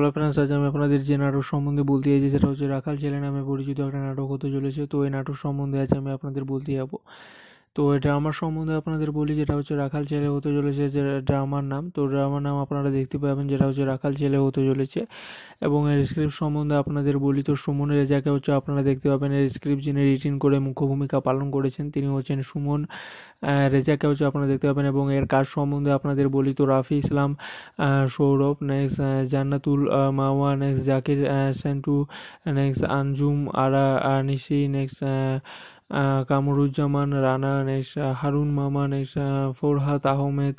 Hello friends আজ আমি আপনাদের যে নাটক সম্বন্ধে বলতে চাইছি সেটা হচ্ছে রাখাল ছেলে নামে পরিচিত একটা নাটক হতে চলেছে তো এই নাটক সম্বন্ধে আজ আমি আপনাদের বলতে যাবো তো ড্রামার সম্বন্ধে আপনাদের বলি যেটা হচ্ছে রাখাল ছেলে হতে চলেছে যে ড্রামার নাম তো ড্রামার নাম আপনারা দেখতে পাবেন যেটা হচ্ছে রাখাল ছেলে হতে চলেছে এবং এর স্ক্রিপ্ট সম্বন্ধে আপনাদের বলি তো সুমন রেজাকে হচ্ছে আপনারা দেখতে পাবেন এর স্ক্রিপ্ট যিনি রিটিন করে মুখ্য ভূমিকা পালন করেছেন তিনি হচ্ছেন সুমন রেজাকে হচ্ছে আপনারা দেখতে পাবেন এবং এর কাজ সম্বন্ধে আপনাদের বলি তো Rafi Islam Sourav next Jannatul Mawa next Zakir Sentu next Anjum Ara Nishi next Kamruzzaman Rana নেশা হারুন মামা নেশা ফোরহাত আহমেদ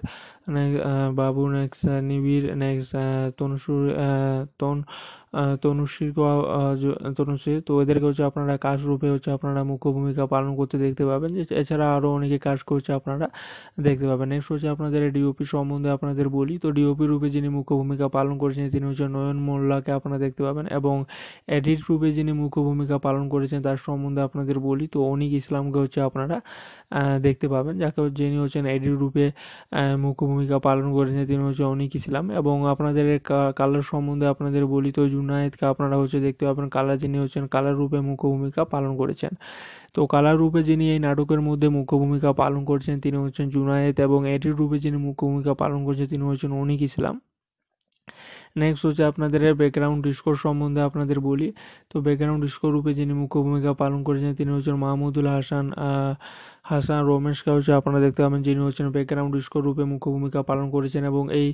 বাবু নেক্স নিবিড় নেক্স তনসুর তন তনুশ্রীকেও তনুশ্রী তো এদেরকে হচ্ছে আপনারা কাজ রূপে হচ্ছে আপনারা মুখ্য ভূমিকা পালন করতে দেখতে পাবেন এছাড়া আরও অনেকে কাজ করছে আপনারা দেখতে পাবেন নেক্সট হচ্ছে আপনাদের ডিওপি সম্বন্ধে আপনাদের বলি তো ডিওপি রূপে যিনি মুখ্য ভূমিকা পালন করেছেন তিনি হচ্ছে নয়ন মোল্লাকে আপনারা দেখতে পাবেন এবং এডিট রূপে যিনি মুখ্য ভূমিকা পালন করেছেন তার সম্বন্ধে আপনাদের বলি তো অনিক ইসলামকে হচ্ছে আপনারা দেখতে পাবেন যাকে যিনি হচ্ছেন এডিট রূপে মুখ্য ভূমিকা পালন করেছেন তিনি হচ্ছে অনিক ইসলাম এবং আপনাদের কালার সম্বন্ধে আপনাদের বলি তো জুনায়েদকে আপনারা হচ্ছে দেখতে পাবেন কালা যিনি হচ্ছেন কালার রূপে মুখ্য ভূমিকা পালন করেছেন তো কালার রূপে যিনি এই নাটকের মধ্যে মুখ্য ভূমিকা পালন করছেন তিনি হচ্ছেন জুনায়েদ এবং এটির রূপে যিনি মুখ্য ভূমিকা পালন করছেন তিনি হচ্ছেন অনিক ইসলাম নেক্সট হচ্ছে আপনাদের ব্যাকগ্রাউন্ড স্কোর সম্বন্ধে আপনাদের বলি তো ব্যাকগ্রাউন্ড স্কোর রূপে যিনি মুখ্য ভূমিকা পালন করেছেন তিনি হচ্ছেন মাহমুদুল হাসান হাসান রমেশ কাউকে আপনারা দেখতে পাবেন যিনি হচ্ছেন ব্যাকগ্রাউন্ড স্কোর রূপে মুখ্য ভূমিকা পালন করেছেন এবং এই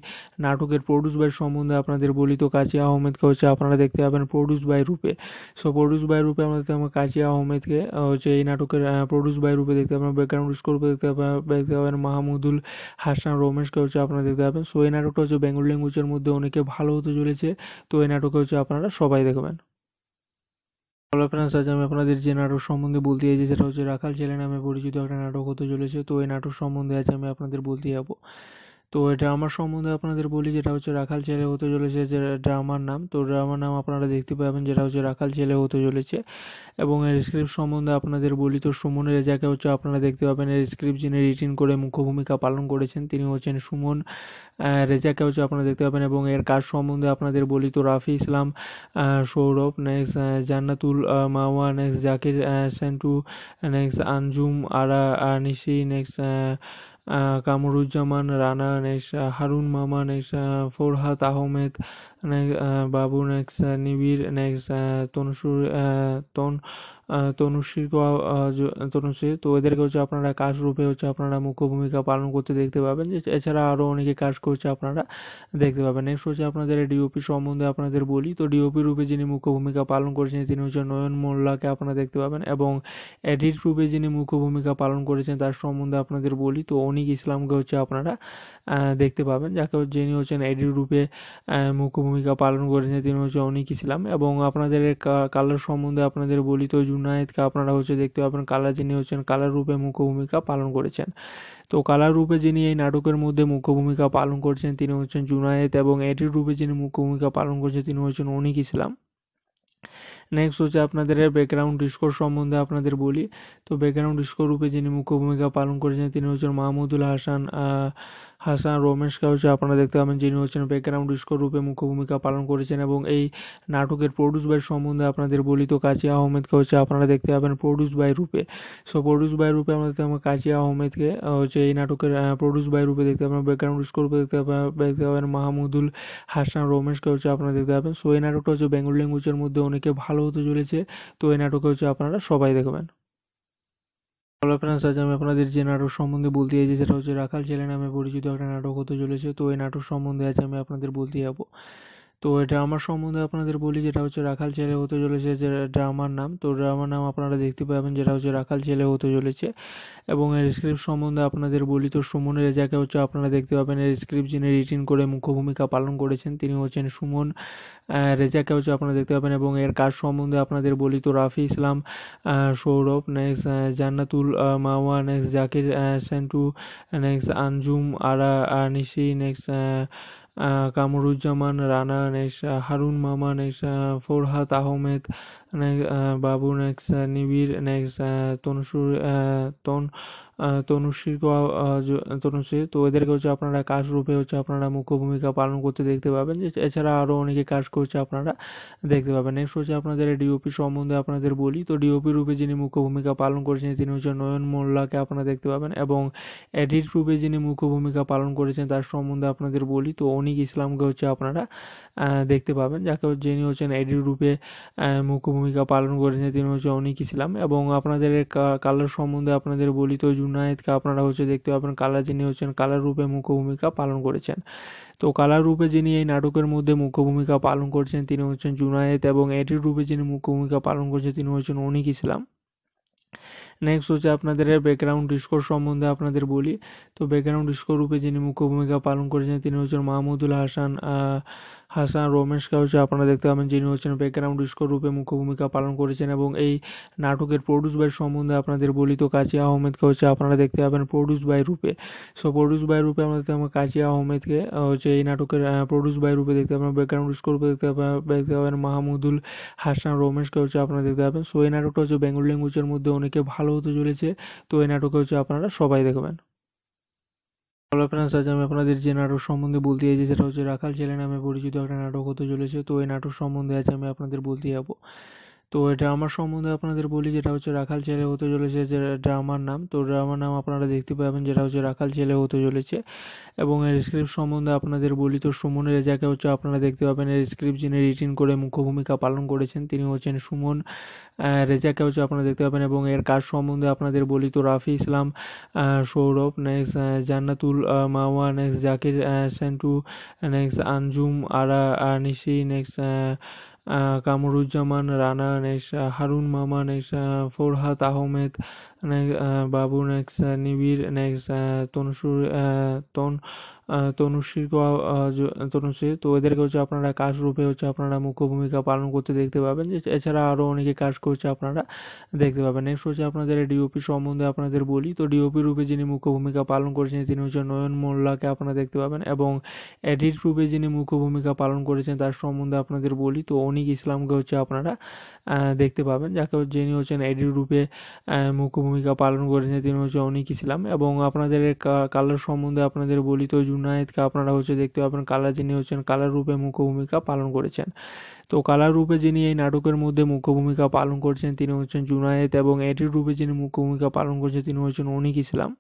নাটকের প্রডিউস বাই সম্বন্ধে আপনাদের বলি তো কাজী আহমেদকে হচ্ছে আপনারা দেখতে পাবেন produce by Rupe so produce by Rupe আমরা দেখতে পাবেন কাজী আহমেদকে হচ্ছে এই নাটকের প্রডিউস বাই রূপে দেখতে পাবেন ব্যাকগ্রাউন্ড স্কোর রূপে দেখতে পাবেন দেখতে পাবেন মাহমুদুল হাসান রমেশকে হচ্ছে আপনারা দেখতে পাবেন সো এই নাটকটা হচ্ছে বেঙ্গল ল্যাঙ্গুয়েজের মধ্যে অনেকে ভালো হতে চলেছে তো এই নাটকে হচ্ছে আপনারা সবাই দেখবেন হ্যালো ফ্রেন্ডস আজ আমি আপনাদের যে নাটক সম্বন্ধে বলতে চাইছি সেটা হচ্ছে রাখাল ছেলে নামে পরিচিত একটা নাটক হতে চলেছে তো এই নাটক সম্বন্ধে আজ আমি আপনাদের বলতে যাবো তো ড্রামার সম্বন্ধে আপনাদের বলি যেটা হচ্ছে রাখাল ছেলে হতে চলেছে যে ড্রামার নাম তো ড্রামার নাম আপনারা দেখতে পাবেন যেটা হচ্ছে রাখাল ছেলে হতে চলেছে এবং এর স্ক্রিপ্ট সম্বন্ধে আপনাদের বলি তো সুমন রেজাকে হচ্ছে আপনারা দেখতে পাবেন এর স্ক্রিপ্ট যিনি রিটিন করে মুখ্য ভূমিকা পালন করেছেন তিনি হচ্ছেন সুমন রেজাকে হচ্ছে আপনারা দেখতে পাবেন এবং এর কাজ সম্বন্ধে আপনাদের বলি তো Rafi Islam Sourav next Jannatul Mawa next Zakir Sentu next Anjum Ara Nishi next Kamruzzaman Rana নেশা হারুন মামা নেশা ফোরহাত আহমেদ বাবু নেক্স নিবিড় নেক্স তনসুর তন তনুশ্রী তনুশ্রী তো এদেরকে হচ্ছে আপনারা কাজ রূপে হচ্ছে আপনারা মুখ্য ভূমিকা পালন করতে দেখতে পাবেন এছাড়া আরও অনেকে কাজ করছে আপনারা দেখতে পাবেন নেক্সট হচ্ছে আপনাদের ডিওপি সম্বন্ধে আপনাদের বলি তো ডিওপি রূপে যিনি মুখ্য ভূমিকা পালন করেছেন তিনি হচ্ছে নয়ন মোল্লাকে আপনারা দেখতে পাবেন এবং এডিট রূপে যিনি মুখ্য ভূমিকা পালন করেছেন তার সম্বন্ধে আপনাদের বলি তো অনিক ইসলামকে হচ্ছে আপনারা দেখতে পাবেন যাকে যিনি হচ্ছেন এডিট রূপে মুখ্য ভূমিকা পালন করেছেন তিনি হচ্ছে অনিক ইসলাম এবং আপনাদের কালার সম্বন্ধে আপনাদের বলি তো জুনায়েদকে আপনারা হচ্ছে দেখতে পাবেন কালা যিনি হচ্ছেন কালার রূপে মুখ্য ভূমিকা পালন করেছেন তো কালার রূপে যিনি এই নাটকের মধ্যে মুখ্য ভূমিকা পালন করছেন তিনি হচ্ছেন জুনায়েদ এবং এটির রূপে যিনি মুখ্য ভূমিকা পালন করছেন তিনি হচ্ছেন অনিক ইসলাম নেক্সট হচ্ছে আপনাদের ব্যাকগ্রাউন্ড স্কোর সম্বন্ধে আপনাদের বলি তো ব্যাকগ্রাউন্ড স্কোর রূপে যিনি মুখ্য ভূমিকা পালন করেছেন তিনি হচ্ছেন মাহমুদুল হাসান হাসান রমেশ কাউকে আপনারা দেখতে পাবেন যিনি হচ্ছেন ব্যাকগ্রাউন্ড স্কোর রূপে মুখ্য ভূমিকা পালন করেছেন এবং এই নাটকের প্রডিউস বাই সম্বন্ধে আপনাদের বলি তো কাজী আহমেদকে হচ্ছে আপনারা দেখতে পাবেন produce by Rupe so produce by Rupe আমরা দেখতে পাবেন কাজী আহমেদকে হচ্ছে এই নাটকের প্রডিউস বাই রূপে দেখতে পাবেন ব্যাকগ্রাউন্ড স্কোর রূপে দেখতে পাবেন দেখতে পাবেন মাহমুদুল হাসান রমেশকে হচ্ছে আপনারা দেখতে পাবেন সো এই নাটকটা হচ্ছে বেঙ্গল ল্যাঙ্গুয়েজের মধ্যে অনেকে ভালো হতে চলেছে তো এই নাটকে হচ্ছে আপনারা সবাই দেখবেন হ্যালো ফ্রেন্ডস আজ আমি আপনাদের যে নাটক সম্বন্ধে বলতে চাইছি সেটা হচ্ছে রাখাল ছেলে নামে পরিচিত একটা নাটক হতে চলেছে তো এই নাটক সম্বন্ধে আজ আমি আপনাদের বলতে যাবো তো ড্রামার সম্বন্ধে আপনাদের বলি যেটা হচ্ছে রাখাল ছেলে হতে চলেছে যে ড্রামার নাম তো ড্রামার নাম আপনারা দেখতে পাবেন যেটা হচ্ছে রাখাল ছেলে হতে চলেছে এবং এর স্ক্রিপ্ট সম্বন্ধে আপনাদের বলি তো সুমন রেজাকে হচ্ছে আপনারা দেখতে পাবেন এর স্ক্রিপ্ট যিনি রিটিন করে মুখ্য ভূমিকা পালন করেছেন তিনি হচ্ছেন সুমন রেজাকে হচ্ছে আপনারা দেখতে পাবেন এবং এর কাজ সম্বন্ধে আপনাদের বলি তো Rafi Islam Sourav next Jannatul Mawa next Zakir Sentu next Anjum Ara Nishi next Kamruzzaman Rana নেশা হারুন মামা নেশা ফোরহাত আহমেদ বাবু নেক্স নিবিড় নেক্স তনসুর তন তনুশ্রী তনুশ্রী তো এদেরকে হচ্ছে আপনারা কাজ রূপে হচ্ছে আপনারা মুখ্য ভূমিকা পালন করতে দেখতে পাবেন এছাড়া আরও অনেকে কাজ করছে আপনারা দেখতে পাবেন নেক্সট হচ্ছে আপনাদের ডিওপি সম্বন্ধে আপনাদের বলি তো ডিওপি রূপে যিনি মুখ্য ভূমিকা পালন করেছেন তিনি হচ্ছে নয়ন মোল্লাকে আপনারা দেখতে পাবেন এবং এডিট রূপে যিনি মুখ্য ভূমিকা পালন করেছেন তার সম্বন্ধে আপনাদের বলি তো অনিক ইসলামকে হচ্ছে আপনারা দেখতে পাবেন যাকে যিনি হচ্ছেন এডির রূপে মুখ্য ভূমিকা পালন করেছেন তিনি হচ্ছে অনেকই ছিলাম এবং আপনাদের কালার সম্বন্ধে আপনাদের বলি তো জুনায়েদকে আপনারা হচ্ছে দেখতে পাবেন কালার যিনি হচ্ছেন কালার রূপে মুখ্য ভূমিকা পালন করেছেন তো কালার রূপে যিনি এই নাটকের মধ্যে মুখ্য ভূমিকা পালন করছেন তিনি হচ্ছেন জুনায়েদ এবং এডির রূপে যিনি মুখ্য ভূমিকা পালন করছেন তিনি হচ্ছেন অনেকই ইসলাম নেক্সট হচ্ছে আপনাদের ব্যাকগ্রাউন্ড ডিস্কোর সম্বন্ধে আপনাদের বলি তো ব্যাকগ্রাউন্ড ডিস্কোর রূপে যিনি মুখ্য ভূমিকা পালন করেছেন তিনি হচ্ছেন মাহমুদুল হাসান হাসান রমেশ কাউকে আপনারা দেখতে পাবেন যিনি হচ্ছেন ব্যাকগ্রাউন্ড স্কোর রূপে মুখ্য ভূমিকা পালন করেছেন এবং এই নাটকের প্রডিউস বাই সম্বন্ধে আপনাদের বলি তো কাজী আহমেদকে হচ্ছে আপনারা দেখতে পাবেন produce by Rupe so produce by Rupe আমরা দেখতে কাজী আহমেদকে হচ্ছে এই নাটকের প্রডিউস বাই রূপে দেখতে পাবেন ব্যাকগ্রাউন্ড স্কোর রূপে দেখতে পাবেন দেখতে পাবেন মাহমুদুল হাসান রমেশকে হচ্ছে আপনারা দেখতে পাবেন সো এই নাটকটা হচ্ছে বেঙ্গল ল্যাঙ্গুয়েজের মধ্যে অনেকে ভালো হতে চলেছে তো এই নাটকে হচ্ছে আপনারা সবাই দেখবেন হ্যালো ফ্রেন্ডস আজ আমি আপনাদের যে নাটক সম্বন্ধে বলতে চাইছি সেটা হচ্ছে রাখাল ছেলে নামে পরিচিত একটা নাটক হতে চলেছে তো এই নাটক সম্বন্ধে আজ আমি আপনাদের বলতে যাবো তো ড্রামার সম্বন্ধে আপনাদের বলি যেটা হচ্ছে রাখাল ছেলে হতে চলেছে যে ড্রামার নাম তো ড্রামার নাম আপনারা দেখতে পাবেন যেটা হচ্ছে রাখাল ছেলে হতে চলেছে এবং এর স্ক্রিপ্ট সম্বন্ধে আপনাদের বলি তো সুমন রেজাকে হচ্ছে আপনারা দেখতে পাবেন এর স্ক্রিপ্ট যিনি রিটিন করে মুখ্য ভূমিকা পালন করেছেন তিনি হচ্ছেন সুমন রেজাকে হচ্ছে আপনারা দেখতে পাবেন এবং এর কাজ সম্বন্ধে আপনাদের বলি তো Rafi Islam Sourav next Jannatul Mawa next Zakir Sentu next Anjum Ara Nishi next Kamruzzaman Rana নেশা হারুন মামা নেশা ফোরহাত আহমেদ বাবু নেক্সা নিবিড় নেক্স তনসুর তন তনুশ্রী তনুশ্রী তো এদেরকে হচ্ছে আপনারা কাজ রূপে হচ্ছে আপনারা মুখ্য ভূমিকা পালন করতে দেখতে পাবেন এছাড়া আরও অনেকে কাজ করছে আপনারা দেখতে পাবেন নেক্সট হচ্ছে আপনাদের ডিওপি সম্বন্ধে আপনাদের বলি তো ডিওপি রূপে যিনি মুখ্য ভূমিকা পালন করেছেন তিনি হচ্ছে নয়ন মোল্লাকে আপনারা দেখতে পাবেন এবং এডিট রূপে যিনি মুখ্য ভূমিকা পালন করেছেন তার সম্বন্ধে আপনাদের বলি তো অনিক ইসলামকে হচ্ছে আপনারা দেখতে পাবেন যাকে যিনি হচ্ছেন এডিট রূপে মুখ্য ভূমিকা পালন করেছেন তিনি হচ্ছে অনিক ইসলাম এবং আপনাদের কালার সম্বন্ধে আপনাদের বলি তো জুনায়েদকে আপনারা হচ্ছে দেখতে পাবেন কালা যিনি হচ্ছেন কালার রূপে মুখ্য ভূমিকা পালন করেছেন তো কালার রূপে যিনি এই নাটকের মধ্যে মুখ্য ভূমিকা পালন করছেন তিনি হচ্ছেন জুনায়েদ এবং এটির রূপে যিনি মুখ্য ভূমিকা পালন করছেন তিনি হচ্ছেন অনিক ইসলাম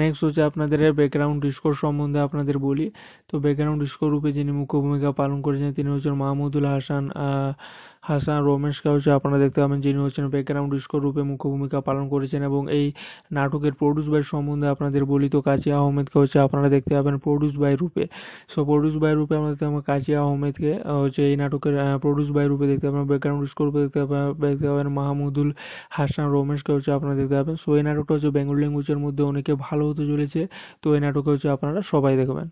নেক্সট হচ্ছে আপনাদের ব্যাকগ্রাউন্ড স্কোর সম্বন্ধে আপনাদের বলি তো ব্যাকগ্রাউন্ড স্কোর রূপে যিনি মুখ্য ভূমিকা পালন করেছেন তিনি হচ্ছেন মাহমুদুল হাসান হাসান রোমেশ কাউসে আপনারা দেখতে পাবেন যিনি হচ্ছেন ব্যাকগ্রাউন্ড স্কোর রূপে মুখ্য ভূমিকা পালন করেছেন এবং এই নাটকের প্রডিউস বাই সম্বন্ধে আপনাদের বলি তো কাজী আহমেদকে হচ্ছে আপনারা দেখতে পাবেন produce by Rupe so produce by Rupe আমরা দেখতে পাবেন কাজী আহমেদকে হচ্ছে এই নাটকের প্রডিউস বাই রূপে দেখতে পাবেন ব্যাকগ্রাউন্ড স্কোর রূপে দেখতে পাবেন দেখতে পাবেন মাহমুদুল হাসান রোমেশকে হচ্ছে আপনারা দেখতে পাবেন সো এই নাটকটা হচ্ছে বেঙ্গল ল্যাঙ্গুয়েজের মধ্যে অনেকে ভালো হতে চলেছে তো এই নাটকে হচ্ছে আপনারা সবাই দেখবেন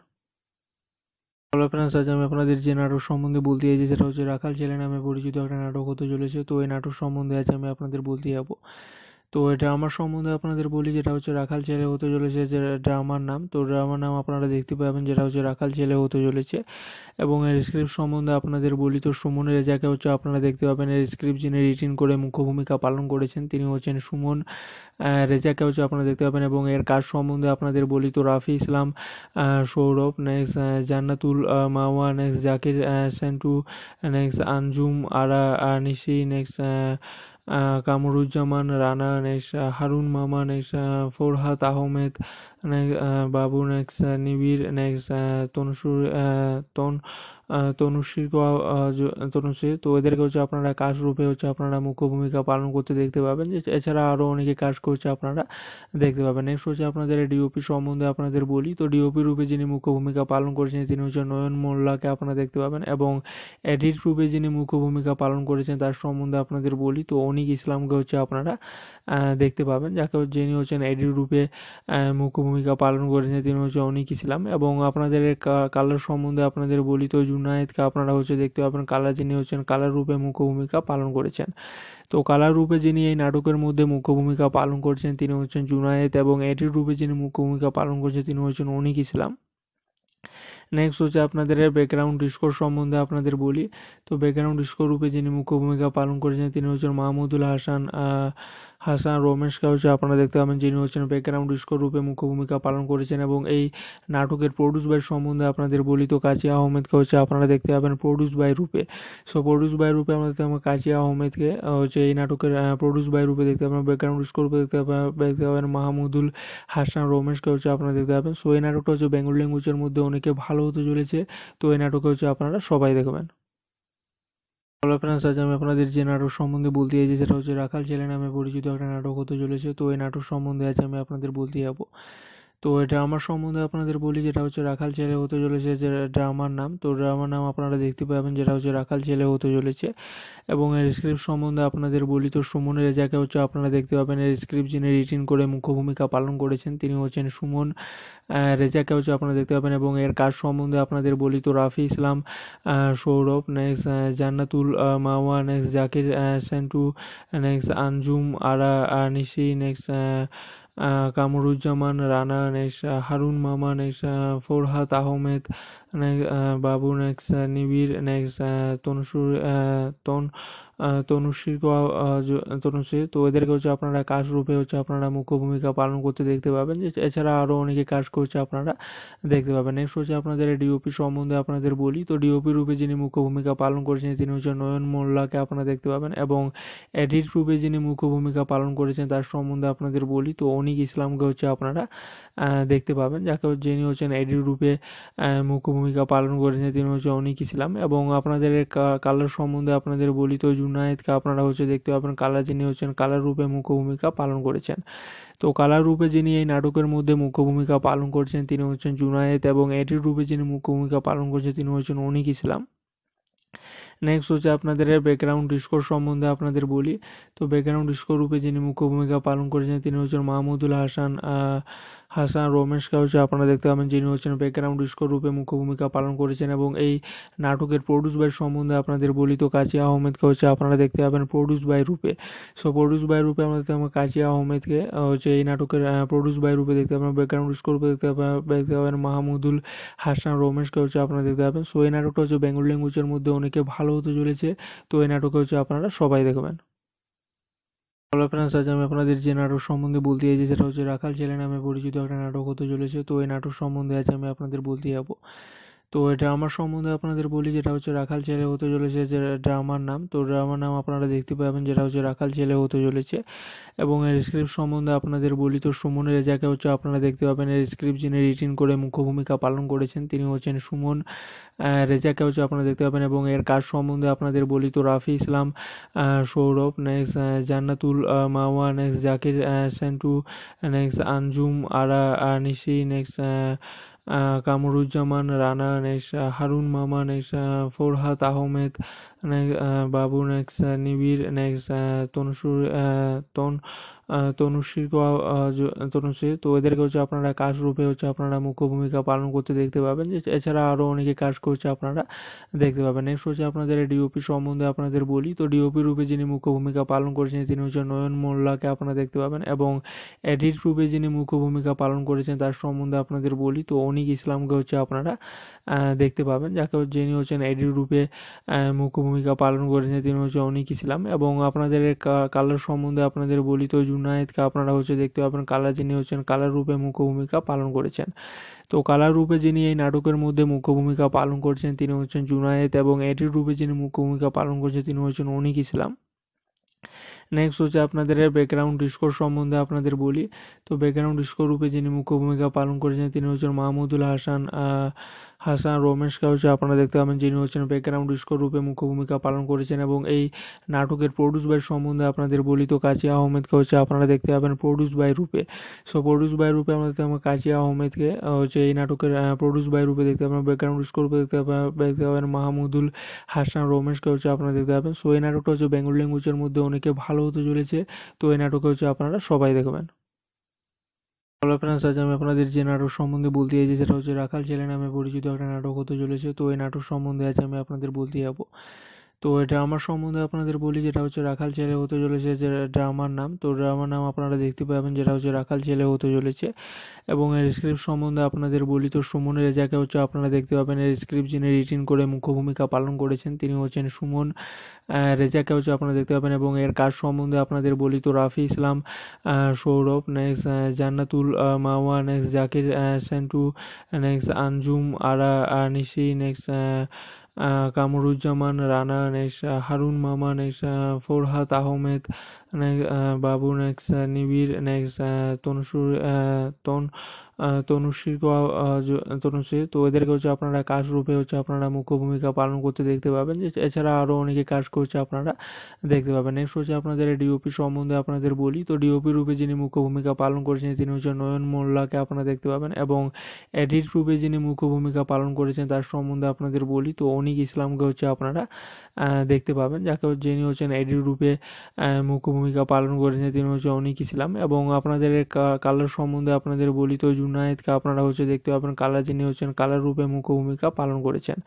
হ্যালো ফ্রেন্ডস আজ আমি আপনাদের যে নাটক সম্বন্ধে বলতে চাইছি সেটা হচ্ছে রাখাল ছেলে নামে পরিচিত একটা নাটক হতে চলেছে তো এই নাটক সম্বন্ধে আজ আমি আপনাদের বলতে যাবো তো ড্রামার সম্বন্ধে আপনাদের বলি যেটা হচ্ছে রাখাল ছেলে হতে চলেছে যে ড্রামার নাম তো ড্রামার নাম আপনারা দেখতে পাবেন যেটা হচ্ছে রাখাল ছেলে হতে চলেছে এবং এর স্ক্রিপ্ট সম্বন্ধে আপনাদের বলি তো সুমন রেজাকে হচ্ছে আপনারা দেখতে পাবেন এর স্ক্রিপ্ট যিনি রিটিন করে মুখ্য ভূমিকা পালন করেছেন তিনি হচ্ছেন সুমন রেজাকে হচ্ছে আপনারা দেখতে পাবেন এবং এর কাজ সম্বন্ধে আপনাদের বলি তো Rafi Islam Sourav next Jannatul Mawa next Zakir Sentu next Anjum Ara Nishi next Kamruzzaman Rana নেশা হারুন মামা নেশা ফোরহাত আহমেদ বাবু নেক্সা নিবিড় নেক্স তনসুর তন তনুশ্রী তনুশ্রী তো এদেরকে হচ্ছে আপনারা কাজ রূপে হচ্ছে আপনারা মুখ্য ভূমিকা পালন করতে দেখতে পাবেন এছাড়া আরও অনেকে কাজ করছে আপনারা দেখতে পাবেন নেক্সট হচ্ছে আপনাদের ডিওপি সম্বন্ধে আপনাদের বলি তো ডিওপি রূপে যিনি মুখ্য ভূমিকা পালন করেছেন তিনি হচ্ছে নয়ন মোল্লাকে আপনারা দেখতে পাবেন এবং এডিট রূপে যিনি মুখ্য ভূমিকা পালন করেছেন তার সম্বন্ধে আপনাদের বলি তো অনিক ইসলামকে হচ্ছে আপনারা দেখতে পাবেন যাকে যিনি হচ্ছেন এডির রূপে মুখ্য ভূমিকা পালন করেছেন তিনি হচ্ছে অনেক ইসলাম এবং আপনাদের কালার সম্বন্ধে আপনাদের বলি তো জুনায়েদকে আপনারা হচ্ছে দেখতে পাবেন কালার যিনি হচ্ছেন কালার রূপে মুখ্য ভূমিকা পালন করেছেন তো কালার রূপে যিনি এই নাটকের মধ্যে মুখ্য ভূমিকা পালন করছেন তিনি হচ্ছেন জুনায়েদ এবং এডির রূপে যিনি মুখ্য ভূমিকা পালন করছেন তিনি হচ্ছেন অনিক ইসলাম নেক্সট হচ্ছে আপনাদের ব্যাকগ্রাউন্ড স্কোর সম্বন্ধে আপনাদের বলি তো ব্যাকগ্রাউন্ড স্কোর রূপে যিনি মুখ্য ভূমিকা পালন করেছেন তিনি হচ্ছেন মাহমুদুল হাসান হাসান রোমেশ কাউচে আপনারা দেখতে পাবেন যিনি হচ্ছেন ব্যাকগ্রাউন্ড স্কোর রূপে মুখ্য ভূমিকা পালন করেছেন এবং এই নাটকের প্রডিউস বাই সম্বন্ধে আপনাদের বলি তো কাজী আহমেদকে হচ্ছে আপনারা দেখতে পাবেন produce by Rupe so produce by Rupe আমরা দেখতে পাবেন কাজী আহমেদকে হচ্ছে এই নাটকের প্রডিউস বাই রূপে দেখতে পাবেন ব্যাকগ্রাউন্ড স্কোর রূপে দেখতে পাবেন দেখতে পাবেন মাহমুদুল হাসান রোমেশকে হচ্ছে আপনারা দেখতে পাবেন সো এই নাটকটা হচ্ছে বেঙ্গল ল্যাঙ্গুয়েজের মধ্যে অনেকে ভালো হতে চলেছে তো এই নাটকে হচ্ছে আপনারা সবাই দেখবেন হ্যালো ফ্রেন্ডস আজ আমি আপনাদের যে নাটক সম্বন্ধে বলতে চাইছি সেটা হচ্ছে রাখাল ছেলে নামে পরিচিত একটা নাটক হতে চলেছে তো এই নাটক সম্বন্ধে আজ আমি আপনাদের বলতে যাবো তো ড্রামার সম্বন্ধে আপনাদের বলি যেটা হচ্ছে রাখাল ছেলে হতে চলেছে যে ড্রামার নাম তো ড্রামার নাম আপনারা দেখতে পাবেন যেটা হচ্ছে রাখাল ছেলে হতে চলেছে এবং এর স্ক্রিপ্ট সম্বন্ধে আপনাদের বলি তো সুমন রেজাকে হচ্ছে আপনারা দেখতে পাবেন এর স্ক্রিপ্ট যিনি রিটিন করে মুখ্য ভূমিকা পালন করেছেন তিনি হচ্ছেন সুমন রেজাকে হচ্ছে আপনারা দেখতে পাবেন এবং এর কাজ সম্বন্ধে আপনাদের বলি তো Rafi Islam Sourav next Jannatul Mawa next Zakir Sentu next Anjum Ara Nishi next Kamruzzaman Rana নেশা হারুন মামা নেশা ফোরহাত আহমেদ বাবু নেক্স নিবিড় নেক্স তনসুর তন তনুশ্রী তনুশ্রী তো এদেরকে হচ্ছে আপনারা কাজ রূপে হচ্ছে আপনারা মুখ্য ভূমিকা পালন করতে দেখতে পাবেন এছাড়া আরও অনেকে কাজ করছে আপনারা দেখতে পাবেন নেক্সট হচ্ছে আপনাদের ডিওপি সম্বন্ধে আপনাদের বলি তো ডিওপি রূপে যিনি মুখ্য ভূমিকা পালন করেছেন তিনি হচ্ছে নয়ন মোল্লাকে আপনারা দেখতে পাবেন এবং এডিট রূপে যিনি মুখ্য ভূমিকা পালন করেছেন তার সম্বন্ধে আপনাদের বলি তো অনিক ইসলামকে হচ্ছে আপনারা দেখতে পাবেন যাকে যিনি হচ্ছেন এডির রূপে মুখ্য ভূমিকা পালন করেছেন তিনি হচ্ছে অনেকই ইসলাম এবং আপনাদের কালার সম্বন্ধে আপনাদের বলি তো জুনায়েদকে আপনারা হচ্ছে দেখতে পাবেন কালার যিনি হচ্ছেন কালার রূপে মুখ্য ভূমিকা পালন করেছেন তো কালার রূপে যিনি এই নাটকের মধ্যে মুখ্য ভূমিকা পালন করছেন তিনি হচ্ছেন জুনায়েদ এবং এডির রূপে যিনি মুখ্য ভূমিকা পালন করছেন তিনি হচ্ছেন অনিক ইসলাম নেক্সট হচ্ছে আপনাদের ব্যাকগ্রাউন্ড ডিস্কোর সম্বন্ধে আপনাদের বলি তো ব্যাকগ্রাউন্ড ডিস্কোর রূপে যিনি মুখ্য ভূমিকা পালন করেছেন তিনি হচ্ছেন মাহমুদুল হাসান হাসান রমেশ কাউকে আপনারা দেখতে পাবেন যিনি হচ্ছেন ব্যাকগ্রাউন্ড স্কোর রূপে মুখ্য ভূমিকা পালন করেছেন এবং এই নাটকের প্রডিউস বাই সম্বন্ধে আপনাদের বলি তো কাজী আহমেদকে হচ্ছে আপনারা দেখতে পাবেন produce by Rupe so produce by Rupe আমরা দেখতে পাবেন কাজী আহমেদকে হচ্ছে এই নাটকের প্রডিউস বাই রূপে দেখতে পাবেন ব্যাকগ্রাউন্ড স্কোর রূপে দেখতে পাবেন দেখতে পাবেন মাহমুদুল হাসান রমেশকে হচ্ছে আপনারা দেখতে পাবেন সো এই নাটকটা হচ্ছে বেঙ্গল ল্যাঙ্গুয়েজের মধ্যে অনেকে ভালো হতে চলেছে তো এই নাটকে হচ্ছে আপনারা সবাই দেখবেন হ্যালো ফ্রেন্ডস আজ আমি আপনাদের যে নাটক সম্বন্ধে বলতে চাইছি সেটা হচ্ছে রাখাল ছেলে নামে পরিচিত একটা নাটক হতে চলেছে তো এই নাটক সম্বন্ধে আজ আমি আপনাদের বলতে যাবো তো ড্রামার সম্বন্ধে আপনাদের বলি যেটা হচ্ছে রাখাল ছেলে হতে চলেছে যে ড্রামার নাম তো ড্রামার নাম আপনারা দেখতে পাবেন যেটা হচ্ছে রাখাল ছেলে হতে চলেছে এবং এর স্ক্রিপ্ট সম্বন্ধে আপনাদের বলি তো সুমন রেজাকে হচ্ছে আপনারা দেখতে পাবেন এর স্ক্রিপ্ট যিনি রিটিন করে মুখ্য ভূমিকা পালন করেছেন তিনি হচ্ছেন সুমন রেজাকে হচ্ছে আপনারা দেখতে পাবেন এবং এর কাজ সম্বন্ধে আপনাদের বলি তো Rafi Islam Sourav next Jannatul Mawa next Zakir Sentu next Anjum Ara Nishi next Kamruzzaman Rana নেশা হারুন মামা নেশা ফোরহাত আহমেদ বাবু নেক্স নিবিড় নেক্স তনসুর তন তনুশ্রী তনুশ্রী তো এদেরকে হচ্ছে আপনারা কাজ রূপে হচ্ছে আপনারা মুখ্য ভূমিকা পালন করতে দেখতে পাবেন এছাড়া আরও অনেকে কাজ করছে আপনারা দেখতে পাবেন নেক্সট হচ্ছে আপনাদের ডিওপি সম্বন্ধে আপনাদের বলি তো ডিওপি রূপে যিনি মুখ্য ভূমিকা পালন করেছেন তিনি হচ্ছে নয়ন মোল্লাকে আপনারা দেখতে পাবেন এবং এডিট রূপে যিনি মুখ্য ভূমিকা পালন করেছেন তার সম্বন্ধে আপনাদের বলি তো অনিক ইসলামকে হচ্ছে আপনারা দেখতে পাবেন যাকে যিনি হচ্ছেন এডির রূপে মুখ্য ভূমিকা পালন করেছেন তিনি হচ্ছে অনেকই ইসলাম এবং আপনাদের কালার সম্বন্ধে আপনাদের বলি তো জুনায়েদকে আপনারা হচ্ছে দেখতে পাবেন কালার যিনি হচ্ছেন কালার রূপে মুখ্য ভূমিকা পালন করেছেন তো কালার রূপে যিনি এই নাটকের মধ্যে মুখ্য ভূমিকা পালন করছেন তিনি হচ্ছেন জুনায়েদ এবং এডির রূপে যিনি মুখ্য ভূমিকা পালন করছেন তিনি হচ্ছেন অনিক ইসলাম নেক্সট হচ্ছে আপনাদের ব্যাকগ্রাউন্ড ডিস্কোর সম্বন্ধে আপনাদের বলি তো ব্যাকগ্রাউন্ড ডিস্কোর রূপে যিনি মুখ্য ভূমিকা পালন করেছেন তিনি হচ্ছেন মাহমুদুল হাসান হাসান রমেশ কাউকে আপনারা দেখতে পাবেন যিনি হচ্ছেন ব্যাকগ্রাউন্ড স্কোর রূপে মুখ্য ভূমিকা পালন করেছেন এবং এই নাটকের প্রডিউস বাই সম্বন্ধে আপনাদের বলি তো কাজী আহমেদকে হচ্ছে আপনারা দেখতে পাবেন produce by Rupe so produce by Rupe আমরা দেখতে পাবেন কাজী আহমেদকে হচ্ছে এই নাটকের প্রডিউস বাই রূপে দেখতে পাবেন ব্যাকগ্রাউন্ড স্কোর রূপে দেখতে পাবেন দেখতে পাবেন মাহমুদুল হাসান রমেশকে হচ্ছে আপনারা দেখতে পাবেন সো এই নাটকটা হচ্ছে বেঙ্গল ল্যাঙ্গুয়েজের মধ্যে অনেকে ভালো হতে চলেছে তো এই নাটকে হচ্ছে আপনারা সবাই দেখবেন হ্যালো ফ্রেন্ডস আজ আমি আপনাদের যে নাটক সম্বন্ধে বলতে চাইছি সেটা হচ্ছে রাখাল ছেলে নামে পরিচিত একটা নাটক হতে চলেছে তো এই নাটক সম্বন্ধে আজ আমি আপনাদের বলতে যাবো তো এটা সম্বন্ধে আপনাদের বলি যেটা হচ্ছে রাখাল ছেলে হতে চলেছে যে ড্রামার নাম তো ড্রামার নাম আপনারা দেখতে পাবেন যেটা হচ্ছে রাখাল ছেলে হতে চলেছে এবং এর স্ক্রিপ্ট সম্বন্ধে আপনাদের বলি তো সুমন রেজাকে হচ্ছে আপনারা দেখতে পাবেন এর স্ক্রিপ্ট যিনি রিটিন করে মুখ্য ভূমিকা পালন করেছেন তিনি হচ্ছেন সুমন রেজাকে হচ্ছে আপনারা দেখতে পাবেন এবং এর কাজ সম্বন্ধে আপনাদের বলি তো Rafi Islam Sourav next Jannatul Mawa next Zakir Sentu next Anjum Ara Nishi next Kamruzzaman Rana, নেশা, হারুন মামা, নেশা, ফোরহাদ আহমেদ বাবু নেক্সট নিবিড় নেক্সট তনুসুর তন তনুশ্রী তনুশ্রী তো এদেরকে হচ্ছে আপনারা কাজ রূপে হচ্ছে আপনারা মুখ্য ভূমিকা পালন করতে দেখতে পাবেন এছাড়া আরও অনেকে কাজ করছে আপনারা দেখতে পাবেন নেক্সট হচ্ছে আপনাদের ডিওপি সম্বন্ধে আপনাদের বলি তো ডিওপি রূপে যিনি মুখ্য ভূমিকা পালন করেছেন তিনি হচ্ছে নয়ন মোল্লাকে আপনারা দেখতে পাবেন এবং এডিট রূপে যিনি মুখ্য ভূমিকা পালন করেছেন তার সম্বন্ধে আপনাদের বলি তো অনিক ইসলামকে হচ্ছে আপনারা দেখতে পাবেন যাকে যিনি হচ্ছেন এডির রূপে মুখ্য ভূমিকা পালন করেছেন তিনি হচ্ছে অনেক ইসলাম এবং আপনাদের কালার সম্বন্ধে আপনাদের বলি তো জুনায়েদকে আপনারা হচ্ছে দেখতে পাবেন কালার যিনি হচ্ছেন কালার রূপে মুখ্য ভূমিকা পালন করেছেন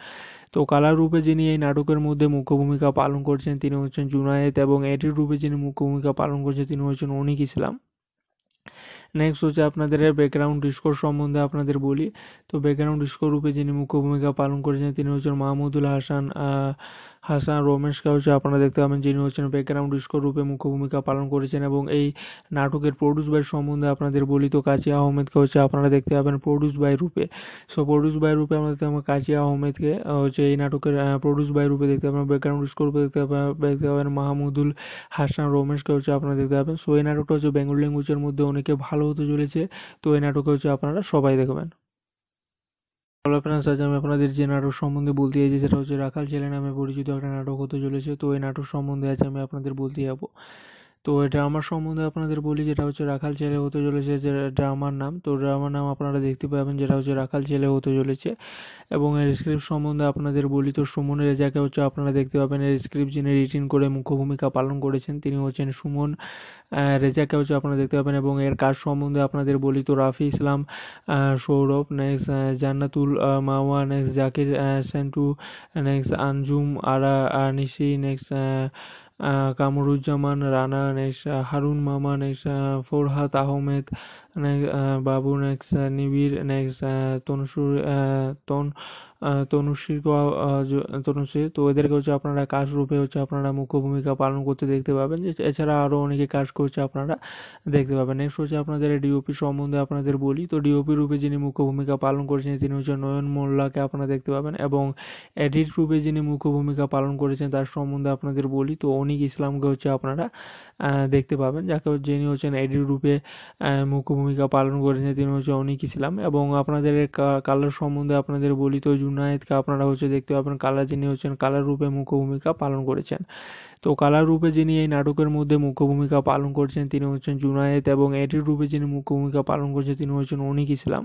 তো কালার রূপে যিনি এই নাটকের মধ্যে মুখ্য ভূমিকা পালন করছেন তিনি হচ্ছেন জুনায়েদ এবং এডির রূপে যিনি মুখ্য ভূমিকা পালন করছেন তিনি হচ্ছেন অনিক ইসলাম নেক্সট হচ্ছে আপনাদের ব্যাকগ্রাউন্ড ডিস্কোর সম্বন্ধে আপনাদের বলি তো ব্যাকগ্রাউন্ড ডিস্কোর রূপে যিনি মুখ্য ভূমিকা পালন করেছেন তিনি হচ্ছেন মাহমুদুল হাসান হাসান রমেশ কাউকে আপনারা দেখতে পাবেন যিনি হচ্ছেন ব্যাকগ্রাউন্ড স্কোর রূপে মুখ্য ভূমিকা পালন করেছেন এবং এই নাটকের প্রডিউস বাই সম্বন্ধে আপনাদের বলি তো কাজী আহমেদকে হচ্ছে আপনারা দেখতে পাবেন produce by Rupe so produce by Rupe আমরা দেখতে পাবেন কাজী আহমেদকে হচ্ছে এই নাটকের প্রডিউস বাই রূপে দেখতে পাবেন ব্যাকগ্রাউন্ড স্কোর রূপে দেখতে পাবেন দেখতে পাবেন মাহমুদুল হাসান রমেশকে হচ্ছে আপনারা দেখতে পাবেন সো এই নাটকটা হচ্ছে বেঙ্গল ল্যাঙ্গুয়েজের মধ্যে অনেকে ভালো হতে চলেছে তো এই নাটকে হচ্ছে আপনারা সবাই দেখবেন হ্যালো ফ্রেন্ডস আজ আমি আপনাদের যে নাটক সম্বন্ধে বলতে চাইছি সেটা হচ্ছে রাখাল ছেলে নামে পরিচিত একটা নাটক হতে চলেছে তো এই নাটক সম্বন্ধে আজ আমি আপনাদের বলতে যাবো তো এটা সম্বন্ধে আপনাদের বলি যেটা হচ্ছে রাখাল ছেলে হতে চলেছে যে ড্রামার নাম তো ড্রামার নাম আপনারা দেখতে পাবেন যেটা হচ্ছে রাখাল ছেলে হতে চলেছে এবং এর স্ক্রিপ্ট সম্বন্ধে আপনাদের বলি তো সুমন রেজাকে হচ্ছে আপনারা দেখতে পাবেন এর স্ক্রিপ্ট যিনি রিটিন করে মুখ্য ভূমিকা পালন করেছেন তিনি হচ্ছেন সুমন রেজাকে হচ্ছে আপনারা দেখতে পাবেন এবং এর কাজ সম্বন্ধে আপনাদের বলি তো Rafi Islam Sourav next Jannatul Mawa next Zakir Sentu next Anjum Ara Nishi next Kamruzzaman Rana নেশা হারুন মামা নেশা ফোরহাত আহমেদ বাবু নেক্স নিবিড় নেক্স তনসুর তন তো তনুশ্রী তো এদেরকে হচ্ছে আপনারা কাজ রূপে হচ্ছে আপনারা মুখ্য ভূমিকা পালন করতে দেখতে পাবেন এছাড়া আরও অনেকে কাজ করছে আপনারা দেখতে পাবেন নেক্সট হচ্ছে আপনাদের ডিওপি সম্বন্ধে আপনাদের বলি তো ডিওপি রূপে যিনি মুখ্য ভূমিকা পালন করেছেন তিনি হচ্ছে নয়ন মোল্লাকে আপনারা দেখতে পাবেন এবং এডিট রূপে যিনি মুখ্য ভূমিকা পালন করেছেন তার সম্বন্ধে আপনাদের বলি তো অনিক ইসলামকে হচ্ছে আপনারা দেখতে পাবেন যাকে যিনি হচ্ছেন এডির রূপে মুখ্য ভূমিকা পালন করেছেন তিনি হচ্ছে অনিক ইসলাম এবং আপনাদের কালার সম্বন্ধে আপনাদের বলি তো জুনায়েদকে আপনারা হচ্ছে দেখতে পাবেন কালার যিনি হচ্ছেন কালার রূপে মুখ্য ভূমিকা পালন করেছেন তো কালার রূপে যিনি এই নাটকের মধ্যে মুখ্য ভূমিকা পালন করছেন তিনি হচ্ছেন জুনায়েদ এবং এডির রূপে যিনি মুখ্য ভূমিকা পালন করছেন তিনি হচ্ছেন অনিক ইসলাম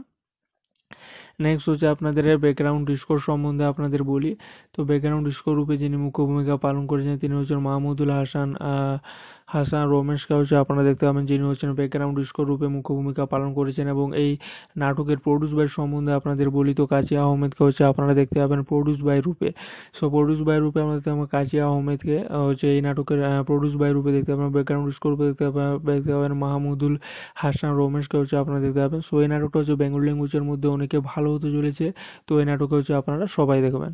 নেক্সট হচ্ছে আপনাদের ব্যাকগ্রাউন্ড ডিস্কোর সম্বন্ধে আপনাদের বলি তো ব্যাকগ্রাউন্ড ডিস্কোর রূপে যিনি মুখ্য ভূমিকা পালন করেছেন তিনি হচ্ছেন মাহমুদুল হাসান হাসান রমেশ হচ্ছে আপনারা দেখতে পাবেন যিনি হচ্ছেন ব্যাকগ্রাউন্ড স্কোর রূপে মুখ্য ভূমিকা পালন করেছেন এবং এই নাটকের প্রডিউস বাই সম্বন্ধে আপনাদের বলি তো কাজী আহমেদকে হচ্ছে আপনারা দেখতে পাবেন produce by Rupe so produce by Rupe আমরা দেখতে পাবেন কাজী আহমেদকে হচ্ছে এই নাটকের প্রডিউস বাই রূপে দেখতে পাবেন ব্যাকগ্রাউন্ড স্কোর রূপে দেখতে পাবেন দেখতে পাবেন মাহমুদুল হাসান রমেশকে হচ্ছে আপনারা দেখতে পাবেন সো এই নাটকটা হচ্ছে বেঙ্গল ল্যাঙ্গুয়েজের মধ্যে অনেকে ভালো হতে চলেছে তো এই নাটকে হচ্ছে আপনারা সবাই দেখবেন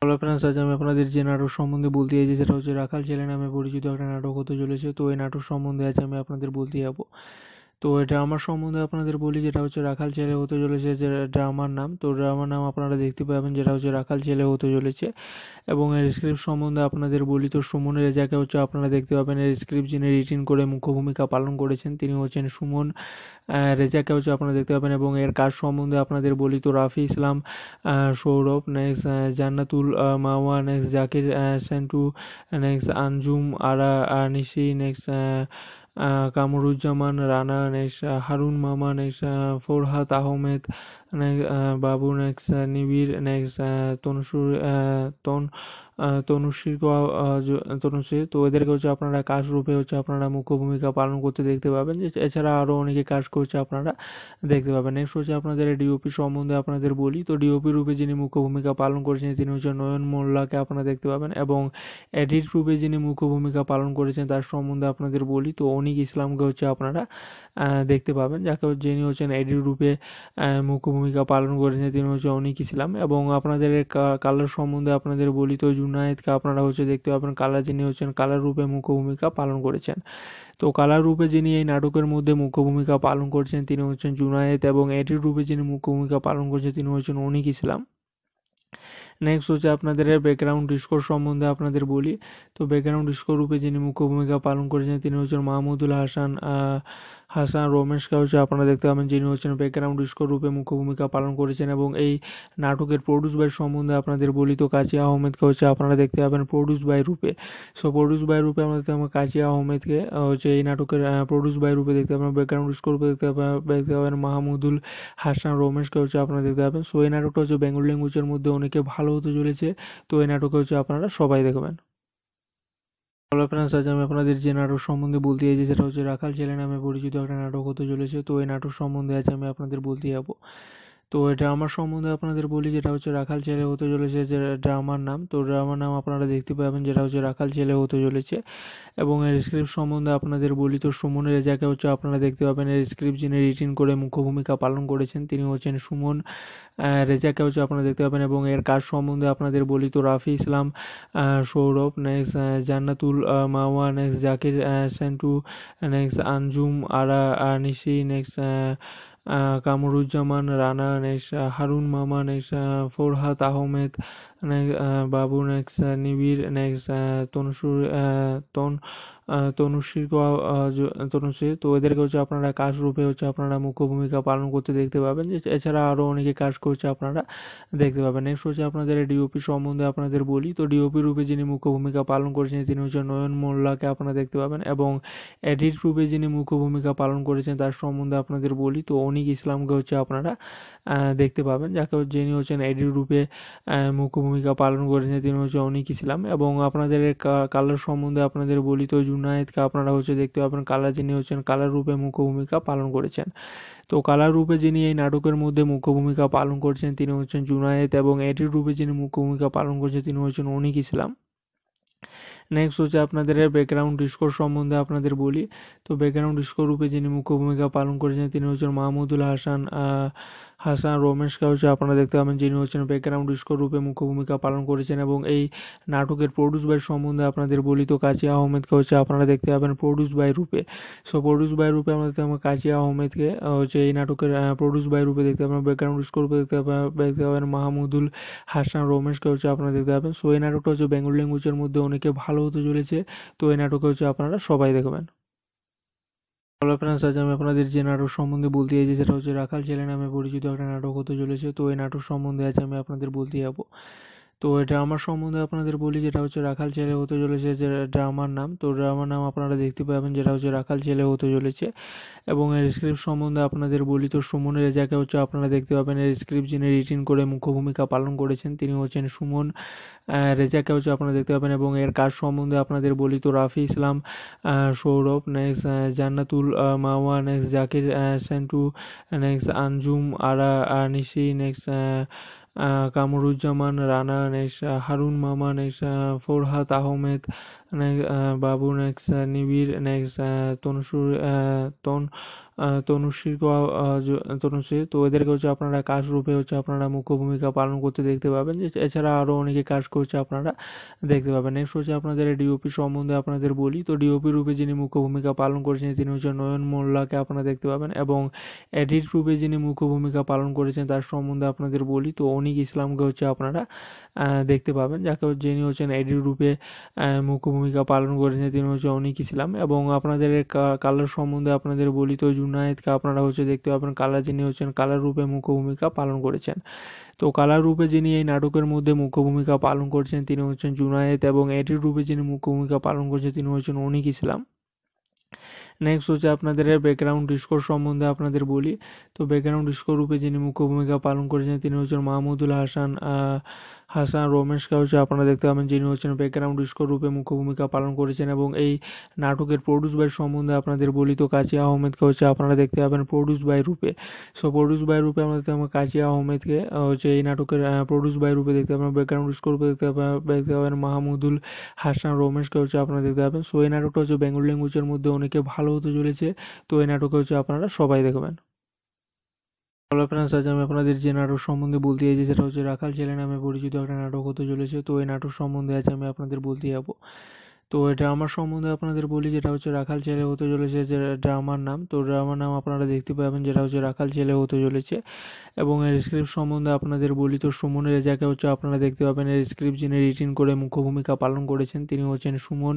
হ্যালো ফ্রেন্ডস আজ আমি আপনাদের যে নাটক সম্বন্ধে বলতে চাইছি সেটা হচ্ছে রাখাল ছেলে নামে পরিচিত একটা নাটক হতে চলেছে তো এই নাটক সম্বন্ধে আজ আমি আপনাদের বলতে যাবো তো এটা সম্বন্ধে আপনাদের বলি যেটা হচ্ছে রাখাল ছেলে হতে চলেছে যে ড্রামার নাম তো ড্রামার নাম আপনারা দেখতে পাবেন যেটা হচ্ছে রাখাল ছেলে হতে চলেছে এবং এর স্ক্রিপ্ট সম্বন্ধে আপনাদের বলি তো সুমন রেজাকে হচ্ছে আপনারা দেখতে পাবেন এর স্ক্রিপ্ট যিনি রিটিন করে মুখ্য ভূমিকা পালন করেছেন তিনি হচ্ছেন সুমন রেজাকে হচ্ছে আপনারা দেখতে পাবেন এবং এর কাজ সম্বন্ধে আপনাদের বলি তো Rafi Islam Sourav next Jannatul Mawa next Zakir Sentu next Anjum Ara Nishi next Kamruzzaman Rana, নেশা, হারুন মামা, নেশা, ফোরহাদ আহমেদ বাবু নেক্সট নিবিড় নেক্সট তনুসুর তন তনুশ্রীকে তনুশ্রী তো এদেরকে হচ্ছে আপনারা কাজ রূপে হচ্ছে আপনারা মুখ্য ভূমিকা পালন করতে দেখতে পাবেন এছাড়া আরও অনেকে কাজ করছে আপনারা দেখতে পাবেন নেক্সট হচ্ছে আপনাদের ডিওপি সম্বন্ধে আপনাদের বলি তো ডিওপি রূপে যিনি মুখ্য ভূমিকা পালন করেছেন তিনি হচ্ছে নয়ন মোল্লাকে আপনারা দেখতে পাবেন এবং এডিট রূপে যিনি মুখ্য ভূমিকা পালন করেছেন তার সম্বন্ধে আপনাদের বলি তো অনিক ইসলামকে হচ্ছে আপনারা দেখতে পাবেন যাকে যিনি হচ্ছেন এডিট রূপে মুখ্য ভূমিকা পালন করেছেন তিনি হচ্ছে অনিক ইসলাম এবং আপনাদের কালার সম্বন্ধে আপনাদের বলি তো জুনায়েদকে আপনারা হচ্ছে দেখতে পাবেন কালার যিনি হচ্ছেন কালার রূপে মুখ্য ভূমিকা পালন করেছেন তো কালার রূপে যিনি এই নাটকের মধ্যে মুখ্য ভূমিকা পালন করেছেন তিনি হচ্ছেন জুনায়েদ এবং এটির রূপে যিনি মুখ্য ভূমিকা পালন করেছেন তিনি হচ্ছেন অনিক ইসলাম নেক্সট হচ্ছে আপনাদের ব্যাকগ্রাউন্ড ডিস্কোর সম্বন্ধে আপনাদের বলি তো ব্যাকগ্রাউন্ড ডিস্কোর রূপে যিনি মুখ্য ভূমিকা পালন করেছেন তিনি হচ্ছেন মাহমুদুল হাসান হাসান রমেশ হচ্ছে আপনারা দেখতে পাবেন যিনি হচ্ছেন ব্যাকগ্রাউন্ড স্কোর রূপে মুখ্য ভূমিকা পালন করেছেন এবং এই নাটকের প্রডিউস বাই সম্বন্ধে আপনাদের বলি তো কাজী আহমেদকে হচ্ছে আপনারা দেখতে পাবেন produce by Rupe so produce by Rupe আমরা দেখতে পাবেন কাজী আহমেদকে হচ্ছে এই নাটকের প্রডিউস বাই রূপে দেখতে পাবেন ব্যাকগ্রাউন্ড স্কোর রূপে দেখতে পাবেন দেখতে পাবেন মাহমুদুল হাসান রমেশকে হচ্ছে আপনারা দেখতে পাবেন সো এই নাটকটা হচ্ছে বেঙ্গল ল্যাঙ্গুয়েজের মধ্যে অনেকে ভালো হতে চলেছে তো এই নাটকে হচ্ছে আপনারা সবাই দেখবেন হ্যালো ফ্রেন্ডস আজ আমি আপনাদের যে নাটক সম্বন্ধে বলতে চাইছি সেটা হচ্ছে রাখাল ছেলে নামে পরিচিত একটা নাটক হতে চলেছে তো এই নাটক সম্বন্ধে আজ আমি আপনাদের বলতে যাবো তো ড্রামার সম্বন্ধে আপনাদের বলি যেটা হচ্ছে রাখাল ছেলে হতে চলেছে যে ড্রামার নাম তো ড্রামার নাম আপনারা দেখতে পাবেন যেটা হচ্ছে রাখাল ছেলে হতে চলেছে এবং এর স্ক্রিপ্ট সম্বন্ধে আপনাদের বলি তো সুমন রেজাকে হচ্ছে আপনারা দেখতে পাবেন এর স্ক্রিপ্ট যিনি রিটিন করে মুখ্য ভূমিকা পালন করেছেন তিনি হচ্ছেন সুমন রেজাকে হচ্ছে আপনারা দেখতে পাবেন এবং এর কাজ সম্বন্ধে আপনাদের বলি তো Rafi Islam Sourav next Jannatul Mawa next Zakir Sentu next Anjum Ara Nishi next Kamruzzaman Rana নেশা হারুন মামা নেশা ফোরহাত আহমেদ বাবু নেক্স নিবিড় নেক্স তনসুর তন তনুশ্রী তনুশ্রী তো এদেরকে হচ্ছে আপনারা কাজ রূপে হচ্ছে আপনারা মুখ্য ভূমিকা পালন করতে দেখতে পাবেন এছাড়া আরও অনেকে কাজ করছে আপনারা দেখতে পাবেন নেক্সট হচ্ছে আপনাদের ডিওপি সম্বন্ধে আপনাদের বলি তো ডিওপি রূপে যিনি মুখ্য ভূমিকা পালন করেছেন তিনি হচ্ছে নয়ন মোল্লাকে আপনারা দেখতে পাবেন এবং এডিট রূপে যিনি মুখ্য ভূমিকা পালন করেছেন তার সম্বন্ধে আপনাদের বলি তো অনিক ইসলামকে হচ্ছে আপনারা দেখতে পাবেন যাকে যিনি হচ্ছেন এডিট রূপে মুখ্য ভূমিকা পালন করেছেন তিনি হচ্ছে অনিক ইসলাম এবং আপনাদের কালার সম্বন্ধে আপনাদের বলি তো জুনায়েদকে আপনারা হচ্ছে দেখতে পাবেন কালা যিনি হচ্ছেন কালার রূপে মুখ্য ভূমিকা পালন করেছেন তো কালার রূপে যিনি এই নাটকের মধ্যে মুখ্য ভূমিকা পালন করছেন তিনি হচ্ছেন জুনায়েদ এবং এটির রূপে যিনি মুখ্য ভূমিকা পালন করছেন তিনি হচ্ছেন অনিক ইসলাম নেক্সট হচ্ছে আপনাদের ব্যাকগ্রাউন্ড স্কোর সম্বন্ধে আপনাদের বলি তো ব্যাকগ্রাউন্ড স্কোর রূপে যিনি মুখ্য ভূমিকা পালন করেছেন তিনি হচ্ছেন মাহমুদুল হাসান হাসান রমেশ হচ্ছে আপনারা দেখতে পাবেন যিনি হচ্ছেন ব্যাকগ্রাউন্ড স্কোর রূপে মুখ্য ভূমিকা পালন করেছেন এবং এই নাটকের প্রডিউস বাই সম্বন্ধে আপনাদের বলি তো কাজী আহমেদকে হচ্ছে আপনারা দেখতে পাবেন produce by Rupe so produce by Rupe আমরা দেখতে পাবেন কাজী আহমেদকে হচ্ছে এই নাটকের প্রডিউস বাই রূপে দেখতে পাবেন ব্যাকগ্রাউন্ড স্কোর রূপে দেখতে পাবেন দেখতে পাবেন মাহমুদুল হাসান রমেশকে হচ্ছে আপনারা দেখতে পাবেন সো এই নাটকটা হচ্ছে বেঙ্গল ল্যাঙ্গুয়েজের মধ্যে অনেকে ভালো হতে চলেছে তো এই নাটকে হচ্ছে আপনারা সবাই দেখবেন হ্যালো ফ্রেন্ডস আজ আমি আপনাদের যে নাটক সম্বন্ধে বলতে চাইছি সেটা হচ্ছে রাখাল ছেলে নামে পরিচিত একটা নাটক হতে চলেছে তো এই নাটক সম্বন্ধে আজ আমি আপনাদের বলতে যাবো তো ড্রামার সম্বন্ধে আপনাদের বলি যেটা হচ্ছে রাখাল ছেলে হতে চলেছে যে ড্রামার নাম তো ড্রামার নাম আপনারা দেখতে পাবেন যেটা হচ্ছে রাখাল ছেলে হতে চলেছে এবং এর স্ক্রিপ্ট সম্বন্ধে আপনাদের বলি তো সুমন রেজাকে হচ্ছে আপনারা দেখতে পাবেন এর স্ক্রিপ্ট যিনি রিটিন করে মুখ্য ভূমিকা পালন করেছেন তিনি হচ্ছেন সুমন রেজাকে হচ্ছে আপনারা দেখতে পাবেন এবং এর কাজ সম্বন্ধে আপনাদের বলি তো Rafi Islam Sourav next Jannatul Mawa next Zakir Sentu next Anjum Ara Nishi next Kamruzzaman Rana, নেশা, হারুন মামা, নেশা, ফোরহাদ আহমেদ বাবু নেক্সট নিবিড় নেক্সট তনুসুর তন তনুশ্রীর তনুশ্রী তো এদেরকে হচ্ছে আপনারা কাজ রূপে হচ্ছে আপনারা মুখ্য ভূমিকা পালন করতে দেখতে পাবেন এছাড়া আরও অনেকে কাজ করছে আপনারা দেখতে পাবেন নেক্সট হচ্ছে আপনাদের ডিওপি সম্বন্ধে আপনাদের বলি তো ডিওপি রূপে যিনি মুখ্য ভূমিকা পালন করেছেন তিনি হচ্ছে নয়ন মোল্লাকে আপনারা দেখতে পাবেন এবং এডিট রূপে যিনি মুখ্য ভূমিকা পালন করেছেন তার সম্বন্ধে আপনাদের বলি তো অনিক ইসলামকে হচ্ছে আপনারা দেখতে পাবেন যাকে যিনি হচ্ছেন এডির রূপে মুখ্য ভূমিকা পালন করেছেন তিনি হচ্ছে অনেক ইসলাম এবং আপনাদের কালার সম্বন্ধে আপনাদের বলি তো জুনায়েদকে আপনারা হচ্ছে দেখতে পাবেন কালার যিনি হচ্ছেন কালার রূপে মুখ্য ভূমিকা পালন করেছেন তো কালার রূপে যিনি এই নাটকের মধ্যে মুখ্য ভূমিকা পালন করছেন তিনি হচ্ছেন জুনায়েদ এবং এডির রূপে যিনি মুখ্য ভূমিকা পালন করছেন তিনি হচ্ছেন অনিক ইসলাম নেক্সট হচ্ছে আপনাদের ব্যাকগ্রাউন্ড ডিস্কোর সম্বন্ধে আপনাদের বলি তো ব্যাকগ্রাউন্ড ডিস্কোর রূপে যিনি মুখ্য ভূমিকা পালন করেছেন তিনি হচ্ছেন মাহমুদুল হাসান হাসান রমেশ হচ্ছে আপনারা দেখতে পাবেন যিনি হচ্ছেন ব্যাকগ্রাউন্ড স্কোর রূপে মুখ্য ভূমিকা পালন করেছেন এবং এই নাটকের প্রডিউস বাই সম্বন্ধে আপনাদের বলি তো কাজী আহমেদকে হচ্ছে আপনারা দেখতে পাবেন produce by Rupe so produce by Rupe আমরা দেখতে পাবেন কাজী আহমেদকে হচ্ছে এই নাটকের প্রডিউস বাই রূপে দেখতে পাবেন ব্যাকগ্রাউন্ড স্কোর রূপে দেখতে পাবেন দেখতে পাবেন মাহমুদুল হাসান রমেশকে হচ্ছে আপনারা দেখতে পাবেন সো এই নাটকটা হচ্ছে বেঙ্গল ল্যাঙ্গুয়েজের মধ্যে অনেকে ভালো হতে চলেছে তো এই নাটকে হচ্ছে আপনারা সবাই দেখবেন হ্যালো ফ্রেন্ডস আজ আমি আপনাদের যে নাটক সম্বন্ধে বলতে চাইছি সেটা হচ্ছে রাখাল ছেলে নামে পরিচিত একটা নাটক হতে চলেছে তো এই নাটক সম্বন্ধে আজ আমি আপনাদের বলতে যাবো তো ড্রামার সম্বন্ধে আপনাদের বলি যেটা হচ্ছে রাখাল ছেলে হতে চলেছে যে ড্রামার নাম তো ড্রামার নাম আপনারা দেখতে পাবেন যেটা হচ্ছে রাখাল ছেলে হতে চলেছে এবং এর স্ক্রিপ্ট সম্বন্ধে আপনাদের বলি তো সুমন রেজাকে হচ্ছে আপনারা দেখতে পাবেন এর স্ক্রিপ্ট যিনি রিটিন করে মুখ্য ভূমিকা পালন করেছেন তিনি হচ্ছেন সুমন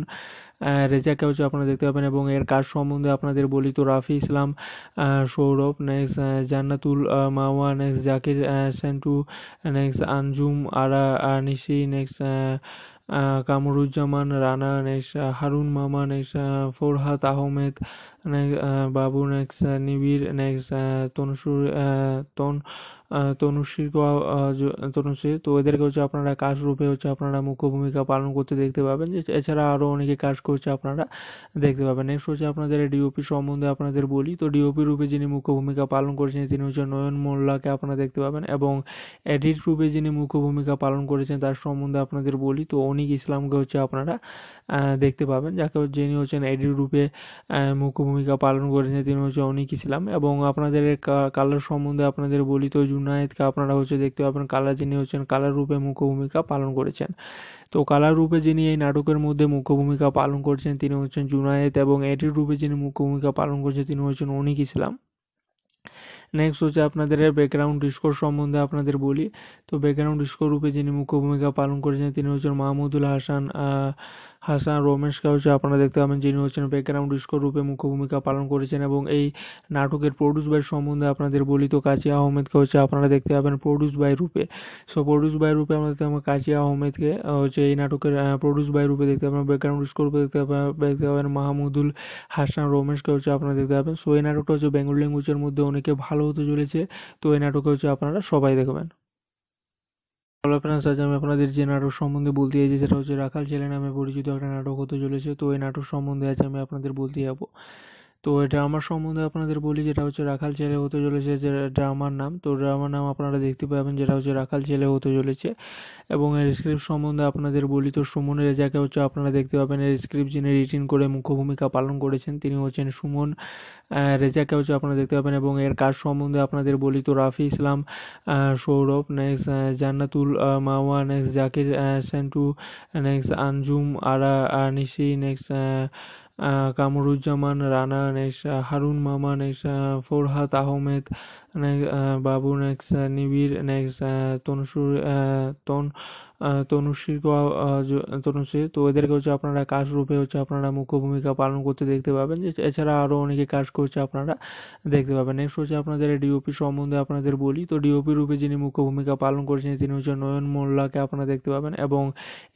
রেজাকে হচ্ছে আপনারা দেখতে পাবেন এবং এর কাজ সম্বন্ধে আপনাদের বলি তো Rafi Islam Sourav next Jannatul Mawa next Zakir Sentu next Anjum Ara Nishi next Kamruzzaman Rana নেশা হারুন মামা নেশা ফোরহাত আহমেদ বাবু নেক্সা নিবিড় নেক্স তনসুর তন তনুশ্রী তনুশ্রী তো এদেরকে হচ্ছে আপনারা কাজ রূপে হচ্ছে আপনারা মুখ্য ভূমিকা পালন করতে দেখতে পাবেন এছাড়া আরও অনেকে কাজ করছে আপনারা দেখতে পাবেন নেক্সট হচ্ছে আপনাদের ডিওপি সম্বন্ধে আপনাদের বলি তো ডিওপি রূপে যিনি মুখ্য ভূমিকা পালন করেছেন তিনি হচ্ছে নয়ন মোল্লাকে আপনারা দেখতে পাবেন এবং এডিট রূপে যিনি মুখ্য ভূমিকা পালন করেছেন তার সম্বন্ধে আপনাদের বলি তো অনিক ইসলামকে হচ্ছে আপনারা দেখতে পাবেন যাকে যিনি হচ্ছেন এডি রূপে মুখ্য ভূমিকা পালন করেছেন তিনি হচ্ছে অনেক ইসলাম এবং আপনাদের কালার সম্বন্ধে আপনাদের বলি তো জুনায়েদকে আপনারা হচ্ছে দেখতে পাবেন কালার যিনি হচ্ছেন কালার রূপে মুখ্য ভূমিকা পালন করেছেন তো কালার রূপে যিনি এই নাটকের মধ্যে মুখ্য ভূমিকা পালন করছেন তিনি হচ্ছেন জুনায়েদ এবং এটির রূপে যিনি মুখ্য ভূমিকা পালন করছেন তিনি হচ্ছেন অনিক ইসলাম নেক্সট হচ্ছে আপনাদের ব্যাকগ্রাউন্ড স্কোর সম্বন্ধে আপনাদের বলি তো ব্যাকগ্রাউন্ড স্কোর রূপে যিনি মুখ্য ভূমিকা পালন করেছেন তিনি হচ্ছেন মাহমুদুল হাসান হাসান রমেশ কাউকে আপনারা দেখতে পাবেন যিনি হচ্ছেন ব্যাকগ্রাউন্ড স্কোর রূপে মুখ্য ভূমিকা পালন করেছেন এবং এই নাটকের প্রডিউস বাই সম্বন্ধে আপনাদের বলি তো কাজী আহমেদকে হচ্ছে আপনারা দেখতে পাবেন produce by Rupe so produce by Rupe আমরা দেখতে পাবেন কাজী আহমেদকে হচ্ছে এই নাটকের প্রডিউস বাই রূপে দেখতে পাবেন ব্যাকগ্রাউন্ড স্কোর রূপে দেখতে পাবেন দেখতে পাবেন মাহমুদুল হাসান রমেশকে হচ্ছে আপনারা দেখতে পাবেন সো এই নাটকটা হচ্ছে বেঙ্গল ল্যাঙ্গুয়েজের মধ্যে অনেকে ভালো হতে চলেছে তো এই নাটকে হচ্ছে আপনারা সবাই দেখবেন হ্যালো ফ্রেন্ডস আজ আমি আপনাদের যে নাটক সম্বন্ধে বলতে চাইছি সেটা হচ্ছে রাখাল ছেলে নামে পরিচিত একটা নাটক হতে চলেছে তো এই নাটক সম্বন্ধে আজ আমি আপনাদের বলতে যাবো তো ড্রামার সম্বন্ধে আপনাদের বলি যেটা হচ্ছে রাখাল ছেলে হতে চলেছে যে ড্রামার নাম তো ড্রামার নাম আপনারা দেখতে পাবেন যেটা হচ্ছে রাখাল ছেলে হতে চলেছে এবং এর স্ক্রিপ্ট সম্বন্ধে আপনাদের বলি তো সুমন রেজাকে হচ্ছে আপনারা দেখতে পাবেন এর স্ক্রিপ্ট যিনি রিটিন করে মুখ্য ভূমিকা পালন করেছেন তিনি হচ্ছেন সুমন রেজাকে হচ্ছে আপনারা দেখতে পাবেন এবং এর কাজ সম্বন্ধে আপনাদের বলি তো Rafi Islam Sourav next Jannatul Mawa next Zakir Sentu next Anjum Ara Nishi next Kamruzzaman Rana, নেশা, হারুন মামা, নেশা, ফোরহাদ আহমেদ বাবু নেক্সট নিবিড় নেক্সট তনুসুর তন তনুশ্রী তনুশ্রী তো এদেরকে হচ্ছে আপনারা কাজ রূপে হচ্ছে আপনারা মুখ্য ভূমিকা পালন করতে দেখতে পাবেন এছাড়া আরও অনেকে কাজ করছে আপনারা দেখতে পাবেন নেক্সট হচ্ছে আপনাদের ডিওপি সম্বন্ধে আপনাদের বলি তো ডিওপি রূপে যিনি মুখ্য ভূমিকা পালন করেছেন তিনি হচ্ছে নয়ন মোল্লাকে আপনারা দেখতে পাবেন এবং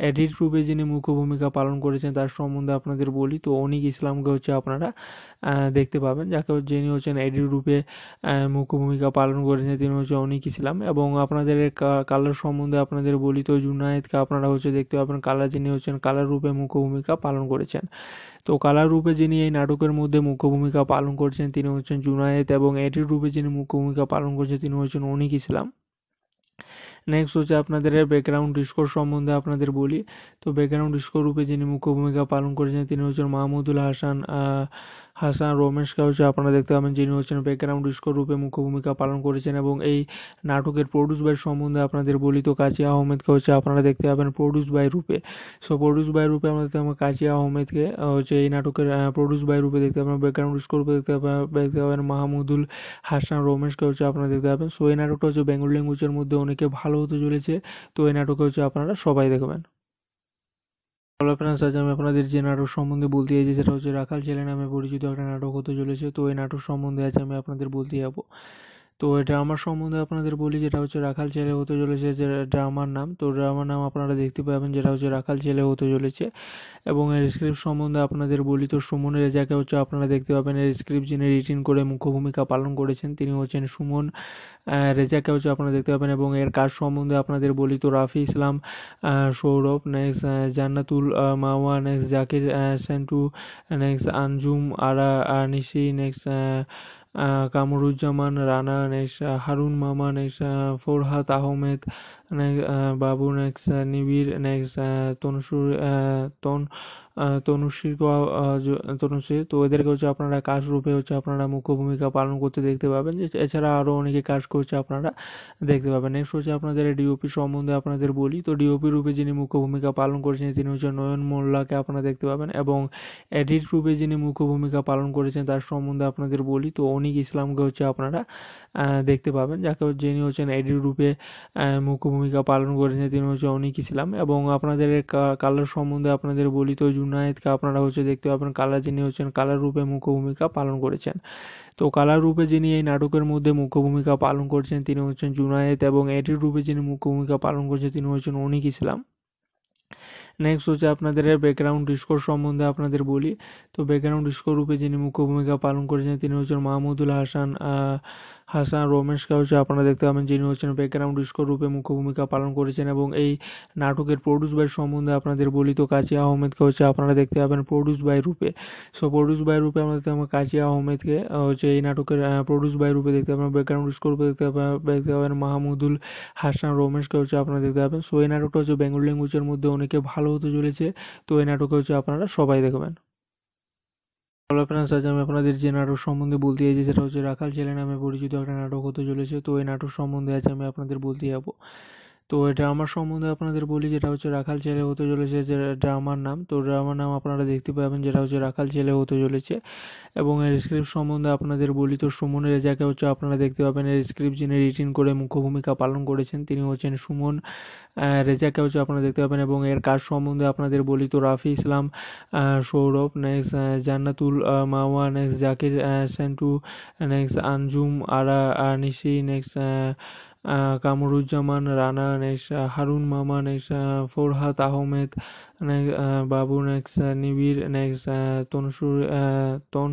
এডিট রূপে যিনি মুখ্য ভূমিকা পালন করেছেন তার সম্বন্ধে আপনাদের বলি তো অনিক ইসলামকে হচ্ছে আপনারা দেখতে পাবেন যাকে যিনি হচ্ছেন এডি রূপে মুখ্য ভূমিকা পালন করেছেন তিনি হচ্ছে অনেক ইসলাম এবং আপনাদের কালার সম্বন্ধে আপনাদের বলি তো জুনায়েদকে আপনারা হচ্ছে দেখতে পাবেন কালার যিনি হচ্ছেন কালার রূপে মুখ্য ভূমিকা পালন করেছেন তো কালার রূপে যিনি এই নাটকের মধ্যে মুখ্য ভূমিকা পালন করছেন তিনি হচ্ছেন জুনায়েদ এবং এটির রূপে যিনি মুখ্য ভূমিকা পালন করছেন তিনি হচ্ছেন অনিক ইসলাম নেক্সট হচ্ছে আপনাদের ব্যাকগ্রাউন্ড স্কোর সম্বন্ধে আপনাদের বলি তো ব্যাকগ্রাউন্ড স্কোর রূপে যিনি মুখ্য ভূমিকা পালন করেছেন তিনি হচ্ছেন মাহমুদুল হাসান হাসান রমেশকে হচ্ছে আপনারা দেখতে পাবেন যিনি হচ্ছেন ব্যাকগ্রাউন্ড স্কোর রূপে মুখ্য ভূমিকা পালন করেছেন এবং এই নাটকের প্রডিউস বাই সম্বন্ধে আপনাদের বলি তো কাজী আহমেদকে হচ্ছে আপনারা দেখতে পাবেন produce by Rupe so produce by Rupe আমরা দেখতে পাবেন কাজী আহমেদকে হচ্ছে এই নাটকের প্রডিউস বাই রূপে দেখতে পাবেন ব্যাকগ্রাউন্ড স্কোর রূপে দেখতে পাবেন দেখতে পাবেন মাহমুদুল হাসান রমেশকে হচ্ছে আপনারা দেখতে পাবেন সো এই নাটকটা হচ্ছে বেঙ্গল ল্যাঙ্গুয়েজের মধ্যে অনেকে ভালো হতে চলেছে তো এই নাটকে হচ্ছে আপনারা সবাই দেখবেন হ্যালো ফ্রেন্ডস আজ আমি আপনাদের যে নাটক সম্বন্ধে বলতে চাইছি সেটা হচ্ছে রাখাল ছেলে নামে পরিচিত একটা নাটক হতে চলেছে তো এই নাটক সম্বন্ধে আজ আমি আপনাদের বলতে যাবো তো ড্রামার সম্বন্ধে আপনাদের বলি যেটা হচ্ছে রাখাল ছেলে হতে চলেছে যে ড্রামার নাম তো ড্রামার নাম আপনারা দেখতে পাবেন যেটা হচ্ছে রাখাল ছেলে হতে চলেছে এবং এর স্ক্রিপ্ট সম্বন্ধে আপনাদের বলি তো সুমন রেজাকে হচ্ছে আপনারা দেখতে পাবেন এর স্ক্রিপ্ট যিনি রিটিন করে মুখ্য ভূমিকা পালন করেছেন তিনি হচ্ছেন সুমন রেজাকে হচ্ছে আপনারা দেখতে পাবেন এবং এর কাজ সম্বন্ধে আপনাদের বলি তো Rafi Islam Sourav next Jannatul Mawa next Zakir Sentu next Anjum Ara Nishi next Kamruzzaman Rana নেশা হারুন মামা নেশা ফোরহাত আহমেদ বাবু নেক্সা নিবিড় নেক্স তনসুর তন তনুশ্রী তনুশ্রী তো এদেরকে হচ্ছে আপনারা কাজ রূপে হচ্ছে আপনারা মুখ্য ভূমিকা পালন করতে দেখতে পাবেন এছাড়া আরও অনেকে কাজ করছে আপনারা দেখতে পাবেন নেক্সট হচ্ছে আপনাদের ডিওপি সম্বন্ধে আপনাদের বলি তো ডিওপি রূপে যিনি মুখ্য ভূমিকা পালন করেছেন তিনি হচ্ছে নয়ন মোল্লাকে আপনারা দেখতে পাবেন এবং এডিট রূপে যিনি মুখ্য ভূমিকা পালন করেছেন তার সম্বন্ধে আপনাদের বলি তো অনিক ইসলামকে হচ্ছে আপনারা দেখতে পাবেন যাকে যিনি হচ্ছেন এডিট রূপে মুখ্য ভূমিকা পালন করেছেন তিনি হচ্ছে অনিক ইসলাম এবং আপনাদের কালার সম্বন্ধে আপনাদের বলি তো জুনায়েদকে আপনারা হচ্ছে দেখতে পাবেন কালা যিনি হচ্ছেন কালার রূপে মুখ্য ভূমিকা পালন করেছেন তো কালার রূপে যিনি এই নাটকের মধ্যে মুখ্য ভূমিকা পালন করছেন তিনি হচ্ছেন জুনায়েদ এবং এটির রূপে যিনি মুখ্য ভূমিকা পালন করছেন তিনি হচ্ছেন অনিক ইসলাম নেক্সট হচ্ছে আপনাদের ব্যাকগ্রাউন্ড ডিস্কোর সম্বন্ধে আপনাদের বলি তো ব্যাকগ্রাউন্ড ডিস্কোর রূপে যিনি মুখ্য ভূমিকা পালন করেছেন তিনি হচ্ছেন মাহমুদুল হাসান হাসান রমেশ কাউকে আপনারা দেখতে পাবেন যিনি হচ্ছেন ব্যাকগ্রাউন্ড স্কোর রূপে মুখ্য ভূমিকা পালন করেছেন এবং এই নাটকের প্রডিউস বাই সম্বন্ধে আপনাদের বলি তো কাজী আহমেদকে হচ্ছে আপনারা দেখতে পাবেন produce by Rupe so produce by Rupe আমরা দেখতে পাবেন কাজী আহমেদকে হচ্ছে এই নাটকের প্রডিউস বাই রূপে দেখতে পাবেন ব্যাকগ্রাউন্ড স্কোর রূপে দেখতে পাবেন দেখতে পাবেন মাহমুদুল হাসান রমেশকে হচ্ছে আপনারা দেখতে পাবেন সো এই নাটকটা হচ্ছে বেঙ্গল ল্যাঙ্গুয়েজের মধ্যে অনেকে ভালো হতে চলেছে তো এই নাটকে হচ্ছে আপনারা সবাই দেখবেন হ্যালো ফ্রেন্ডস আজ আমি আপনাদের যে নাটক সম্বন্ধে বলতে চাইছি সেটা হচ্ছে রাখাল ছেলে নামে পরিচিত একটা নাটক হতে চলেছে তো এই নাটক সম্বন্ধে আজ আমি আপনাদের বলতে যাবো তো ড্রামার সম্বন্ধে আপনাদের বলি যেটা হচ্ছে রাখাল ছেলে হতে চলেছে যে ড্রামার নাম তো ড্রামার নাম আপনারা দেখতে পাবেন যেটা হচ্ছে রাখাল ছেলে হতে চলেছে এবং এর স্ক্রিপ্ট সম্বন্ধে আপনাদের বলি তো সুমন রেজাকে হচ্ছে আপনারা দেখতে পাবেন এর স্ক্রিপ্ট যিনি রিটিন করে মুখ্য ভূমিকা পালন করেছেন তিনি হচ্ছেন সুমন রেজাকে হচ্ছে আপনারা দেখতে পাবেন এবং এর কাজ সম্বন্ধে আপনাদের বলি তো Rafi Islam Sourav next Jannatul Mawa next Zakir Sentu next Anjum Ara Nishi next Kamruzzaman Rana নেশা হারুন মামা নেশা ফোরহাত আহমেদ বাবু নেক্স নিবিড় নেক্স তনসুর তন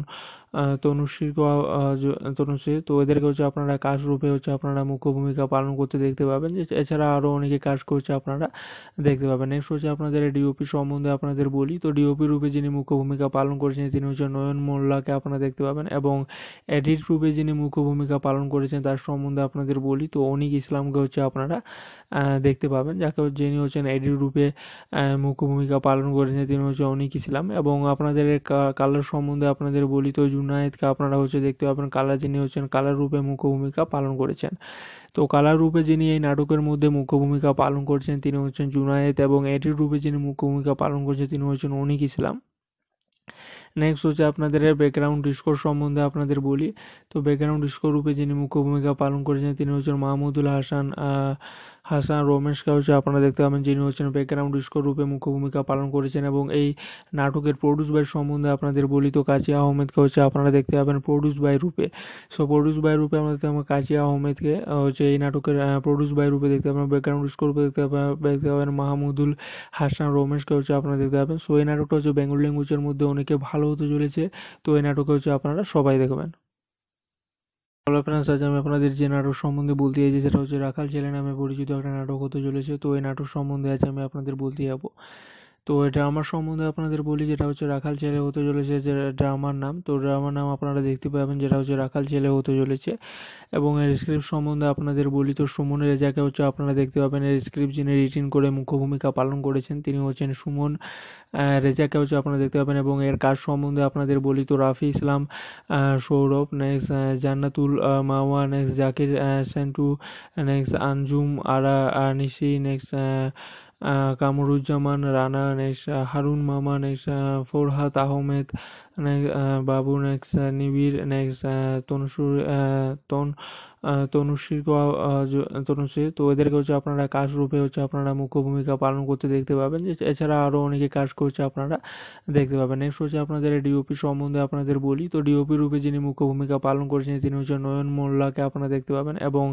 তনুশ্রী তনুশ্রী তো এদেরকে হচ্ছে আপনারা কাজ রূপে হচ্ছে আপনারা মুখ্য ভূমিকা পালন করতে দেখতে পাবেন এছাড়া আরও অনেকে কাজ করছে আপনারা দেখতে পাবেন নেক্সট হচ্ছে আপনাদের ডিওপি সম্বন্ধে আপনাদের বলি তো ডিওপি রূপে যিনি মুখ্য ভূমিকা পালন করেছেন তিনি হচ্ছে নয়ন মোল্লাকে আপনারা দেখতে পাবেন এবং এডিট রূপে যিনি মুখ্য ভূমিকা পালন করেছেন তার সম্বন্ধে আপনাদের বলি তো অনিক ইসলামকে হচ্ছে আপনারা দেখতে পাবেন যাকে যিনি হচ্ছেন এডির রূপে মুখ্য ভূমিকা পালন করেছেন তিনি হচ্ছে অনেক ইসলাম এবং আপনাদের কালার সম্বন্ধে আপনাদের বলি তো জুনায়েদকে আপনারা হচ্ছে দেখতে পাবেন কালার যিনি হচ্ছেন কালার রূপে মুখ্য ভূমিকা পালন করেছেন তো কালার রূপে যিনি এই নাটকের মধ্যে মুখ্য ভূমিকা পালন করছেন তিনি হচ্ছেন জুনায়েদ এবং এডির রূপে যিনি মুখ্য ভূমিকা পালন করছেন তিনি হচ্ছেন অনিক ইসলাম নেক্সট হচ্ছে আপনাদের ব্যাকগ্রাউন্ড ডিস্কোর সম্বন্ধে আপনাদের বলি তো ব্যাকগ্রাউন্ড ডিস্কোর রূপে যিনি মুখ্য ভূমিকা পালন করেছেন তিনি হচ্ছেন মাহমুদুল হাসান হাসান রমেশ কাউকে আপনারা দেখতে পাবেন যিনি হচ্ছেন ব্যাকগ্রাউন্ড স্কোর রূপে মুখ্য ভূমিকা পালন করেছেন এবং এই নাটকের প্রডিউস বাই সম্বন্ধে আপনাদের বলি তো কাজী আহমেদকে হচ্ছে আপনারা দেখতে পাবেন produce by Rupe so produce by Rupe আমরা দেখতে পাবেন কাজী আহমেদকে হচ্ছে এই নাটকের প্রডিউস বাই রূপে দেখতে পাবেন ব্যাকগ্রাউন্ড স্কোর রূপে দেখতে পাবেন দেখতে পাবেন মাহমুদুল হাসান রমেশকে হচ্ছে আপনারা দেখতে পাবেন সো এই নাটকটা হচ্ছে বেঙ্গল ল্যাঙ্গুয়েজের মধ্যে অনেকে ভালো হতে চলেছে তো এই নাটকে হচ্ছে আপনারা সবাই দেখবেন হ্যালো ফ্রেন্ডস আজ আমি আপনাদের যে নাটক সম্বন্ধে বলতে চাইছি সেটা হচ্ছে রাখাল ছেলে নামে পরিচিত একটা নাটক হতে চলেছে তো এই নাটক সম্বন্ধে আজ আমি আপনাদের বলতে যাবো তো ড্রামার সম্বন্ধে আপনাদের বলি যেটা হচ্ছে রাখাল ছেলে হতে চলেছে যে ড্রামার নাম তো ড্রামার নাম আপনারা দেখতে পাবেন যেটা হচ্ছে রাখাল ছেলে হতে চলেছে এবং এর স্ক্রিপ্ট সম্বন্ধে আপনাদের বলি তো সুমন রেজাকে হচ্ছে আপনারা দেখতে পাবেন এর স্ক্রিপ্ট যিনি রিটিন করে মুখ্য ভূমিকা পালন করেছেন তিনি হচ্ছেন সুমন রেজাকে হচ্ছে আপনারা দেখতে পাবেন এবং এর কাজ সম্বন্ধে আপনাদের বলি তো Rafi Islam Sourav next Jannatul Mawa next Zakir Sentu next Anjum Ara Nishi next Kamruzzaman Rana নেশা হারুন মামা নেশা ফোরহাত আহমেদ বাবু নেক্স নিবিড় নেক্স তনসুর তন তনুশ্রী তনুশ্রী তো এদেরকে হচ্ছে আপনারা কাজ রূপে হচ্ছে আপনারা মুখ্য ভূমিকা পালন করতে দেখতে পাবেন এছাড়া আরও অনেকে কাজ করছে আপনারা দেখতে পাবেন নেক্সট হচ্ছে আপনাদের ডিওপি সম্বন্ধে আপনাদের বলি তো ডিওপি রূপে যিনি মুখ্য ভূমিকা পালন করেছেন তিনি হচ্ছে নয়ন মোল্লাকে আপনারা দেখতে পাবেন এবং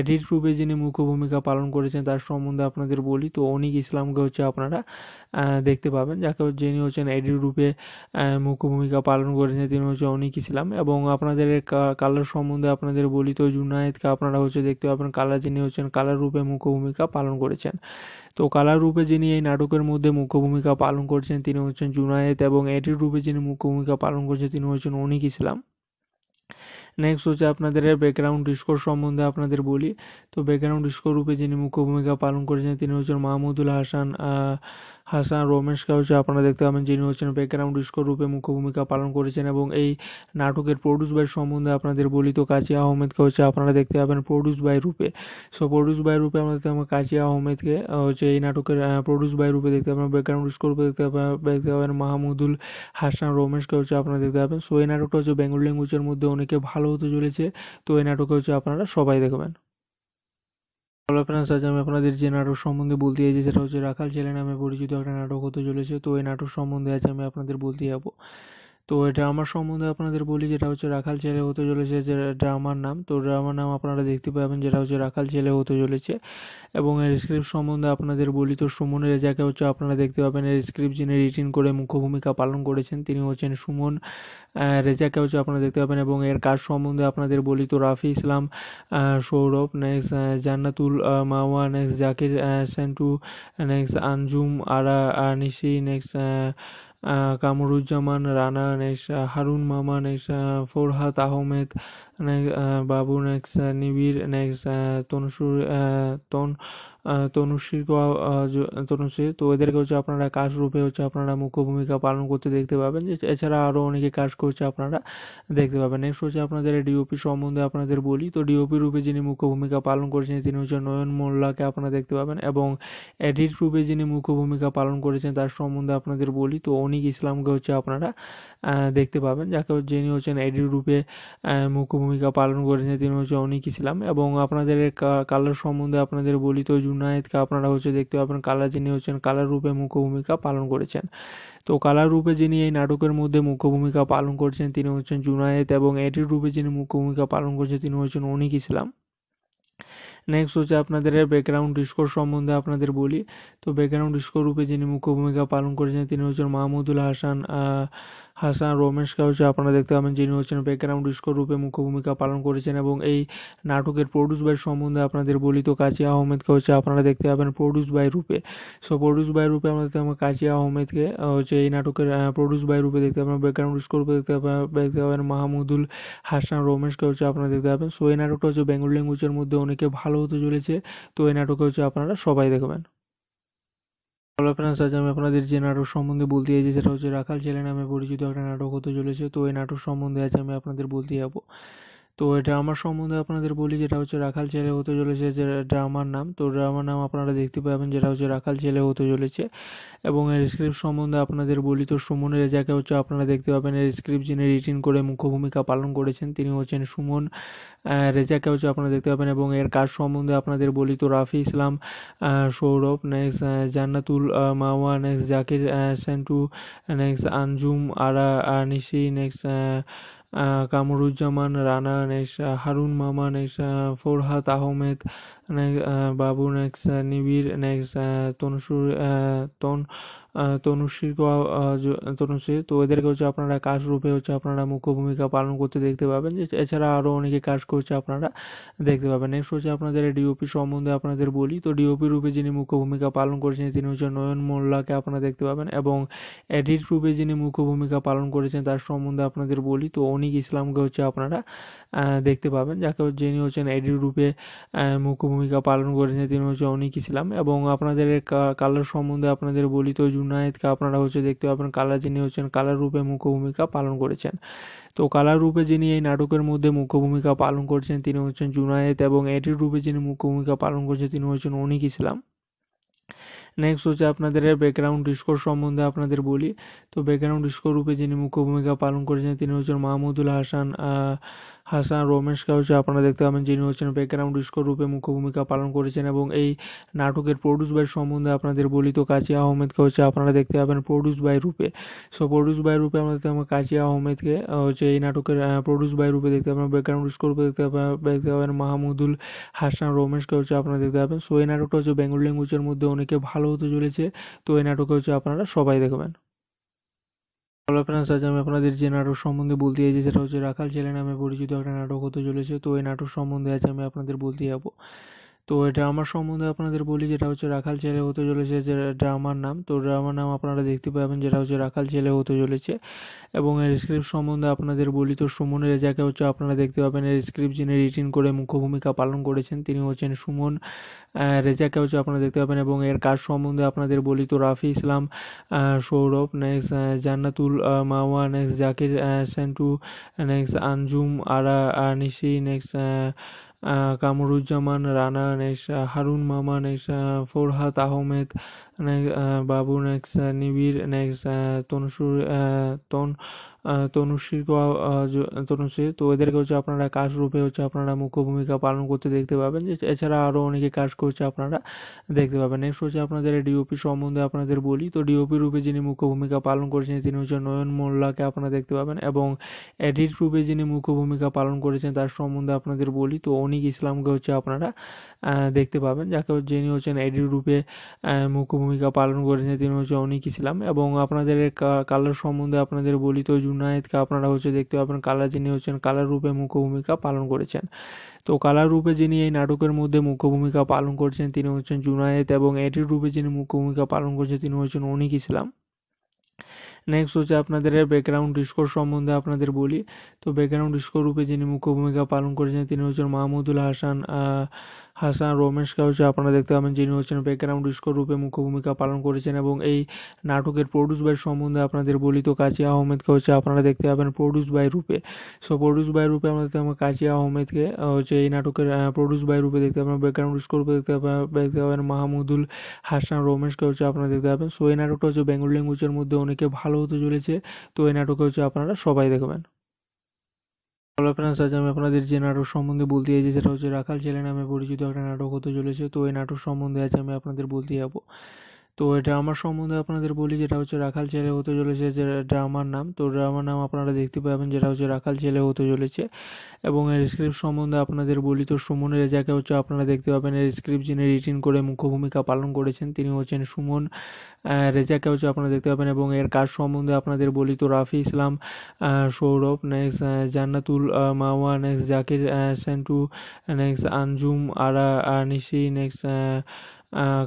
এডিট রূপে যিনি মুখ্য ভূমিকা পালন করেছেন তার সম্বন্ধে আপনাদের বলি তো অনিক ইসলামকে হচ্ছে আপনারা দেখতে পাবেন যাকে যিনি হচ্ছেন এডিট রূপে মুখ্য ভূমিকা পালন করেছেন তিনি হচ্ছে অনিক ইসলাম এবং আপনাদের কালার সম্বন্ধে আপনাদের বলি তো জুনায়েদকে আপনারা হচ্ছে দেখতে পাবেন কালা যিনি হচ্ছেন কালার রূপে মুখ্য ভূমিকা পালন করেছেন তো কালার রূপে যিনি এই নাটকের মধ্যে মুখ্য ভূমিকা পালন করছেন তিনি হচ্ছেন জুনায়েদ এবং এটির রূপে যিনি মুখ্য ভূমিকা পালন করছেন তিনি হচ্ছেন অনিক ইসলাম নেক্সট হচ্ছে আপনাদের ব্যাকগ্রাউন্ড ডিস্কোর সম্বন্ধে আপনাদের বলি তো ব্যাকগ্রাউন্ড ডিস্কোর রূপে যিনি মুখ্য ভূমিকা পালন করেছেন তিনি হচ্ছেন মাহমুদুল হাসান হাসান রমেশ কাউকে আপনারা দেখতে পাবেন যিনি হচ্ছেন ব্যাকগ্রাউন্ড স্কোর রূপে মুখ্য ভূমিকা পালন করেছেন এবং এই নাটকের প্রডিউস বাই সম্বন্ধে আপনাদের বলি তো কাজী আহমেদকে হচ্ছে আপনারা দেখতে পাবেন produce by Rupe so produce by Rupe আমরা দেখতে পাবেন কাজী আহমেদকে হচ্ছে এই নাটকের প্রডিউস বাই রূপে দেখতে পাবেন ব্যাকগ্রাউন্ড স্কোর রূপে দেখতে পাবেন দেখতে পাবেন মাহমুদুল হাসান রমেশকে হচ্ছে আপনারা দেখতে পাবেন সো এই নাটকটা হচ্ছে বেঙ্গল ল্যাঙ্গুয়েজের মধ্যে অনেকে ভালো হতে চলেছে তো এই নাটকে হচ্ছে আপনারা সবাই দেখবেন হ্যালো ফ্রেন্ডস আজ আমি আপনাদের যে নাটক সম্বন্ধে বলতে চাইছি সেটা হচ্ছে রাখাল ছেলে নামে পরিচিত একটা নাটক হতে চলেছে তো এই নাটক সম্বন্ধে আজ আমি আপনাদের বলতে যাবো তো ড্রামার সম্বন্ধে আপনাদের বলি যেটা হচ্ছে রাখাল ছেলে হতে চলেছে যে ড্রামার নাম তো ড্রামার নাম আপনারা দেখতে পাবেন যেটা হচ্ছে রাখাল ছেলে হতে চলেছে এবং এর স্ক্রিপ্ট সম্বন্ধে আপনাদের বলি তো সুমন রেজাকে হচ্ছে আপনারা দেখতে পাবেন এর স্ক্রিপ্ট যিনি রিটিন করে মুখ্য ভূমিকা পালন করেছেন তিনি হচ্ছেন সুমন রেজাকে হচ্ছে আপনারা দেখতে পাবেন এবং এর কাজ সম্বন্ধে আপনাদের বলি তো Rafi Islam Sourav next Jannatul Mawa next Zakir Sentu next Anjum Ara Nishi next Kamruzzaman Rana নেশা হারুন মামা নেশা ফোরহাত আহমেদ বাবু নেক্স নিবিড় নেক্স তনসুর তন তনুশ্রী তনুশ্রী তো এদেরকে হচ্ছে আপনারা কাজ রূপে হচ্ছে আপনারা মুখ্য ভূমিকা পালন করতে দেখতে পাবেন এছাড়া আরও অনেকে কাজ করছে আপনারা দেখতে পাবেন নেক্সট হচ্ছে আপনাদের ডিওপি সম্বন্ধে আপনাদের বলি তো ডিওপি রূপে যিনি মুখ্য ভূমিকা পালন করেছেন তিনি হচ্ছে নয়ন মোল্লাকে আপনারা দেখতে পাবেন এবং এডিট রূপে যিনি মুখ্য ভূমিকা পালন করেছেন তার সম্বন্ধে আপনাদের বলি তো অনিক ইসলামকে হচ্ছে আপনারা দেখতে পাবেন যাকে যিনি হচ্ছেন এডির রূপে মুখ্য ভূমিকা পালন করেছেন তিনি হচ্ছে অনেকই ইসলাম এবং আপনাদের কালার সম্বন্ধে আপনাদের বলি তো জুনায়েদকে আপনারা হচ্ছে দেখতে পাবেন কালার যিনি হচ্ছেন কালার রূপে মুখ্য ভূমিকা পালন করেছেন তো কালার রূপে যিনি এই নাটকের মধ্যে মুখ্য ভূমিকা পালন করছেন তিনি হচ্ছেন জুনায়েদ এবং এডির রূপে যিনি মুখ্য ভূমিকা পালন করছেন তিনি হচ্ছেন অনিক ইসলাম নেক্সট হচ্ছে আপনাদের ব্যাকগ্রাউন্ড ডিস্কোর সম্বন্ধে আপনাদের বলি তো ব্যাকগ্রাউন্ড ডিস্কোর রূপে যিনি মুখ্য ভূমিকা পালন করেছেন তিনি হচ্ছেন মাহমুদুল হাসান হাসান রমেশ হচ্ছে আপনারা দেখতে পাবেন যিনি হচ্ছেন ব্যাকগ্রাউন্ড স্কোর রূপে মুখ্য ভূমিকা পালন করেছেন এবং এই নাটকের প্রডিউস বাই সম্বন্ধে আপনাদের বলি তো কাজী আহমেদকে হচ্ছে আপনারা দেখতে পাবেন produce by Rupe so produce by Rupe আমরা দেখতে পাবেন কাজী আহমেদকে হচ্ছে এই নাটকের প্রডিউস বাই রূপে দেখতে পাবেন ব্যাকগ্রাউন্ড স্কোর রূপে দেখতে পাবেন দেখতে পাবেন মাহমুদুল হাসান রমেশকে হচ্ছে আপনারা দেখতে পাবেন সো এই নাটকটা হচ্ছে বেঙ্গল ল্যাঙ্গুয়েজের মধ্যে অনেকে ভালো হতে চলেছে তো এই নাটকে হচ্ছে আপনারা সবাই দেখবেন হ্যালো ফ্রেন্ডস আজ আমি আপনাদের যে নাটক সম্বন্ধে বলতে চাইছি সেটা হচ্ছে রাখাল ছেলে নামে পরিচিত একটা নাটক হতে চলেছে তো এই নাটক সম্বন্ধে আজ আমি আপনাদের বলতে যাবো তো ড্রামার সম্বন্ধে আপনাদের বলি যেটা হচ্ছে রাখাল ছেলে হতে চলেছে যে ড্রামার নাম তো ড্রামার নাম আপনারা দেখতে পাবেন যেটা হচ্ছে রাখাল ছেলে হতে চলেছে এবং এর স্ক্রিপ্ট সম্বন্ধে আপনাদের বলি তো সুমন রেজাকে হচ্ছে আপনারা দেখতে পাবেন এর স্ক্রিপ্ট যিনি রিটিন করে মুখ্য ভূমিকা পালন করেছেন তিনি হচ্ছেন সুমন রেজাকে হচ্ছে আপনারা দেখতে পাবেন এবং এর কাজ সম্বন্ধে আপনাদের বলি তো Rafi Islam Sourav next Jannatul Mawa next Zakir Sentu next Anjum Ara Nishi next Kamruzzaman Rana নেশা হারুন মামা নেশা ফোরহাত আহমেদ বাবু নেক্স নিবিড় নেক্স তনসুর তন তনুশ্রী তনুশ্রী তো এদেরকে হচ্ছে আপনারা কাজ রূপে হচ্ছে আপনারা মুখ্য ভূমিকা পালন করতে দেখতে পাবেন এছাড়া আরও অনেকে কাজ করছে আপনারা দেখতে পাবেন নেক্সট হচ্ছে আপনাদের ডিওপি সম্বন্ধে আপনাদের বলি তো ডিওপি রূপে যিনি মুখ্য ভূমিকা পালন করেছেন তিনি হচ্ছে নয়ন মোল্লাকে আপনারা দেখতে পাবেন এবং এডিট রূপে যিনি মুখ্য ভূমিকা পালন করেছেন তার সম্বন্ধে আপনাদের বলি তো অনিক ইসলামকে হচ্ছে আপনারা দেখতে পাবেন যাকে যিনি হচ্ছেন এডিট রূপে মুখ্য ভূমিকা পালন করেছেন তিনি হচ্ছে অনিক ইসলাম এবং আপনাদের কালার সম্বন্ধে আপনাদের বলি তো জুনায়েদকে আপনারা হচ্ছে দেখতে পাবেন কালা যিনি হচ্ছেন কালা রূপে মুখ্য ভূমিকা পালন করেছেন তো কালার রূপে যিনি এই নাটকের মধ্যে মুখ্য ভূমিকা পালন করছেন তিনি হচ্ছেন জুনায়েদ এবং এটির রূপে যিনি মুখ্য ভূমিকা পালন করছেন তিনি হচ্ছেন অনিক ইসলাম নেক্সট হচ্ছে আপনাদের ব্যাকগ্রাউন্ড স্কোর সম্বন্ধে আপনাদের বলি তো ব্যাকগ্রাউন্ড স্কোর রূপে যিনি মুখ্য ভূমিকা পালন করেছেন তিনি হচ্ছেন মাহমুদুল হাসান হাসান রমেশ কাউকে আপনারা দেখতে পাবেন যিনি হচ্ছেন ব্যাকগ্রাউন্ড স্কোর রূপে মুখ্য ভূমিকা পালন করেছেন এবং এই নাটকের প্রডিউস বাই সম্বন্ধে আপনাদের বলি তো কাজী আহমেদকে হচ্ছে আপনারা দেখতে পাবেন produce by Rupe so produce by Rupe আমরা দেখতে পাবেন কাজী আহমেদকে হচ্ছে এই নাটকের প্রডিউস বাই রূপে দেখতে পাবেন ব্যাকগ্রাউন্ড স্কোর রূপে দেখতে পাবেন দেখতে পাবেন মাহমুদুল হাসান রমেশকে হচ্ছে আপনারা দেখতে পাবেন সো এই নাটকটা হচ্ছে বেঙ্গল ল্যাঙ্গুয়েজের মধ্যে অনেকে ভালো হতে চলেছে তো এই নাটকে হচ্ছে আপনারা সবাই দেখবেন হ্যালো ফ্রেন্ডস আজ আমি আপনাদের যে নাটক সম্বন্ধে বলতে চাইছি সেটা হচ্ছে রাখাল ছেলে নামে পরিচিত একটা নাটক হতে চলেছে তো এই নাটক সম্বন্ধে আজ আমি আপনাদের বলতে যাবো তো এটা সম্বন্ধে আপনাদের বলি যেটা হচ্ছে রাখাল ছেলে হতে চলেছে যে ড্রামার নাম তো ড্রামার নাম আপনারা দেখতে পাবেন যেটা হচ্ছে রাখাল ছেলে হতে চলেছে এবং এর স্ক্রিপ্ট সম্বন্ধে আপনাদের বলি তো সুমন রেজাকে হচ্ছে আপনারা দেখতে পাবেন এর স্ক্রিপ্ট যিনি রিটিন করে মুখ্য ভূমিকা পালন করেছেন তিনি হচ্ছেন সুমন রেজাকে হচ্ছে আপনারা দেখতে পাবেন এবং এর কাজ সম্বন্ধে আপনাদের বলি তো Rafi Islam Sourav next Jannatul Mawa next Zakir Sentu next Anjum Ara Nishi next Kamruzzaman Rana নেশা হারুন মামা নেশা ফোরহাত আহমেদ বাবু নেক্স নিবিড় নেক্স তনসুর তন তনুশ্রী তনুশ্রী তো এদেরকে হচ্ছে আপনারা কাজ রূপে হচ্ছে আপনারা মুখ্য ভূমিকা পালন করতে দেখতে পাবেন এছাড়া আরও অনেকে কাজ করছে আপনারা দেখতে পাবেন নেক্সট হচ্ছে আপনাদের ডিওপি সম্বন্ধে আপনাদের বলি তো ডিওপি রূপে যিনি মুখ্য ভূমিকা পালন করেছেন তিনি হচ্ছে নয়ন মোল্লাকে আপনারা দেখতে পাবেন এবং এডিট রূপে যিনি মুখ্য ভূমিকা পালন করেছেন তার সম্বন্ধে আপনাদের বলি তো অনিক ইসলামকে হচ্ছে আপনারা দেখতে পাবেন যাকে যিনি হচ্ছেন এডিট রূপে মুখ্য ভূমিকা পালন করেছেন তিনি হচ্ছে অনিক ইসলাম এবং আপনাদের কালার সম্বন্ধে আপনাদের বলি তো ইউনায়েতকে আপনারা হচ্ছে দেখতে পাবেন কালা যিনি হচ্ছেন কালা রূপে মুখ্য ভূমিকা পালন করেছেন তো কালা রূপে যিনি এই নাটকের মধ্যে মুখ্য ভূমিকা পালন করছেন তিনি হচ্ছেন জুনায়েত এবং এটির রূপে যিনি মুখ্য ভূমিকা পালন করছেন তিনি হচ্ছেন অনিক ইসলাম নেক্সট হচ্ছে আপনাদের ব্যাকগ্রাউন্ড স্কোর সম্বন্ধে আপনাদের বলি তো ব্যাকগ্রাউন্ড স্কোর রূপে যিনি মুখ্য ভূমিকা পালন করেছেন তিনি হচ্ছেন মাহমুদুল হাসান হাসান রমেশ কাউকে আপনারা দেখতে পাবেন যিনি হচ্ছেন ব্যাকগ্রাউন্ড স্কোর রূপে মুখ্য ভূমিকা পালন করেছেন এবং এই নাটকের প্রডিউস বাই সম্বন্ধে আপনাদের বলি তো কাজী আহমেদকে হচ্ছে আপনারা দেখতে পাবেন produce by Rupe so produce by Rupe আমরা দেখতে পাবেন কাজী আহমেদকে হচ্ছে এই নাটকের প্রডিউস বাই রূপে দেখতে পাবেন ব্যাকগ্রাউন্ড স্কোর রূপে দেখতে পাবেন দেখতে পাবেন মাহমুদুল হাসান রমেশকে হচ্ছে আপনারা দেখতে পাবেন সো এই নাটকটা হচ্ছে বেঙ্গল ল্যাঙ্গুয়েজের মধ্যে অনেকে ভালো হতে চলেছে তো এই নাটকে হচ্ছে আপনারা সবাই দেখবেন হ্যালো ফ্রেন্ডস আজ আমি আপনাদের যে নাটক সম্বন্ধে বলতে চাইছি সেটা হচ্ছে রাখাল ছেলে নামে পরিচিত একটা নাটক হতে চলেছে তো এই নাটক সম্বন্ধে আজ আমি আপনাদের বলতে যাবো তো এটা সম্বন্ধে আপনাদের বলি যেটা হচ্ছে রাখাল ছেলে হতে চলেছে যে ড্রামার নাম তো ড্রামার নাম আপনারা দেখতে পাবেন যেটা হচ্ছে রাখাল ছেলে হতে চলেছে এবং এর স্ক্রিপ্ট সম্বন্ধে আপনাদের বলি তো সুমন রেজাকে হচ্ছে আপনারা দেখতে পাবেন এর স্ক্রিপ্ট যিনি রিটিন করে মুখ্য ভূমিকা পালন করেছেন তিনি হচ্ছেন সুমন রেজাকে হচ্ছে আপনারা দেখতে পাবেন এবং এর কাজ সম্বন্ধে আপনাদের বলি তো Rafi Islam Sourav next Jannatul Mawa next Zakir Sentu next Anjum Ara Nishi next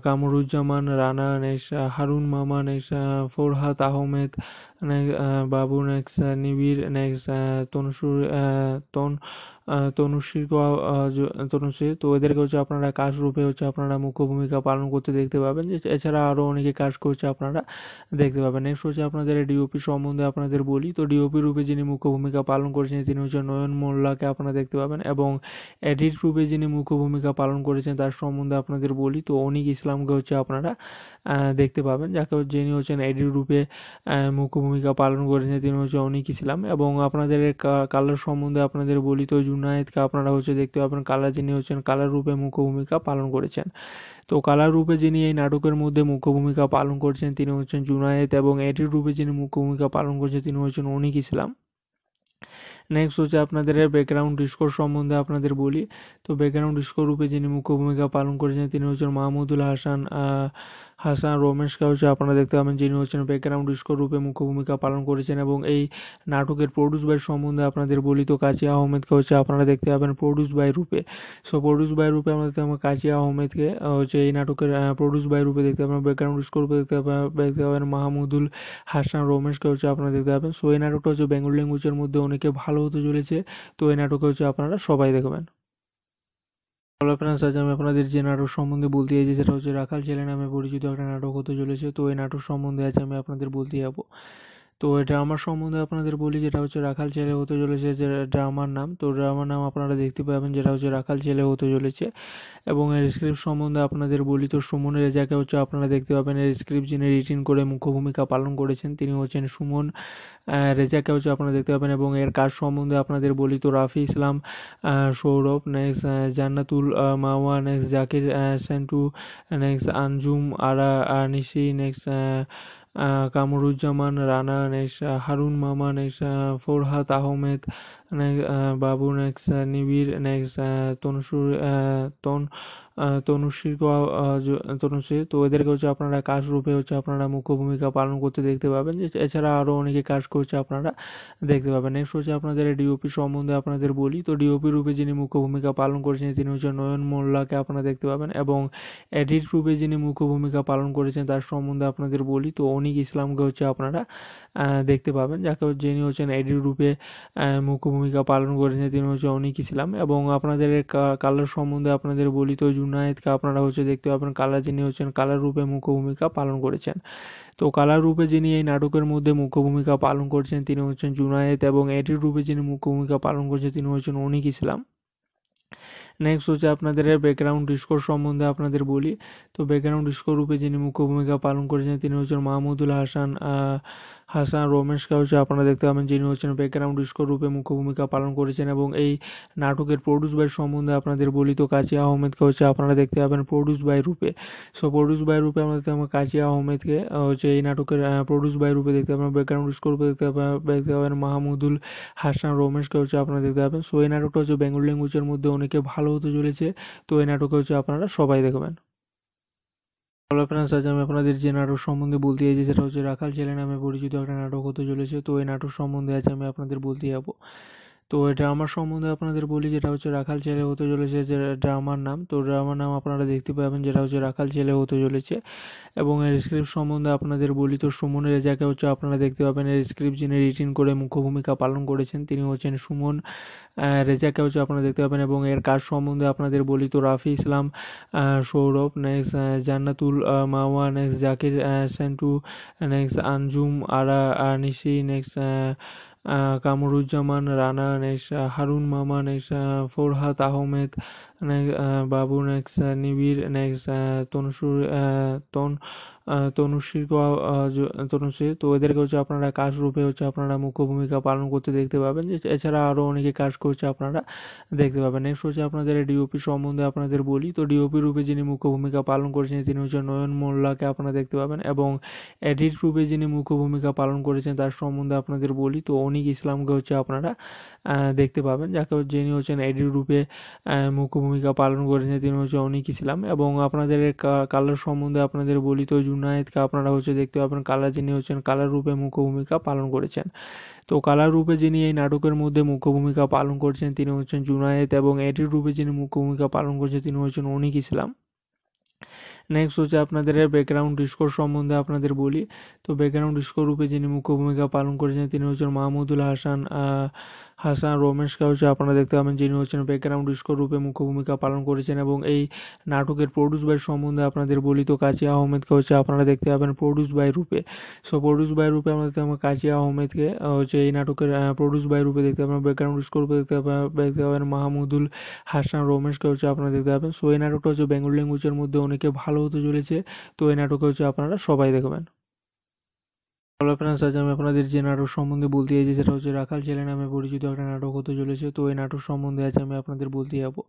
Kamruzzaman Rana নেশা হারুন মামা নেশা ফোরহাত আহমেদ বাবু নেক্সা নিবিড় নেক্স তনসুর তন তনুশ্রী তনুশ্রী তো এদেরকে হচ্ছে আপনারা কাজ রূপে হচ্ছে আপনারা মুখ্য ভূমিকা পালন করতে দেখতে পাবেন এছাড়া আরও অনেকে কাজ করছে আপনারা দেখতে পাবেন নেক্সট হচ্ছে আপনাদের ডিওপি সম্বন্ধে আপনাদের বলি তো ডিওপি রূপে যিনি মুখ্য ভূমিকা পালন করেছেন তিনি হচ্ছে নয়ন মোল্লাকে আপনারা দেখতে পাবেন এবং এডিট রূপে যিনি মুখ্য ভূমিকা পালন করেছেন তার সম্বন্ধে আপনাদের বলি তো অনিক ইসলামকে হচ্ছে আপনারা দেখতে পাবেন যাকে যিনি হচ্ছেন এডিট রূপে মুখ্য ভূমিকা পালন করেছেন তিনি হচ্ছে অনিক ইসলাম এবং আপনাদের কালার সম্বন্ধে আপনাদের বলি তো জুনায়েদকে আপনারা হচ্ছে দেখতে পাবেন কালা যিনি হচ্ছেন কালার রূপে মুখ্য ভূমিকা পালন করেছেন তো কালার রূপে যিনি এই নাটকের মধ্যে মুখ্য ভূমিকা পালন করছেন তিনি হচ্ছেন জুনায়েদ এবং এটির রূপে যিনি মুখ্য ভূমিকা পালন করছেন তিনি হচ্ছেন অনিক ইসলাম নেক্সট হচ্ছে আপনাদের ব্যাকগ্রাউন্ড স্কোর সম্বন্ধে আপনাদের বলি তো ব্যাকগ্রাউন্ড স্কোর রূপে যিনি মুখ্য ভূমিকা পালন করেছেন তিনি হচ্ছেন মাহমুদুল হাসান হাসান রমেশ হচ্ছে আপনারা দেখতে পাবেন যিনি হচ্ছেন ব্যাকগ্রাউন্ড স্কোর রূপে মুখ্য ভূমিকা পালন করেছেন এবং এই নাটকের প্রডিউস বাই সম্বন্ধে আপনাদের বলি তো কাজী আহমেদকে হচ্ছে আপনারা দেখতে পাবেন produce by Rupe so produce by Rupe আমরা দেখতে পাবেন কাজী আহমেদকে হচ্ছে এই নাটকের প্রডিউস বাই রূপে দেখতে পাবেন ব্যাকগ্রাউন্ড স্কোর রূপে দেখতে পাবেন দেখতে পাবেন মাহমুদুল হাসান রমেশকে হচ্ছে আপনারা দেখতে পাবেন সো এই নাটকটা হচ্ছে বেঙ্গল ল্যাঙ্গুয়েজের মধ্যে অনেকে ভালো হতে চলেছে তো এই নাটকে হচ্ছে আপনারা সবাই দেখবেন হ্যালো ফ্রেন্ডস আজ আমি আপনাদের যে নাটক সম্বন্ধে বলতে চাইছি সেটা হচ্ছে রাখাল ছেলে নামে পরিচিত একটা নাটক হতে চলেছে তো এই নাটক সম্বন্ধে আজ আমি আপনাদের বলতে যাবো তো এই আমার সম্বন্ধে আপনাদের বলি যেটা হচ্ছে রাখাল ছেলে হতে চলেছে যে ড্রামার নাম তো ড্রামার নাম আপনারা দেখতে পাবেন যেটা হচ্ছে রাখাল ছেলে হতে চলেছে এবং এর স্ক্রিপ্ট সম্বন্ধে আপনাদের বলি তো সুমন রেজাকে হচ্ছে আপনারা দেখতে পাবেন এর স্ক্রিপ্ট যিনি রিটিন করে মুখ্য ভূমিকা পালন করেছেন তিনি হচ্ছেন সুমন রেজাকে হচ্ছে আপনারা দেখতে পাবেন এবং এর কাজ সম্বন্ধে আপনাদের বলি তো Rafi Islam Sourav next Jannatul Mawa next Zakir Sentu next Anjum Ara Nishi next Kamruzzaman Rana নেশা হারুন মামা নেশা ফোরহাত আহমেদ বাবু নেক্স নিবিড় নেক্স তনসুর তন তো তনুশ্রী তো এদেরকে হচ্ছে আপনারা কাজ রূপে হচ্ছে আপনারা মুখ্য ভূমিকা পালন করতে দেখতে পাবেন এছাড়া আরও অনেকে কাজ করছে আপনারা দেখতে পাবেন নেক্সট হচ্ছে আপনাদের ডিওপি সম্বন্ধে আপনাদের বলি তো ডিওপি রূপে যিনি মুখ্য ভূমিকা পালন করেছেন তিনি হচ্ছে নয়ন মোল্লাকে আপনারা দেখতে পাবেন এবং এডিট রূপে যিনি মুখ্য ভূমিকা পালন করেছেন তার সম্বন্ধে আপনাদের বলি তো অনিক ইসলামকে হচ্ছে আপনারা দেখতে পাবেন যাকে যিনি হচ্ছেন এডির রূপে মুখ্য ভূমিকা পালন করেছেন তিনি হচ্ছে অনেক ইসলাম এবং আপনাদের কালার সম্বন্ধে আপনাদের বলি তো জুনায়েদকে আপনারা হচ্ছে দেখতে পাবেন কালার যিনি হচ্ছেন কালার রূপে মুখ্য ভূমিকা পালন করেছেন তো কালার রূপে যিনি এই নাটকের মধ্যে মুখ্য ভূমিকা পালন করছেন তিনি হচ্ছেন জুনায়েদ এবং এডির রূপে যিনি মুখ্য ভূমিকা পালন করছেন তিনি হচ্ছেন অনিক ইসলাম নেক্সট হচ্ছে আপনাদের ব্যাকগ্রাউন্ড ডিস্কোর সম্বন্ধে আপনাদের বলি তো ব্যাকগ্রাউন্ড ডিস্কোর রূপে যিনি মুখ্য ভূমিকা পালন করেছেন তিনি হচ্ছেন মাহমুদুল হাসান হাসান রমেশ হচ্ছে আপনারা দেখতে পাবেন যিনি হচ্ছেন ব্যাকগ্রাউন্ড স্কোর রূপে মুখ্য ভূমিকা পালন করেছেন এবং এই নাটকের প্রডিউস বাই সম্বন্ধে আপনাদের বলি তো কাজী আহমেদকে হচ্ছে আপনারা দেখতে পাবেন produce by Rupe so produce by Rupe আমরা দেখতে পাবেন কাজী আহমেদকে হচ্ছে এই নাটকের প্রডিউস বাই রূপে দেখতে পাবেন ব্যাকগ্রাউন্ড স্কোর রূপে দেখতে পাবেন দেখতে পাবেন মাহমুদুল হাসান রমেশকে হচ্ছে আপনারা দেখতে পাবেন সো এই নাটকটা হচ্ছে বেঙ্গল ল্যাঙ্গুয়েজের মধ্যে অনেকে ভালো হতে চলেছে তো এই নাটকে হচ্ছে আপনারা সবাই দেখবেন হ্যালো ফ্রেন্ডস আজ আমি আপনাদের যে নাটক সম্বন্ধে বলতে চাইছি সেটা হচ্ছে রাখাল ছেলে নামে পরিচিত একটা নাটক হতে চলেছে তো এই নাটক সম্বন্ধে আজ আমি আপনাদের বলতে যাবো তো ড্রামার সম্বন্ধে আপনাদের বলি যেটা হচ্ছে রাখাল ছেলে হতে চলেছে যে ড্রামার নাম তো ড্রামার নাম আপনারা দেখতে পাবেন যেটা হচ্ছে রাখাল ছেলে হতে চলেছে এবং এর স্ক্রিপ্ট সম্বন্ধে আপনাদের বলি তো সুমন রেজাকে হচ্ছে আপনারা দেখতে পাবেন এর স্ক্রিপ্ট যিনি রিটিন করে মুখ্য ভূমিকা পালন করেছেন তিনি হচ্ছেন সুমন রেজাকে হচ্ছে আপনারা দেখতে পাবেন এবং এর কাজ সম্বন্ধে আপনাদের বলি তো Rafi Islam Sourav next Jannatul Mawa next Zakir Sentu next Anjum Ara Nishi next Kamruzzaman Rana নেশা হারুন মামা নেশা ফোরহাত আহমেদ বাবু নেক্সা নিবিড় নেক্স তনসুর তন তনুশ্রী তনুশ্রী তো এদেরকে হচ্ছে আপনারা কাজ রূপে হচ্ছে আপনারা মুখ্য ভূমিকা পালন করতে দেখতে পাবেন এছাড়া আরও অনেকে কাজ করছে আপনারা দেখতে পাবেন নেক্সট হচ্ছে আপনাদের ডিওপি সম্বন্ধে আপনাদের বলি তো ডিওপি রূপে যিনি মুখ্য ভূমিকা পালন করেছেন তিনি হচ্ছে নয়ন মোল্লাকে আপনারা দেখতে পাবেন এবং এডিট রূপে যিনি মুখ্য ভূমিকা পালন করেছেন তার সম্বন্ধে আপনাদের বলি তো অনিক ইসলামকে হচ্ছে আপনারা দেখতে পাবেন যাকে যিনি হচ্ছেন এডির রূপে মুখ্য ভূমিকা পালন করেছেন তিনি হচ্ছে অনেক ইসলাম এবং আপনাদের কালার সম্বন্ধে আপনাদের বলি তো জুনায়েদকে আপনারা হচ্ছে দেখতে পাবেন কালার যিনি হচ্ছেন কালার রূপে মুখ্য ভূমিকা পালন করেছেন তো কালার রূপে যিনি এই নাটকের মধ্যে মুখ্য ভূমিকা পালন করছেন তিনি হচ্ছেন জুনায়েদ এবং এডির রূপে যিনি মুখ্য ভূমিকা পালন করছেন তিনি হচ্ছেন অনিক ইসলাম নেক্সট হচ্ছে আপনাদের ব্যাকগ্রাউন্ড ডিস্কোর সম্বন্ধে আপনাদের বলি তো ব্যাকগ্রাউন্ড ডিস্কোর রূপে যিনি মুখ্য ভূমিকা পালন করেছেন তিনি হচ্ছেন মাহমুদুল হাসান হাসান রমেশ কাউকে আপনারা দেখতে পাবেন যিনি হচ্ছেন ব্যাকগ্রাউন্ড স্কোর রূপে মুখ্য ভূমিকা পালন করেছেন এবং এই নাটকের প্রডিউস বাই সম্বন্ধে আপনাদের বলি তো কাজী আহমেদকে হচ্ছে আপনারা দেখতে পাবেন produce by Rupe so produce by Rupe আমরা দেখতে পাবেন কাজী আহমেদকে হচ্ছে এই নাটকের প্রডিউস বাই রূপে দেখতে পাবেন ব্যাকগ্রাউন্ড স্কোর রূপে দেখতে পাবেন দেখতে পাবেন মাহমুদুল হাসান রমেশকে হচ্ছে আপনারা দেখতে পাবেন সো এই নাটকটা হচ্ছে বেঙ্গল ল্যাঙ্গুয়েজের মধ্যে অনেকে ভালো হতে চলেছে তো এই নাটকে হচ্ছে আপনারা সবাই দেখবেন হ্যালো ফ্রেন্ডস আজ আমি আপনাদের যে নাটক সম্বন্ধে বলতে চাইছি সেটা হচ্ছে রাখাল ছেলে নামে পরিচিত একটা নাটক হতে চলেছে তো এই নাটক সম্বন্ধে আজ আমি আপনাদের বলতে যাবো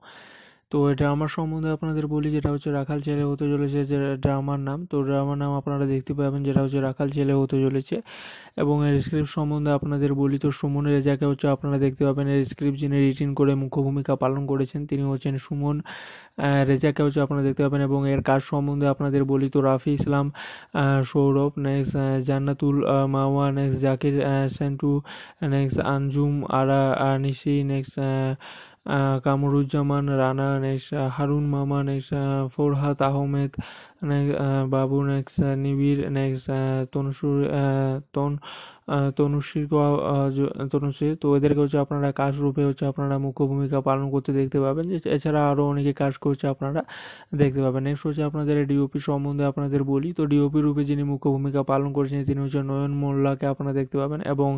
তো ড্রামার সম্বন্ধে আপনাদের বলি যেটা হচ্ছে রাখাল ছেলে হতে চলেছে যে ড্রামার নাম তো ড্রামার নাম আপনারা দেখতে পাবেন যেটা হচ্ছে রাখাল ছেলে হতে চলেছে এবং এর স্ক্রিপ্ট সম্বন্ধে আপনাদের বলি তো সুমন রেজাকে হচ্ছে আপনারা দেখতে পাবেন এর স্ক্রিপ্ট যিনি রিটিন করে মুখ্য ভূমিকা পালন করেছেন তিনি হচ্ছেন সুমন রেজাকে হচ্ছে আপনারা দেখতে পাবেন এবং এর কাজ সম্বন্ধে আপনাদের বলি তো Rafi Islam Sourav next Jannatul Mawa next Zakir Sentu next Anjum Ara Nishi next Kamruzzaman Rana নেশা হারুন মামা নেশা ফোরহাত আহমেদ বাবু নেক্সা নিবিড় নেক্স তনসুর তন তনুশ্রী তনুশ্রী তো এদেরকে হচ্ছে আপনারা কাজ রূপে হচ্ছে আপনারা মুখ্য ভূমিকা পালন করতে দেখতে পাবেন এছাড়া আরও অনেকে কাজ করছে আপনারা দেখতে পাবেন নেক্সট হচ্ছে আপনাদের ডিওপি সম্বন্ধে আপনাদের বলি তো ডিওপি রূপে যিনি মুখ্য ভূমিকা পালন করেছেন তিনি হচ্ছে নয়ন মোল্লাকে আপনারা দেখতে পাবেন এবং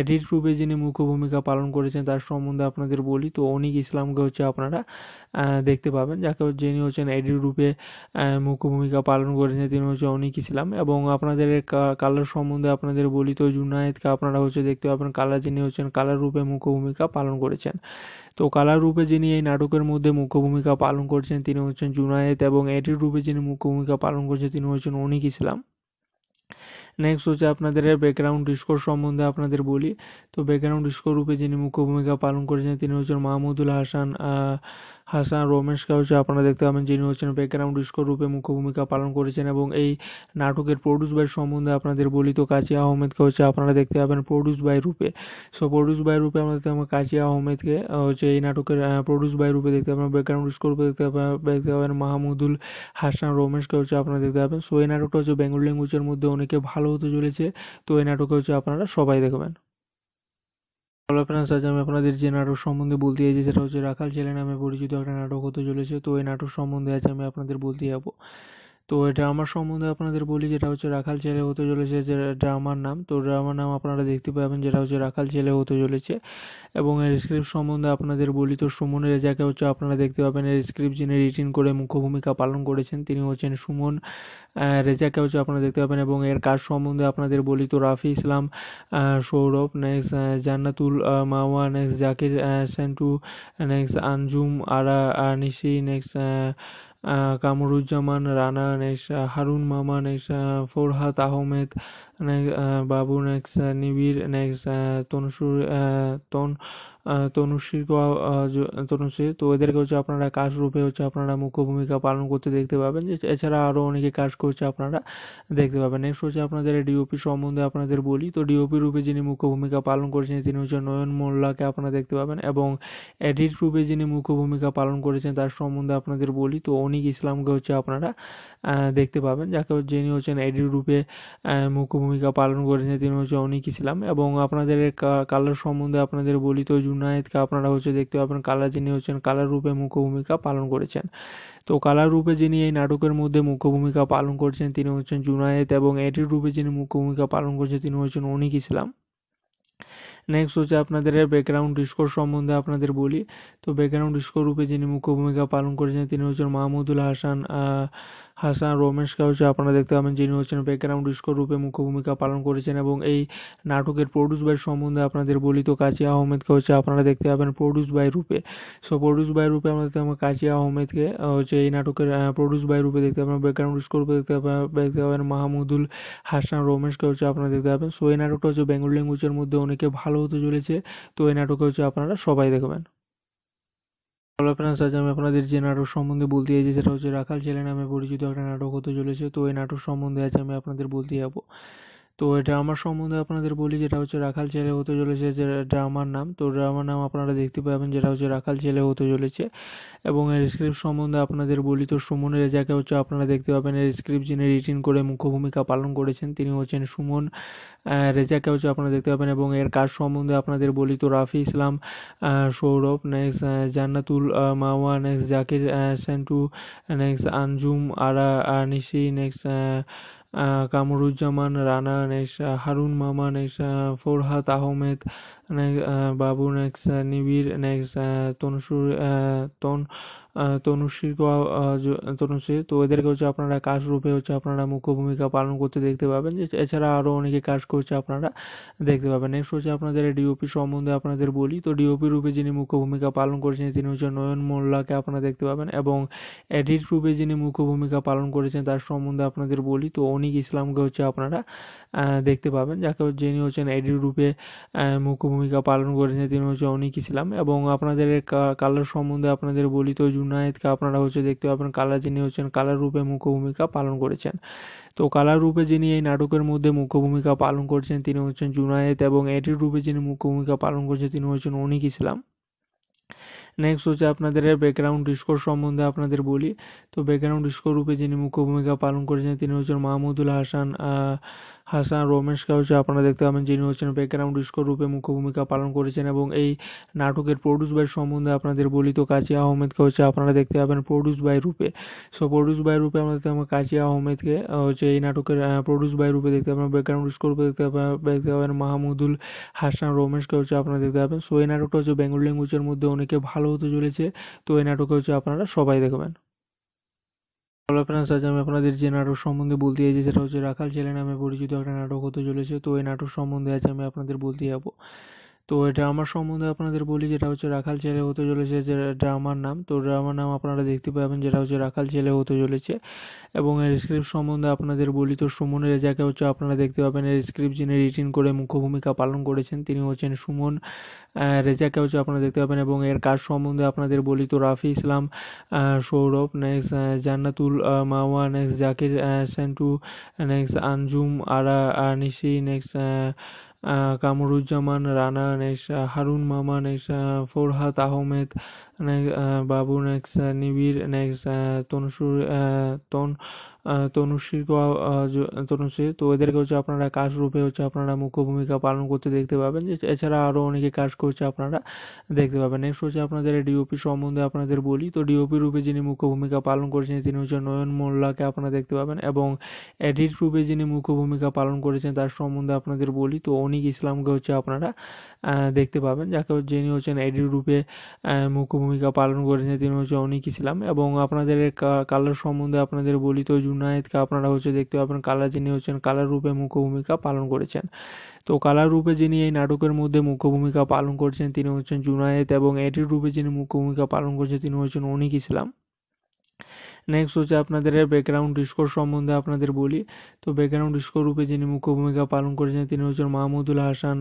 এডিট রূপে যিনি মুখ্য ভূমিকা পালন করেছেন তার সম্বন্ধে আপনাদের বলি তো অনিক ইসলামকে হচ্ছে আপনারা দেখতে পাবেন যাকে যিনি হচ্ছেন এডি রূপে মুখ্য ভূমিকা পালন করেছেন তিনি হচ্ছে অনেক ইসলাম এবং আপনাদের কালার সম্বন্ধে আপনাদের বলি তো জুনায়েদকে আপনারা হচ্ছে দেখতে পাবেন কালার যিনি হচ্ছেন কালার রূপে মুখ্য ভূমিকা পালন করেছেন তো কালার রূপে যিনি এই নাটকের মধ্যে মুখ্য ভূমিকা পালন করছেন তিনি হচ্ছেন জুনায়েদ এবং এটির রূপে যিনি মুখ্য ভূমিকা পালন করছেন তিনি হচ্ছেন অনিক ইসলাম নেক্সট হচ্ছে আপনাদের ব্যাকগ্রাউন্ড স্কোর সম্বন্ধে আপনাদের বলি তো ব্যাকগ্রাউন্ড স্কোর রূপে যিনি মুখ্য ভূমিকা পালন করেছেন তিনি হচ্ছেন মাহমুদুল হাসান হাসান রমেশ কাউকে আপনারা দেখতে পাবেন যিনি হচ্ছেন ব্যাকগ্রাউন্ড ডিস্কো রূপে মুখ্য ভূমিকা পালন করেছেন এবং এই নাটকের প্রডিউস বাই সম্বন্ধে আপনাদের বলি তো কাজী আহমেদকে হচ্ছে আপনারা দেখতে পাবেন produce by Rupe so produce by Rupe আমরা দেখতে পাবেন কাজী আহমেদকে হচ্ছে এই নাটকের প্রডিউস বাই রূপে দেখতে পাবেন ব্যাকগ্রাউন্ড ডিস্কো রূপে দেখতে পাবেন দেখতে পাবেন মাহমুদুল হাসান রমেশকে হচ্ছে আপনারা দেখতে পাবেন সো এই নাটকটা হচ্ছে বেঙ্গল ল্যাঙ্গুয়েজের মধ্যে অনেকে ভালো হতে চলেছে তো এই নাটকে হচ্ছে আপনারা সবাই দেখবেন হ্যালো ফ্রেন্ডস আজ আমি আপনাদের যে নাটক সম্বন্ধে বলতে চাইছি সেটা হচ্ছে রাখাল ছেলে নামে পরিচিত একটা নাটক হতে চলেছে তো এই নাটক সম্বন্ধে আজ আমি আপনাদের বলতে যাবো তো ড্রামার সম্বন্ধে আপনাদের বলি যেটা হচ্ছে রাখাল ছেলে হতে চলেছে যে ড্রামার নাম তো ড্রামার নাম আপনারা দেখতে পাবেন যেটা হচ্ছে রাখাল ছেলে হতে চলেছে এবং এর স্ক্রিপ্ট সম্বন্ধে আপনাদের বলি তো সুমন রেজাকে হচ্ছে আপনারা দেখতে পাবেন এর স্ক্রিপ্ট যিনি রিটিন করে মুখ্য ভূমিকা পালন করেছেন তিনি হচ্ছেন সুমন রেজাকে হচ্ছে আপনারা দেখতে পাবেন এবং এর কাজ সম্বন্ধে আপনাদের বলি তো Rafi Islam Sourav next Jannatul Mawa next Zakir Sentu next Anjum Ara Nishi next Kamruzzaman Rana নেশা হারুন মামা নেশা ফোরহাত আহমেদ বাবু নেক্স নিবিড় নেক্স তনসুর তন তনুশ্রী তনুশ্রী তো এদেরকে হচ্ছে আপনারা কাজ রূপে হচ্ছে আপনারা মুখ্য ভূমিকা পালন করতে দেখতে পাবেন এছাড়া আরও অনেকে কাজ করছে আপনারা দেখতে পাবেন নেক্সট হচ্ছে আপনাদের ডিওপি সম্বন্ধে আপনাদের বলি তো ডিওপি রূপে যিনি মুখ্য ভূমিকা পালন করেছেন তিনি হচ্ছে নয়ন মোল্লাকে আপনারা দেখতে পাবেন এবং এডিট রূপে যিনি মুখ্য ভূমিকা পালন করেছেন তার সম্বন্ধে আপনাদের বলি তো অনিক ইসলামকে হচ্ছে আপনারা দেখতে পাবেন যাকে যিনি হচ্ছেন এডি রূপে মুখ্য ভূমিকা পালন করেছেন তিনি হচ্ছে অনিক ইসলাম এবং আপনাদের কালার সম্বন্ধে আপনাদের বলি তো জুনায়েদকে আপনারা হচ্ছে দেখতে পাবেন কালার যিনি হচ্ছেন কালার রূপে মুখ্য ভূমিকা পালন করেছেন তো কালার রূপে যিনি এই নাটকের মধ্যে মুখ্য ভূমিকা পালন করছেন তিনি হচ্ছেন জুনায়েদ এবং এটির রূপে যিনি মুখ্য ভূমিকা পালন করছেন তিনি হচ্ছেন অনিক ইসলাম নেক্সট হচ্ছে আপনাদের ব্যাকগ্রাউন্ড স্কোর সম্বন্ধে আপনাদের বলি তো ব্যাকগ্রাউন্ড স্কোর রূপে যিনি মুখ্য ভূমিকা পালন করেছেন তিনি হচ্ছেন মাহমুদুল হাসান হাসান রমেশকে হচ্ছে আপনারা দেখতে পাবেন যিনি হচ্ছেন ব্যাকগ্রাউন্ড স্কোর রূপে মুখ্য ভূমিকা পালন করেছেন এবং এই নাটকের প্রডিউস বাই সম্বন্ধে আপনাদের বলি তো কাজী আহমেদকে হচ্ছে আপনারা দেখতে পাবেন produce by Rupe so produce by Rupe আমরা দেখতে পাবেন কাজী আহমেদকে হচ্ছে এই নাটকের প্রডিউস বাই রূপে দেখতে পাবেন ব্যাকগ্রাউন্ড স্কোর রূপে দেখতে পাবেন দেখতে পাবেন মাহমুদুল হাসান রমেশকে হচ্ছে আপনারা দেখতে পাবেন সো এই নাটকটা হচ্ছে বেঙ্গল ল্যাঙ্গুয়েজের মধ্যে অনেকে ভালো হতে চলেছে তো এই নাটকে হচ্ছে আপনারা সবাই দেখবেন হ্যালো ফ্রেন্ডস আজ আমি আপনাদের যে নাটক সম্বন্ধে বলতে চাইছি সেটা হচ্ছে রাখাল ছেলে নামে পরিচিত একটা নাটক হতে চলেছে তো এই নাটক সম্বন্ধে আজ আমি আপনাদের বলতে যাবো তো ড্রামার সম্বন্ধে আপনাদের বলি যেটা হচ্ছে রাখাল ছেলে হতে চলেছে যে ড্রামার নাম তো ড্রামার নাম আপনারা দেখতে পাবেন যেটা হচ্ছে রাখাল ছেলে হতে চলেছে এবং এর স্ক্রিপ্ট সম্বন্ধে আপনাদের বলি তো সুমন রেজাকে হচ্ছে আপনারা দেখতে পাবেন এর স্ক্রিপ্ট যিনি রিটিন করে মুখ্য ভূমিকা পালন করেছেন তিনি হচ্ছেন সুমন রেজাকে হচ্ছে আপনারা দেখতে পাবেন এবং এর কাজ সম্বন্ধে আপনাদের বলি তো Rafi Islam Sourav next Jannatul Mawa next Zakir Sentu next Anjum Ara Nishi next Kamruzzaman Rana নেশা হারুন মামা নেশা ফোরহাত আহমেদ বাবু নেক্সা নিবিড় নেক্সা তনসুর তন তনুশ্রী তনুশ্রী তো এদেরকে হচ্ছে আপনারা কাজ রূপে হচ্ছে আপনারা মুখ্য ভূমিকা পালন করতে দেখতে পাবেন এছাড়া আরও অনেকে কাজ করছে আপনারা দেখতে পাবেন নেক্সট হচ্ছে আপনাদের ডিওপি সম্বন্ধে আপনাদের বলি তো ডিওপি রূপে যিনি মুখ্য ভূমিকা পালন করেছেন তিনি হচ্ছে নয়ন মোল্লাকে আপনারা দেখতে পাবেন এবং এডিট রূপে যিনি মুখ্য ভূমিকা পালন করেছেন তার সম্বন্ধে আপনাদের বলি তো অনিক ইসলামকে হচ্ছে আপনারা দেখতে পাবেন যাকে যিনি হচ্ছেন এডির রূপে মুখ্য ভূমিকা পালন করেছেন তিনি হচ্ছে অনিক ইসলাম এবং আপনাদের কালার সম্বন্ধে আপনাদের বলি তো জুনায়েদকে আপনারা হচ্ছে দেখতে পাবেন কালার যিনি হচ্ছেন কালার রূপে মুখ্য ভূমিকা পালন করেছেন তো কালার রূপে যিনি এই নাটকের মধ্যে মুখ্য ভূমিকা পালন করছেন তিনি হচ্ছেন জুনায়েদ এবং এডির রূপে যিনি মুখ্য ভূমিকা পালন করছেন তিনি হচ্ছেন অনিক ইসলাম নেক্সট হচ্ছে আপনাদের ব্যাকগ্রাউন্ড স্কোর সম্বন্ধে আপনাদের বলি তো ব্যাকগ্রাউন্ড স্কোর রূপে যিনি মুখ্য ভূমিকা পালন করেছেন তিনি হচ্ছেন মাহমুদুল হাসান হাসান রমেশকে হচ্ছে আপনারা দেখতে পাবেন যিনি হচ্ছেন ব্যাকগ্রাউন্ড স্কোর রূপে মুখ্য ভূমিকা পালন করেছেন এবং এই নাটকের প্রডিউস বাই সম্বন্ধে আপনাদের বলি তো কাজী আহমেদকে হচ্ছে আপনারা দেখতে পাবেন produce by Rupe so produce by Rupe আমরা দেখতে পাবেন কাজী আহমেদকে হচ্ছে এই নাটকের প্রডিউস বাই রূপে দেখতে পাবেন ব্যাকগ্রাউন্ড স্কোর রূপে দেখতে পাবেন দেখতে পাবেন মাহমুদুল হাসান রমেশকে হচ্ছে আপনারা দেখতে পাবেন সো এই নাটকটা হচ্ছে বেঙ্গল ল্যাঙ্গুয়েজের মধ্যে অনেকে ভালো হতে চলেছে তো এই নাটকে হচ্ছে আপনারা সবাই দেখবেন রেফারেন্স আছে আমি আপনাদের যে নাটক সম্বন্ধে বলতে চাইছি সেটা হচ্ছে রাখাল ছেলে নামে পরিচিত একটা নাটক হতে চলেছে তো এই নাটক সম্বন্ধে আজ আমি আপনাদের বলতে যাব তো ড্রামার সম্বন্ধে আপনাদের বলি যেটা হচ্ছে রাখাল ছেলে হতে চলেছে যে ড্রামার নাম তো ড্রামার নাম আপনারা দেখতে পাবেন যেটা হচ্ছে রাখাল ছেলে হতে চলেছে এবং এর স্ক্রিপ্ট সম্বন্ধে আপনাদের বলি তো সুমন রেজাকে হচ্ছে আপনারা দেখতে পাবেন এর স্ক্রিপ্ট যিনি রিটিন করে মুখ্য ভূমিকা পালন করেছেন তিনি হচ্ছেন সুমন রেজাকে হচ্ছে আপনারা দেখতে পাবেন এবং এর কাজ সম্বন্ধে আপনাদের বলি তো Rafi Islam Sourav next Jannatul Mawa next Zakir Sentu next Anjum Ara Nishi next Kamruzzaman Rana নেশা হারুন মামা নেশা ফোরহাত আহমেদ বাবু নেক্সা নিবিড় নেক্সা তনসুর তন তনুশ্রী তনুশ্রী তো এদেরকে হচ্ছে আপনারা কাজ রূপে হচ্ছে আপনারা মুখ্য ভূমিকা পালন করতে দেখতে পাবেন এছাড়া আরও অনেকে কাজ করছে আপনারা দেখতে পাবেন নেক্সট হচ্ছে আপনাদের ডিওপি সম্বন্ধে আপনাদের বলি তো ডিওপি রূপে যিনি মুখ্য ভূমিকা পালন করেছেন তিনি হচ্ছে নয়ন মোল্লাকে আপনারা দেখতে পাবেন এবং এডিট রূপে যিনি মুখ্য ভূমিকা পালন করেছেন তার সম্বন্ধে আপনাদের বলি তো অনিক ইসলামকে হচ্ছে আপনারা দেখতে পাবেন যাকে যিনি হচ্ছেন এডিট রূপে মুখ্য ভূমিকা পালন করেছেন তিনি হচ্ছে অনিক ইসলাম এবং আপনাদের কালার সম্বন্ধে আপনাদের বলি তো জুন নায়েদকে আপনারা হচ্ছে দেখতে পাবেন কালা যিনি হচ্ছেন কালার রূপে মুখ্য ভূমিকা পালন করেছেন তো কালার রূপে যিনি এই নাটকের মধ্যে মুখ্য ভূমিকা পালন করছেন তিনি হচ্ছেন জুনায়েদ এবং এটির রূপে যিনি মুখ্য ভূমিকা পালন করছেন তিনি হচ্ছেন অনিক ইসলাম নেক্সট হচ্ছে আপনাদের ব্যাকগ্রাউন্ড স্কোর সম্বন্ধে আপনাদের বলি তো ব্যাকগ্রাউন্ড স্কোর রূপে যিনি মুখ্য ভূমিকা পালন করেছেন তিনি হচ্ছেন মাহমুদুল হাসান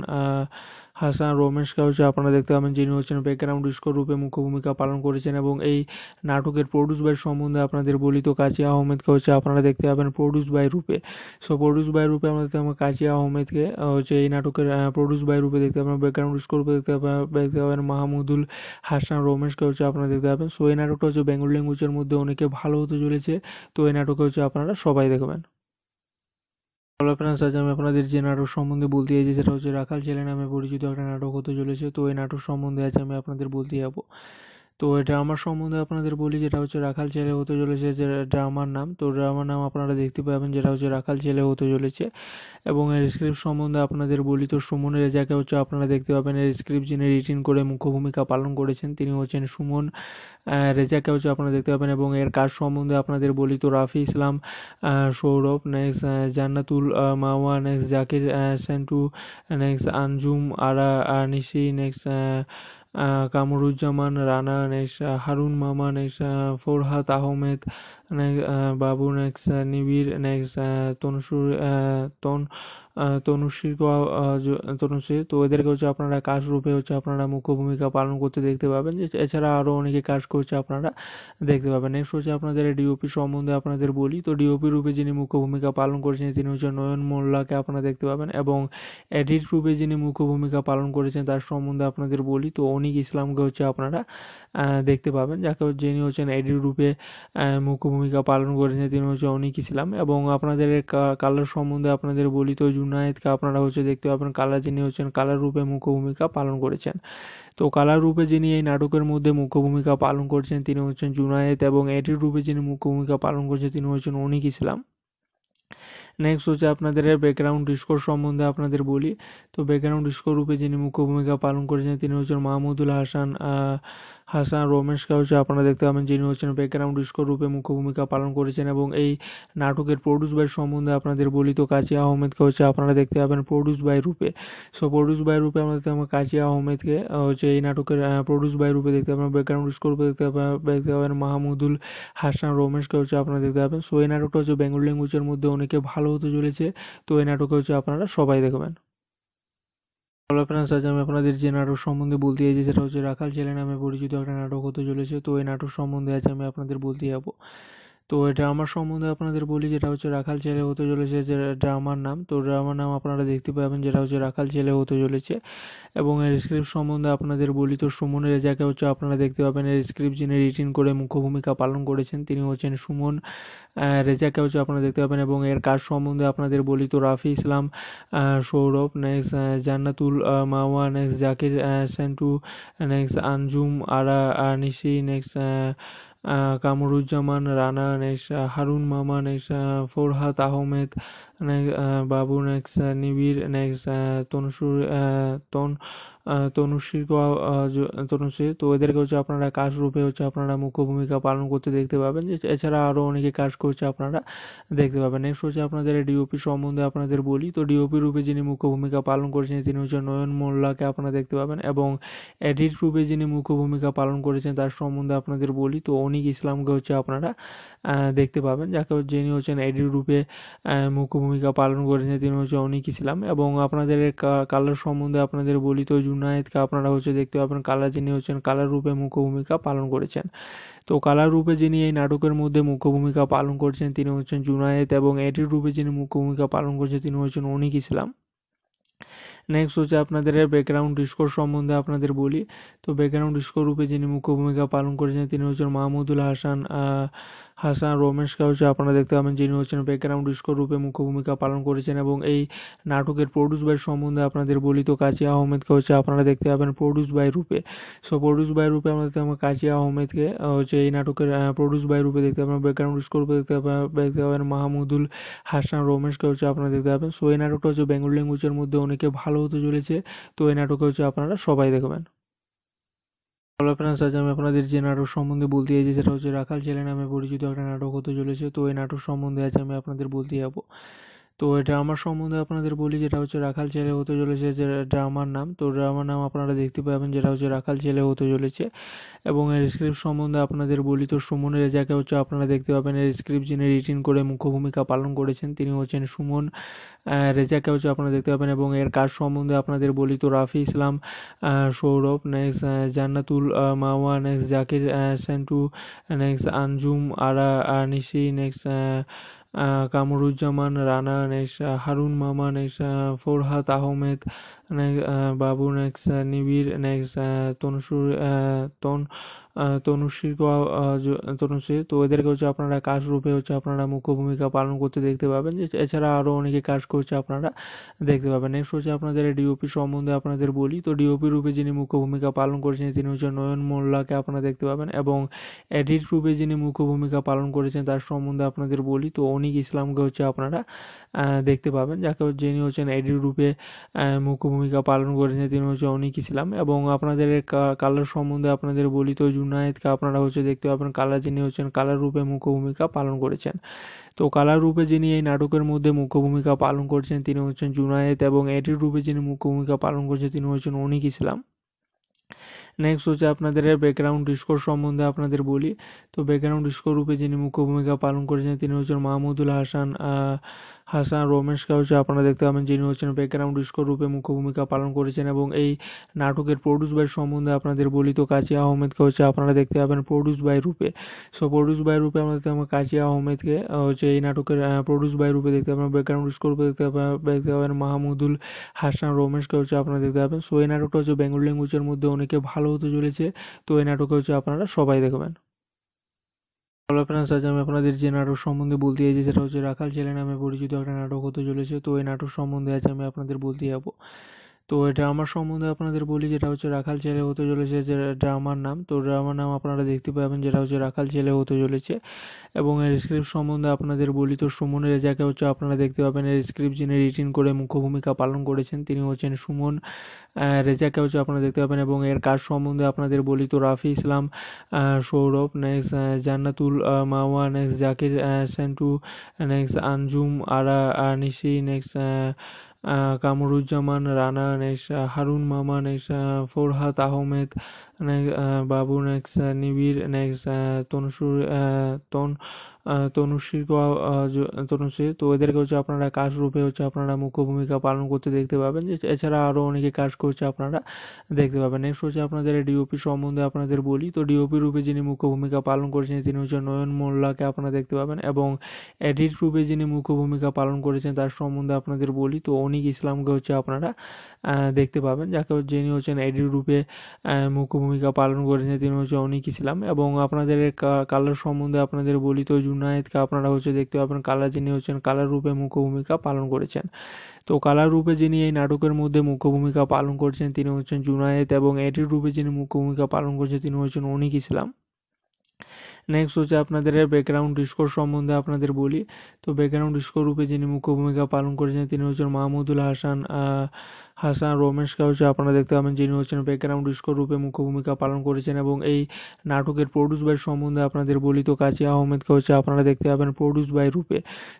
হাসান রমেশকে হচ্ছে আপনারা দেখতে পাবেন যিনি হচ্ছেন ব্যাকগ্রাউন্ড স্কোর রূপে মুখ্য ভূমিকা পালন করেছেন এবং এই নাটকের প্রডিউস বাই সম্বন্ধে আপনাদের বলি তো কাজী আহমেদকে হচ্ছে আপনারা দেখতে পাবেন produce by Rupe so produce by Rupe আমরা দেখতে পাবেন কাজী আহমেদকে হচ্ছে এই নাটকের প্রডিউস বাই রূপে দেখতে পাবেন ব্যাকগ্রাউন্ড স্কোর রূপে দেখতে পাবেন দেখতে পাবেন মাহমুদুল হাসান রমেশকে হচ্ছে আপনারা দেখতে পাবেন সো এই নাটকটা হচ্ছে বেঙ্গল ল্যাঙ্গুয়েজের মধ্যে অনেকে ভালো হতে চলেছে তো এই নাটকে হচ্ছে আপনারা সবাই দেখবেন হ্যালো ফ্রেন্ডস আজ আমি আপনাদের যে নাটক সম্বন্ধে বলতে চাইছি সেটা হচ্ছে রাখাল ছেলে নামে পরিচিত একটা নাটক হতে চলেছে তো এই নাটক সম্বন্ধে আজ আমি আপনাদের বলতে যাবো তো ড্রামার সম্বন্ধে আপনাদের বলি যেটা হচ্ছে রাখাল ছেলে হতে চলেছে যে ড্রামার নাম তো ড্রামার নাম আপনারা দেখতে পাবেন যেটা হচ্ছে রাখাল ছেলে হতে চলেছে এবং এর স্ক্রিপ্ট সম্বন্ধে আপনাদের বলি তো সুমন রেজাকে হচ্ছে আপনারা দেখতে পাবেন এর স্ক্রিপ্ট যিনি রিটিন করে মুখ্য ভূমিকা পালন করেছেন তিনি হচ্ছেন সুমন রেজাকে হচ্ছে আপনারা দেখতে পাবেন এবং এর কাজ সম্বন্ধে আপনাদের বলি তো Rafi Islam Sourav next Jannatul Mawa next Zakir Sentu next Anjum Ara Nishi next Kamruzzaman Rana নেশা হারুন মামা নেশা ফোরহাত আহমেদ বাবু নেক্সা নিবিড় নেক্স তনসুর তন তনুশ্রী তনুশ্রী তো এদেরকে হচ্ছে আপনারা কাজ রূপে হচ্ছে আপনারা মুখ্য ভূমিকা পালন করতে দেখতে পাবেন এছাড়া আরও অনেকে কাজ করছে আপনারা দেখতে পাবেন নেক্সট হচ্ছে আপনাদের ডিওপি সম্বন্ধে আপনাদের বলি তো ডিওপি রূপে যিনি মুখ্য ভূমিকা পালন করেছেন তিনি হচ্ছে নয়ন মোল্লাকে আপনারা দেখতে পাবেন এবং এডিট রূপে যিনি মুখ্য ভূমিকা পালন করেছেন তার সম্বন্ধে আপনাদের বলি তো অনিক ইসলামকে হচ্ছে আপনারা দেখতে পাবেন যাকে যিনি হচ্ছেন এডির রূপে মুখ্য ভূমিকা পালন করেছেন তিনি হচ্ছে অনেকই ইসলাম এবং আপনাদের কালার সম্বন্ধে আপনাদের বলি তো জুনায়েদকে আপনারা হচ্ছে দেখতে পাবেন কালার যিনি হচ্ছেন কালার রূপে মুখ্য ভূমিকা পালন করেছেন তো কালার রূপে যিনি এই নাটকের মধ্যে মুখ্য ভূমিকা পালন করছেন তিনি হচ্ছেন জুনায়েদ এবং এডির রূপে যিনি মুখ্য ভূমিকা পালন করছেন তিনি হচ্ছেন অনিক ইসলাম নেক্সট হচ্ছে আপনাদের ব্যাকগ্রাউন্ড ডিস্কোর সম্বন্ধে আপনাদের বলি তো ব্যাকগ্রাউন্ড ডিস্কোর রূপে যিনি মুখ্য ভূমিকা পালন করেছেন তিনি হচ্ছেন মাহমুদুল হাসান হাসান রমেশ কাউকে আপনারা দেখতে পাবেন যিনি হচ্ছেন ব্যাকগ্রাউন্ড স্কোর রূপে মুখ্য ভূমিকা পালন করেছেন এবং এই নাটকের প্রডিউস বাই সম্বন্ধে আপনাদের বলি তো কাজী আহমেদকে হচ্ছে আপনারা দেখতে পাবেন produce by Rupe so produce by Rupe আমরা দেখতে পাবেন কাজী আহমেদকে হচ্ছে এই নাটকের প্রডিউস বাই রূপে দেখতে পাবেন ব্যাকগ্রাউন্ড স্কোর রূপে দেখতে পাবেন দেখতে পাবেন মাহমুদুল হাসান রমেশকে হচ্ছে আপনারা দেখতে পাবেন সো এই নাটকটা হচ্ছে বেঙ্গল ল্যাঙ্গুয়েজের মধ্যে অনেকে ভালো হতে চলেছে তো এই নাটকে হচ্ছে আপনারা সবাই দেখবেন হ্যালো ফ্রেন্ডস আজ আমি আপনাদের যে নাটক সম্বন্ধে বলতে চাইছি সেটা হচ্ছে রাখাল ছেলে নামে পরিচিত একটা নাটক হতে চলেছে তো এই নাটক সম্বন্ধে আজ আমি আপনাদের বলতে যাবো তো ড্রামার সম্বন্ধে আপনাদের বলি যেটা হচ্ছে রাখাল ছেলে হতে চলেছে যে ড্রামার নাম তো ড্রামার নাম আপনারা দেখতে পাবেন যেটা হচ্ছে রাখাল ছেলে হতে চলেছে এবং এর স্ক্রিপ্ট সম্বন্ধে আপনাদের বলি তো সুমন রেজাকে হচ্ছে আপনারা দেখতে পাবেন এর স্ক্রিপ্ট যিনি রিটিন করে মুখ্য ভূমিকা পালন করেছেন তিনি হচ্ছেন সুমন রেজাকে হচ্ছে আপনারা দেখতে পাবেন এবং এর কাজ সম্বন্ধে আপনাদের বলি তো Rafi Islam Sourav next Jannatul Mawa next Zakir Sentu next Anjum Ara Nishi next Kamruzzaman Rana নেশা হারুন মামা নেশা ফোরহাত আহমেদ বাবু নেক্স নিবিড় নেক্স তনসুর তন তনুশ্রী তনুশ্রী তো এদেরকে হচ্ছে আপনারা কাজ রূপে হচ্ছে আপনারা মুখ্য ভূমিকা পালন করতে দেখতে পাবেন এছাড়া আরও অনেকে কাজ করছে আপনারা দেখতে পাবেন নেক্সট হচ্ছে আপনাদের ডিওপি সম্বন্ধে আপনাদের বলি তো ডিওপি রূপে যিনি মুখ্য ভূমিকা পালন করেছেন তিনি হচ্ছে নয়ন মোল্লাকে আপনারা দেখতে পাবেন এবং এডিট রূপে যিনি মুখ্য ভূমিকা পালন করেছেন তার সম্বন্ধে আপনাদের বলি তো অনিক ইসলামকে হচ্ছে আপনারা দেখতে পাবেন যাকে যিনি হচ্ছেন এডির রূপে মুখ্য ভূমিকা পালন করেছেন তিনি হচ্ছে অনেকই ইসলাম এবং আপনাদের কালার সম্বন্ধে আপনাদের বলি তো জুনায়েদকে আপনারা হচ্ছে দেখতে পাবেন কালার যিনি হচ্ছেন কালার রূপে মুখ্য ভূমিকা পালন করেছেন তো কালার রূপে যিনি এই নাটকের মধ্যে মুখ্য ভূমিকা পালন করছেন তিনি হচ্ছেন জুনায়েদ এবং এডির রূপে যিনি মুখ্য ভূমিকা পালন করছেন তিনি হচ্ছেন অনিক ইসলাম নেক্সট হচ্ছে আপনাদের ব্যাকগ্রাউন্ড ডিস্কোর সম্বন্ধে আপনাদের বলি তো ব্যাকগ্রাউন্ড ডিস্কোর রূপে যিনি মুখ্য ভূমিকা পালন করেছেন তিনি হচ্ছেন মাহমুদুল হাসান হাসান রমেশ কাউকে আপনারা দেখতে পাবেন যিনি হচ্ছেন ব্যাকগ্রাউন্ড স্কোর রূপে মুখ্য ভূমিকা পালন করেছেন এবং এই নাটকের প্রডিউস বাই সম্বন্ধে আপনাদের বলি তো কাজী আহমেদকে হচ্ছে আপনারা দেখতে পাবেন produce by Rupe so produce by Rupe আমরা দেখতে পাবেন কাজী আহমেদকে হচ্ছে এই নাটকের প্রডিউস বাই রূপে দেখতে পাবেন ব্যাকগ্রাউন্ড স্কোর রূপে দেখতে পাবেন দেখতে পাবেন মাহমুদুল হাসান রমেশকে হচ্ছে আপনারা দেখতে পাবেন সো এই নাটকটা হচ্ছে বেঙ্গল ল্যাঙ্গুয়েজের মধ্যে অনেকে ভালো হতে চলেছে তো এই নাটকে হচ্ছে আপনারা সবাই দেখবেন হ্যালো ফ্রেন্ডস আজ আমি আপনাদের যে নাটক সম্বন্ধে বলতে চাইছি সেটা হচ্ছে রাখাল ছেলে নামে পরিচিত একটা নাটক হতে চলেছে তো এই নাটক সম্বন্ধে আজ আমি আপনাদের বলতে যাবো তো ড্রামার সম্বন্ধে আপনাদের বলি যেটা হচ্ছে রাখাল ছেলে হতে চলেছে যে ড্রামার নাম তো ড্রামার নাম আপনারা দেখতে পাবেন যেটা হচ্ছে রাখাল ছেলে হতে চলেছে এবং এর স্ক্রিপ্ট সম্বন্ধে আপনাদের বলি তো সুমন রেজাকে হচ্ছে আপনারা দেখতে পাবেন এর স্ক্রিপ্ট যিনি রিটিন করে মুখ্য ভূমিকা পালন করেছেন তিনি হচ্ছেন সুমন রেজাকে হচ্ছে আপনারা দেখতে পাবেন এবং এর কাজ সম্বন্ধে আপনাদের বলি তো Rafi Islam Sourav next Jannatul Mawa next Zakir Sentu next Anjum Ara Nishi next Kamruzzaman Rana নেশা হারুন মামা নেশা ফোরহাত আহমেদ বাবু নেক্স নিবিড় নেক্স তনসুর তন তনুশ্রী তনুশ্রী তো এদেরকে হচ্ছে আপনারা কাজ রূপে হচ্ছে আপনারা মুখ্য ভূমিকা পালন করতে দেখতে পাবেন এছাড়া আরও অনেকে কাজ করছে আপনারা দেখতে পাবেন নেক্সট হচ্ছে আপনাদের ডিওপি সম্বন্ধে আপনাদের বলি তো ডিওপি রূপে যিনি মুখ্য ভূমিকা পালন করেছেন তিনি হচ্ছে নয়ন মোল্লাকে আপনারা দেখতে পাবেন এবং এডিট রূপে যিনি মুখ্য ভূমিকা পালন করেছেন তার সম্বন্ধে আপনাদের বলি তো অনিক ইসলামকে হচ্ছে আপনারা দেখতে পাবেন যাকে যিনি হচ্ছেন এডির রূপে মুখ্য ভূমিকা পালন করেছেন তিনি হচ্ছে অনেক ইসলাম এবং আপনাদের কালার সম্বন্ধে আপনাদের বলি তো জুনায়েদকে আপনারা হচ্ছে দেখতে পাবেন কালার যিনি হচ্ছেন কালার রূপে মুখ্য ভূমিকা পালন করেছেন তো কালার রূপে যিনি এই নাটকের মধ্যে মুখ্য ভূমিকা পালন করছেন তিনি হচ্ছেন জুনায়েদ এবং এডির রূপে যিনি মুখ্য ভূমিকা পালন করছেন তিনি হচ্ছেন অনিক ইসলাম নেক্সট হচ্ছে আপনাদের ব্যাকগ্রাউন্ড ডিস্কোর সম্বন্ধে আপনাদের বলি তো ব্যাকগ্রাউন্ড ডিস্কোর রূপে যিনি মুখ্য ভূমিকা পালন করেছেন তিনি হচ্ছেন মাহমুদুল হাসান হাসান রমেশ কাউচে আপনারা দেখতে পাবেন যিনি হচ্ছেন ব্যাকগ্রাউন্ড স্কোর রূপে মুখ্য ভূমিকা পালন করেছেন এবং এই নাটকের প্রডিউস বাই সম্বন্ধে আপনাদের বলি তো কাজী আহমেদকে হচ্ছে আপনারা দেখতে পাবেন produce by Rupe so produce by Rupe আমরা দেখতে পাবেন কাজী আহমেদকে হচ্ছে এই নাটকের প্রডিউস বাই রূপে দেখতে পাবেন ব্যাকগ্রাউন্ড স্কোর রূপে দেখতে পাবেন দেখতে পাবেন মাহমুদুল হাসান রমেশকে হচ্ছে আপনারা দেখতে পাবেন সো এই নাটকটা হচ্ছে বেঙ্গল ল্যাঙ্গুয়েজের মধ্যে অনেকে ভালো হতে চলেছে তো এই নাটকে হচ্ছে আপনারা সবাই দেখবেন হ্যালো ফ্রেন্ডস আজ আমি আপনাদের যে নাটক সম্বন্ধে বলতে চাইছি সেটা হচ্ছে রাখাল ছেলে নামে পরিচিত একটা নাটক হতে চলেছে তো এই নাটক সম্বন্ধে আজ আমি আপনাদের বলতে যাবো তো এটা সম্বন্ধে আপনাদের বলি যেটা হচ্ছে রাখাল ছেলে হতে চলেছে যে ড্রামার নাম তো ড্রামার নাম আপনারা দেখতে পাবেন যেটা হচ্ছে রাখাল ছেলে হতে চলেছে এবং এর স্ক্রিপ্ট সম্বন্ধে আপনাদের বলি তো সুমন রেজাকে হচ্ছে আপনারা দেখতে পাবেন এর স্ক্রিপ্ট যিনি রিটিন করে মুখ্য ভূমিকা পালন করেছেন তিনি হচ্ছেন সুমন রেজাকে হচ্ছে আপনারা দেখতে পাবেন এবং এর কাজ সম্বন্ধে আপনাদের বলি তো Rafi Islam Sourav next Jannatul Mawa next Zakir Sentu next Anjum Ara Nishi next Kamruzzaman Rana নেশা হারুন মামা নেশা ফোরহাত আহমেদ বাবু নেক্স নিবিড় নেক্স তনসুর তন তনুশ্রী তনুশ্রী তো এদেরকে হচ্ছে আপনারা কাজ রূপে হচ্ছে আপনারা মুখ্য ভূমিকা পালন করতে দেখতে পাবেন এছাড়া আরও অনেকে কাজ করছে আপনারা দেখতে পাবেন নেক্সট হচ্ছে আপনাদের ডিওপি সম্বন্ধে আপনাদের বলি তো ডিওপি রূপে যিনি মুখ্য ভূমিকা পালন করেছেন তিনি হচ্ছে নয়ন মোল্লাকে আপনারা দেখতে পাবেন এবং এডিট রূপে যিনি মুখ্য ভূমিকা পালন করেছেন তার সম্বন্ধে আপনাদের বলি তো অনিক ইসলামকে হচ্ছে আপনারা দেখতে পাবেন যাকে যিনি হচ্ছেন এডির রূপে মুখ্য ভূমিকা পালন করেছেন তিনি হচ্ছে অনেক ইসলাম এবং আপনাদের কালার সম্বন্ধে আপনাদের বলি তো জুনায়েদকে আপনারা হচ্ছে দেখতে পাবেন কালার যিনি হচ্ছেন কালার রূপে মুখ্য ভূমিকা পালন করেছেন তো কালার রূপে যিনি এই নাটকের মধ্যে মুখ্য ভূমিকা পালন করছেন তিনি হচ্ছেন জুনায়েদ এবং এডির রূপে যিনি মুখ্য ভূমিকা পালন করছেন তিনি হচ্ছেন অনিক ইসলাম নেক্সট হচ্ছে আপনাদের ব্যাকগ্রাউন্ড ডিস্কোর সম্বন্ধে আপনাদের বলি তো ব্যাকগ্রাউন্ড ডিস্কোর রূপে যিনি মুখ্য ভূমিকা পালন করেছেন তিনি হচ্ছেন মাহমুদুল হাসান হাসান রমেশ কাউকে আপনারা দেখতে পাবেন যিনি হচ্ছেন ব্যাকগ্রাউন্ড স্কোর রূপে মুখ্য ভূমিকা পালন করেছেন এবং এই নাটকের প্রডিউস বাই সম্বন্ধে আপনাদের বলি তো কাজী আহমেদকে হচ্ছে আপনারা দেখতে পাবেন produce by Rupe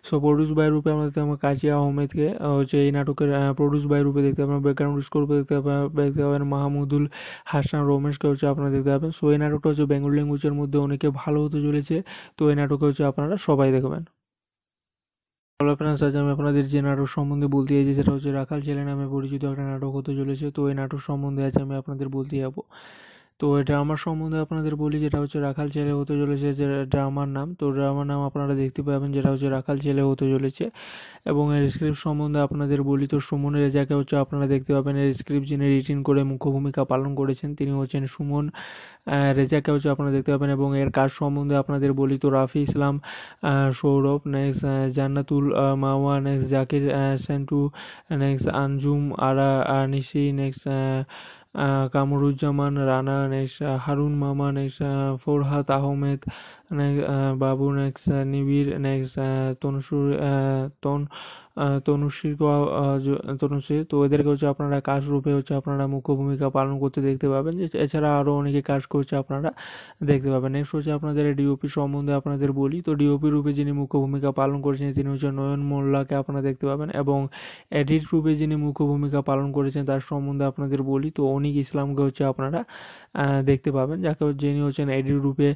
so produce by Rupe আমরা দেখতে পাবেন কাজী আহমেদকে হচ্ছে এই নাটকের প্রডিউস বাই রূপে দেখতে পাবেন ব্যাকগ্রাউন্ড স্কোর রূপে দেখতে পাবেন দেখতে পাবেন মাহমুদুল হাসান রমেশকে হচ্ছে আপনারা দেখতে পাবেন সো এই নাটকটা হচ্ছে বেঙ্গল ল্যাঙ্গুয়েজের মধ্যে অনেকে ভালো হতে চলেছে তো এই নাটকে হচ্ছে আপনারা সবাই দেখবেন হ্যালো ফ্রেন্ডস আজ আমি আপনাদের যে নাটক সম্বন্ধে বলতে চাইছি সেটা হচ্ছে রাখাল ছেলে নামে পরিচিত একটা নাটক হতে চলেছে তো এই নাটক সম্বন্ধে আজ আমি আপনাদের বলতে যাবো তো এটা সম্বন্ধে আপনাদের বলি যেটা হচ্ছে রাখাল ছেলে হতে চলেছে যে ড্রামার নাম তো ড্রামার নাম আপনারা দেখতে পাবেন যেটা হচ্ছে রাখাল ছেলে হতে চলেছে এবং এর স্ক্রিপ্ট সম্বন্ধে আপনাদের বলি তো সুমন রেজাকে হচ্ছে আপনারা দেখতে পাবেন এর স্ক্রিপ্ট যিনি রিটিন করে মুখ্য ভূমিকা পালন করেছেন তিনি হচ্ছেন সুমন রেজাকে হচ্ছে আপনারা দেখতে পাবেন এবং এর কাজ সম্বন্ধে আপনাদের বলি তো Rafi Islam Sourav next Jannatul Mawa next Zakir Sentu next Anjum Ara Nishi next Kamruzzaman Rana নেশা হারুন মামা নেশা ফোরহাত আহমেদ বাবু নেক্স নিবিড় নেক্স তনসুর তন তো তনুশ্রী তো এদেরকে হচ্ছে আপনারা কাজ রূপে হচ্ছে আপনারা মুখ্য ভূমিকা পালন করতে দেখতে পাবেন এছাড়া আরও অনেকে কাজ করছে আপনারা দেখতে পাবেন নেক্সট হচ্ছে আপনাদের ডিওপি সম্বন্ধে আপনাদের বলি তো ডিওপি রূপে যিনি মুখ্য ভূমিকা পালন করেছেন তিনি হচ্ছে নয়ন মোল্লাকে আপনারা দেখতে পাবেন এবং এডিট রূপে যিনি মুখ্য ভূমিকা পালন করেছেন তার সম্বন্ধে আপনাদের বলি তো অনিক ইসলামকে হচ্ছে আপনারা দেখতে পাবেন যাকে যিনি হচ্ছেন এডির রূপে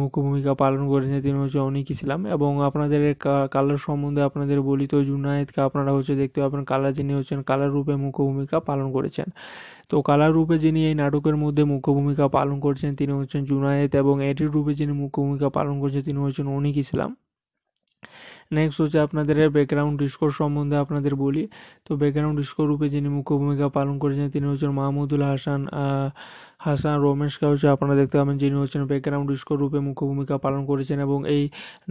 মুখ্য ভূমিকা পালন করেছেন তিনি হচ্ছে অনিক ইসলাম এবং আপনাদের কালার সম্বন্ধে আপনাদের বলি তো জুনায়েদকে আপনারা হচ্ছে দেখতে পাবেন কালার যিনি হচ্ছেন কালার রূপে মুখ্য ভূমিকা পালন করেছেন তো কালার রূপে যিনি এই নাটকের মধ্যে মুখ্য ভূমিকা পালন করছেন তিনি হচ্ছেন জুনায়েদ এবং এডির রূপে যিনি মুখ্য ভূমিকা পালন করছেন তিনি হচ্ছেন অনিক ইসলাম নেক্সট হচ্ছে আপনাদের ব্যাকগ্রাউন্ড ডিস্কোর সম্বন্ধে আপনাদের বলি তো ব্যাকগ্রাউন্ড ডিস্কোর রূপে যিনি মুখ্য ভূমিকা পালন করেছেন তিনি হচ্ছেন মাহমুদুল হাসান হাসান রমেশ হচ্ছে আপনারা দেখতে পাবেন যিনি হচ্ছেন ব্যাকগ্রাউন্ড স্কোর রূপে মুখ্য ভূমিকা পালন করেছেন এবং এই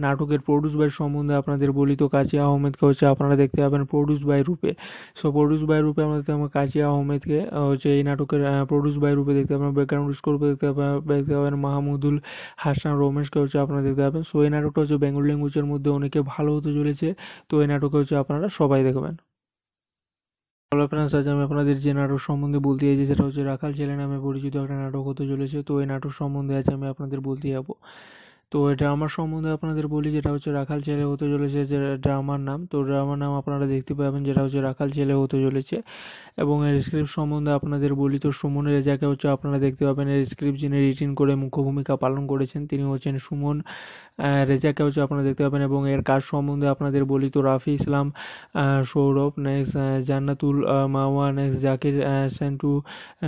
নাটকের প্রডিউস বাই সম্বন্ধে আপনাদের বলি তো কাজী আহমেদকে হচ্ছে আপনারা দেখতে পাবেন produce by Rupe so produce by Rupe আমরা দেখতে পাবেন কাজী আহমেদকে হচ্ছে এই নাটকের প্রডিউস বাই রূপে দেখতে পাবেন ব্যাকগ্রাউন্ড স্কোর রূপে দেখতে পাবেন দেখতে পাবেন মাহমুদুল হাসান রমেশকে হচ্ছে আপনারা দেখতে পাবেন সো এই নাটকটা হচ্ছে বেঙ্গল ল্যাঙ্গুয়েজের মধ্যে অনেকে ভালো হতে চলেছে তো এই নাটকে হচ্ছে আপনারা সবাই দেখবেন হ্যালো ফ্রেন্ডস আজ আমি আপনাদের যে নাটক সম্বন্ধে বলতে চাইছি সেটা হচ্ছে রাখাল ছেলে নামে পরিচিত একটা নাটক হতে চলেছে তো এই নাটক সম্বন্ধে আজ আমি আপনাদের বলতে যাবো তো এটা সম্বন্ধে আপনাদের বলি যেটা হচ্ছে রাখাল ছেলে হতে চলেছে যে ড্রামার নাম তো ড্রামার নাম আপনারা দেখতে পাবেন যেটা হচ্ছে রাখাল ছেলে হতে চলেছে এবং এর স্ক্রিপ্ট সম্বন্ধে আপনাদের বলি তো সুমন রেজাকে হচ্ছে আপনারা দেখতে পাবেন এর স্ক্রিপ্ট যিনি রিটিন করে মুখ্য ভূমিকা পালন করেছেন তিনি হচ্ছেন সুমন রেজাকে হচ্ছে আপনারা দেখতে পাবেন এবং এর কাজ সম্বন্ধে আপনাদের বলি তো Rafi Islam Sourav next Jannatul Mawa next Zakir Sentu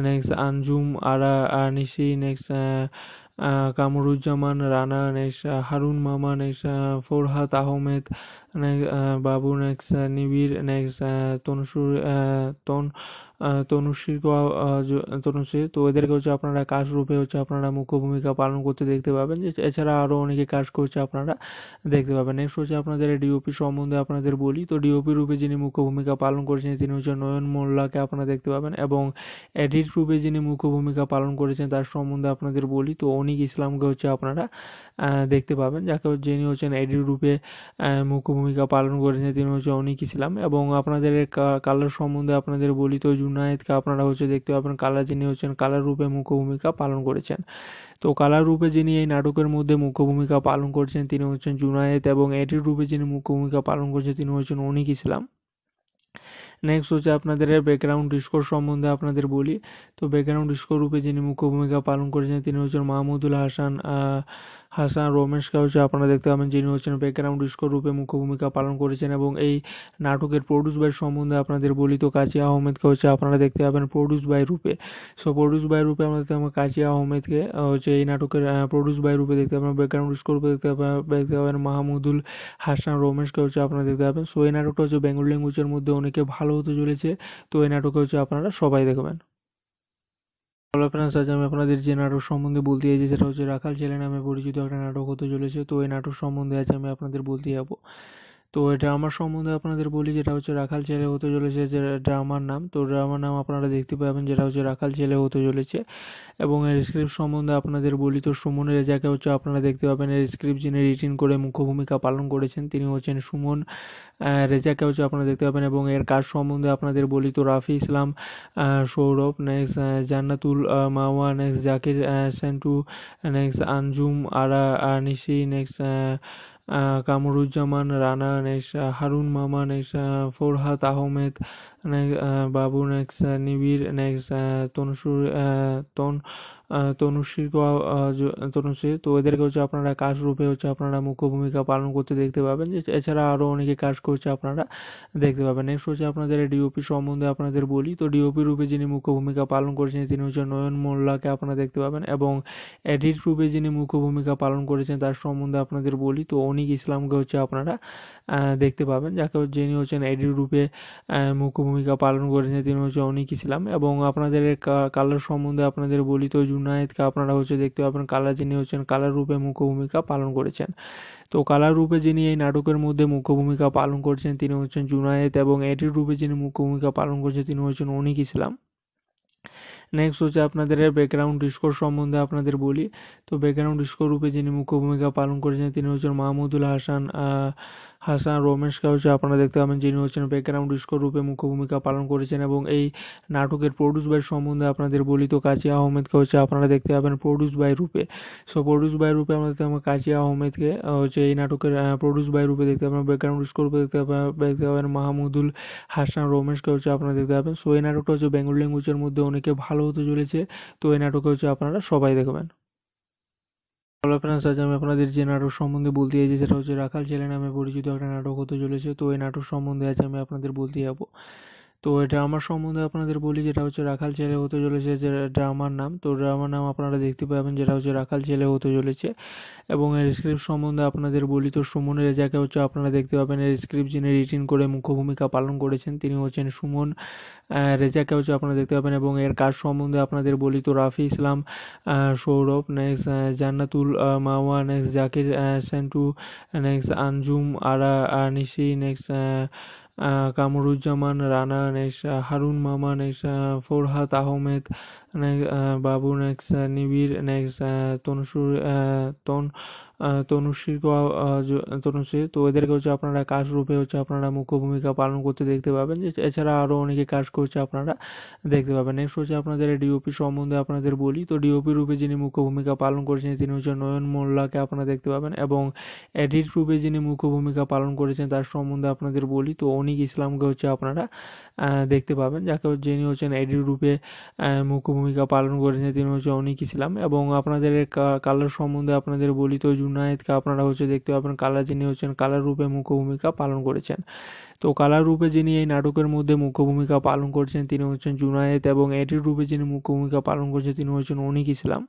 next Anjum Ara Nishi next Kamruzzaman Rana নেশা হারুন মামা নেশা ফোরহাত আহমেদ বাবু নেক্স নিবিড় নেক্স তনসুর তন তো তনুশ্রী তো এদেরকে হচ্ছে আপনারা কাজ রূপে হচ্ছে আপনারা মুখ্য ভূমিকা পালন করতে দেখতে পাবেন এছাড়া আরও অনেকে কাজ করছে আপনারা দেখতে পাবেন নেক্সট হচ্ছে আপনাদের ডিওপি সম্বন্ধে আপনাদের বলি তো ডিওপি রূপে যিনি মুখ্য ভূমিকা পালন করেছেন তিনি হচ্ছে নয়ন মোল্লাকে আপনারা দেখতে পাবেন এবং এডিট রূপে যিনি মুখ্য ভূমিকা পালন করেছেন তার সম্বন্ধে আপনাদের বলি তো অনিক ইসলামকে হচ্ছে আপনারা দেখতে পাবেন যাকে যিনি হচ্ছেন এডির রূপে মুখ্য ভূমিকা পালন করেছেন তিনি হচ্ছে অনিক ইসলাম এবং আপনাদের কালার সম্বন্ধে আপনাদের বলি তো জুনায়েদকে আপনারা হচ্ছে দেখতে পাবেন কালার যিনি হচ্ছেন কালার রূপে মুখ্য ভূমিকা পালন করেছেন তো কালার রূপে যিনি এই নাটকের মধ্যে মুখ্য ভূমিকা পালন করছেন তিনি হচ্ছেন জুনায়েদ এবং এডির রূপে যিনি মুখ্য ভূমিকা পালন করছেন তিনি হচ্ছেন অনিক ইসলাম নেক্সট হচ্ছে আপনাদের ব্যাকগ্রাউন্ড ডিস্কোর সম্বন্ধে আপনাদের বলি তো ব্যাকগ্রাউন্ড ডিস্কোর রূপে যিনি মুখ্য ভূমিকা পালন করেছেন তিনি হচ্ছেন মাহমুদুল হাসান হাসান রমেশ হচ্ছে আপনারা দেখতে পাবেন যিনি হচ্ছেন ব্যাকগ্রাউন্ড স্কোর রূপে মুখ্য ভূমিকা পালন করেছেন এবং এই নাটকের প্রডিউস বাই সম্বন্ধে আপনাদের বলি তো কাজী আহমেদকে হচ্ছে আপনারা দেখতে পাবেন produce by Rupe so produce by Rupe আমরা দেখতে পাবেন কাজী আহমেদকে হচ্ছে এই নাটকের প্রডিউস বাই রূপে দেখতে পাবেন ব্যাকগ্রাউন্ড স্কোর রূপে দেখতে পাবেন দেখতে পাবেন মাহমুদুল হাসান রমেশকে হচ্ছে আপনারা দেখতে পাবেন সো এই নাটকটা হচ্ছে বেঙ্গল ল্যাঙ্গুয়েজের মধ্যে অনেকে ভালো হতে চলেছে তো এই নাটকে হচ্ছে আপনারা সবাই দেখবেন হ্যালো ফ্রেন্ডস আজ আমি আপনাদের যে নাটক সম্বন্ধে বলতে চাইছি সেটা হচ্ছে রাখাল ছেলে নামে পরিচিত একটা নাটক হতে চলেছে তো এই নাটক সম্বন্ধে আজ আমি আপনাদের বলতে যাবো তো ড্রামার সম্বন্ধে আপনাদের বলি যেটা হচ্ছে রাখাল ছেলে হতে চলেছে যে ড্রামার নাম তো ড্রামার নাম আপনারা দেখতে পাবেন যেটা হচ্ছে রাখাল ছেলে হতে চলেছে এবং এর স্ক্রিপ্ট সম্বন্ধে আপনাদের বলি তো সুমন রেজাকে হচ্ছে আপনারা দেখতে পাবেন এর স্ক্রিপ্ট যিনি রিটিন করে মুখ্য ভূমিকা পালন করেছেন তিনি হচ্ছেন সুমন রেজাকে হচ্ছে আপনারা দেখতে পাবেন এবং এর কাজ সম্বন্ধে আপনাদের বলি তো Rafi Islam Sourav next Jannatul Mawa next Zakir Sentu next Anjum Ara Nishi next Kamruzzaman Rana নেশা হারুন মামা নেশা ফোরহাত আহমেদ বাবু নেক্স নিবিড় নেক্স তনসুর তন তনুশ্রী তনুশ্রী তো এদেরকে হচ্ছে আপনারা কাজ রূপে হচ্ছে আপনারা মুখ্য ভূমিকা পালন করতে দেখতে পাবেন এছাড়া আরও অনেকে কাজ করছে আপনারা দেখতে পাবেন নেক্সট হচ্ছে আপনাদের ডিওপি সম্বন্ধে আপনাদের বলি তো ডিওপি রূপে যিনি মুখ্য ভূমিকা পালন করেছেন তিনি হচ্ছে নয়ন মোল্লাকে আপনারা দেখতে পাবেন এবং এডিট রূপে যিনি মুখ্য ভূমিকা পালন করেছেন তার সম্বন্ধে আপনাদের বলি তো অনিক ইসলামকে হচ্ছে আপনারা দেখতে পাবেন যাকে যিনি হচ্ছেন এডির রূপে মুখ্য ভূমিকা পালন করেছেন তিনি হচ্ছে অনেক ইসলাম এবং আপনাদের কালার সম্বন্ধে আপনাদের বলি তো জুনায়েদকে আপনারা হচ্ছে দেখতে পাবেন কালার যিনি হচ্ছেন কালার রূপে মুখ্য ভূমিকা পালন করেছেন তো কালার রূপে যিনি এই নাটকের মধ্যে মুখ্য ভূমিকা পালন করছেন তিনি হচ্ছেন জুনায়েদ এবং এডির রূপে যিনি মুখ্য ভূমিকা পালন করছেন তিনি হচ্ছেন অনিক ইসলাম নেক্সট হচ্ছে আপনাদের ব্যাকগ্রাউন্ড ডিস্কোর সম্বন্ধে আপনাদের বলি তো ব্যাকগ্রাউন্ড ডিস্কোর রূপে যিনি মুখ্য ভূমিকা পালন করেছেন তিনি হচ্ছেন মাহমুদুল হাসান হাসান রমেশ হচ্ছে আপনারা দেখতে পাবেন যিনি হচ্ছেন ব্যাকগ্রাউন্ড স্কোর রূপে মুখ্য ভূমিকা পালন করেছেন এবং এই নাটকের প্রডিউস বাই সম্বন্ধে আপনাদের বলি তো কাজী আহমেদকে হচ্ছে আপনারা দেখতে পাবেন produce by Rupe so produce by Rupe আমরা দেখতে পাবেন কাজী আহমেদকে হচ্ছে এই নাটকের প্রডিউস বাই রূপে দেখতে পাবেন ব্যাকগ্রাউন্ড স্কোর রূপে দেখতে পাবেন দেখতে পাবেন মাহমুদুল হাসান রমেশকে হচ্ছে আপনারা দেখতে পাবেন সো এই নাটকটা হচ্ছে বেঙ্গল ল্যাঙ্গুয়েজের মধ্যে অনেকে ভালো হতে চলেছে তো এই নাটকে হচ্ছে আপনারা সবাই দেখবেন হ্যালো ফ্রেন্ডস আজ আমি আপনাদের যে নাটক সম্বন্ধে বলতে চাইছি সেটা হচ্ছে রাখাল ছেলে নামে পরিচিত একটা নাটক হতে চলেছে তো এই নাটক সম্বন্ধে আজ আমি আপনাদের বলতে যাবো তো ড্রামার সম্বন্ধে আপনাদের বলি যেটা হচ্ছে রাখাল ছেলে হতে চলেছে যে ড্রামার নাম তো ড্রামার নাম আপনারা দেখতে পাবেন যেটা হচ্ছে রাখাল ছেলে হতে চলেছে এবং এর স্ক্রিপ্ট সম্বন্ধে আপনাদের বলি তো সুমন রেজাকে হচ্ছে আপনারা দেখতে পাবেন এর স্ক্রিপ্ট যিনি রিটিন করে মুখ্য ভূমিকা পালন করেছেন তিনি হচ্ছেন সুমন রেজাকে হচ্ছে আপনারা দেখতে পাবেন এবং এর কাজ সম্বন্ধে আপনাদের বলি তো Rafi Islam Sourav next Jannatul Mawa next Zakir Sentu next Anjum Ara Nishi next Kamruzzaman Rana নেশা হারুন মামা নেশা ফোরহাত আহমেদ বাবু নেক্সা নিবিড় নেক্স তনসুর তন তনুশ্রী তনুশ্রী তো এদেরকে হচ্ছে আপনারা কাজ রূপে হচ্ছে আপনারা মুখ্য ভূমিকা পালন করতে দেখতে পাবেন এছাড়া আরও অনেকে কাজ করছে আপনারা দেখতে পাবেন নেক্সট হচ্ছে আপনাদের ডিওপি সম্বন্ধে আপনাদের বলি তো ডিওপি রূপে যিনি মুখ্য ভূমিকা পালন করেছেন তিনি হচ্ছে নয়ন মোল্লাকে আপনারা দেখতে পাবেন এবং এডিট রূপে যিনি মুখ্য ভূমিকা পালন করেছেন তার সম্বন্ধে আপনাদের বলি তো অনিক ইসলামকে হচ্ছে আপনারা দেখতে পাবেন যাকে যিনি হচ্ছেন এডির রূপে মুখ্য ভূমিকা পালন করেছেন তিনি হচ্ছে অনেকই ইসলাম এবং আপনাদের কালার সম্বন্ধে আপনাদের বলি তো জুনায়েদকে আপনারা হচ্ছে দেখতে পাবেন কালার যিনি হচ্ছেন কালার রূপে মুখ্য ভূমিকা পালন করেছেন তো কালার রূপে যিনি এই নাটকের মধ্যে মুখ্য ভূমিকা পালন করছেন তিনি হচ্ছেন জুনায়েদ এবং এডির রূপে যিনি মুখ্য ভূমিকা পালন করছেন তিনি হচ্ছেন অনিক ইসলাম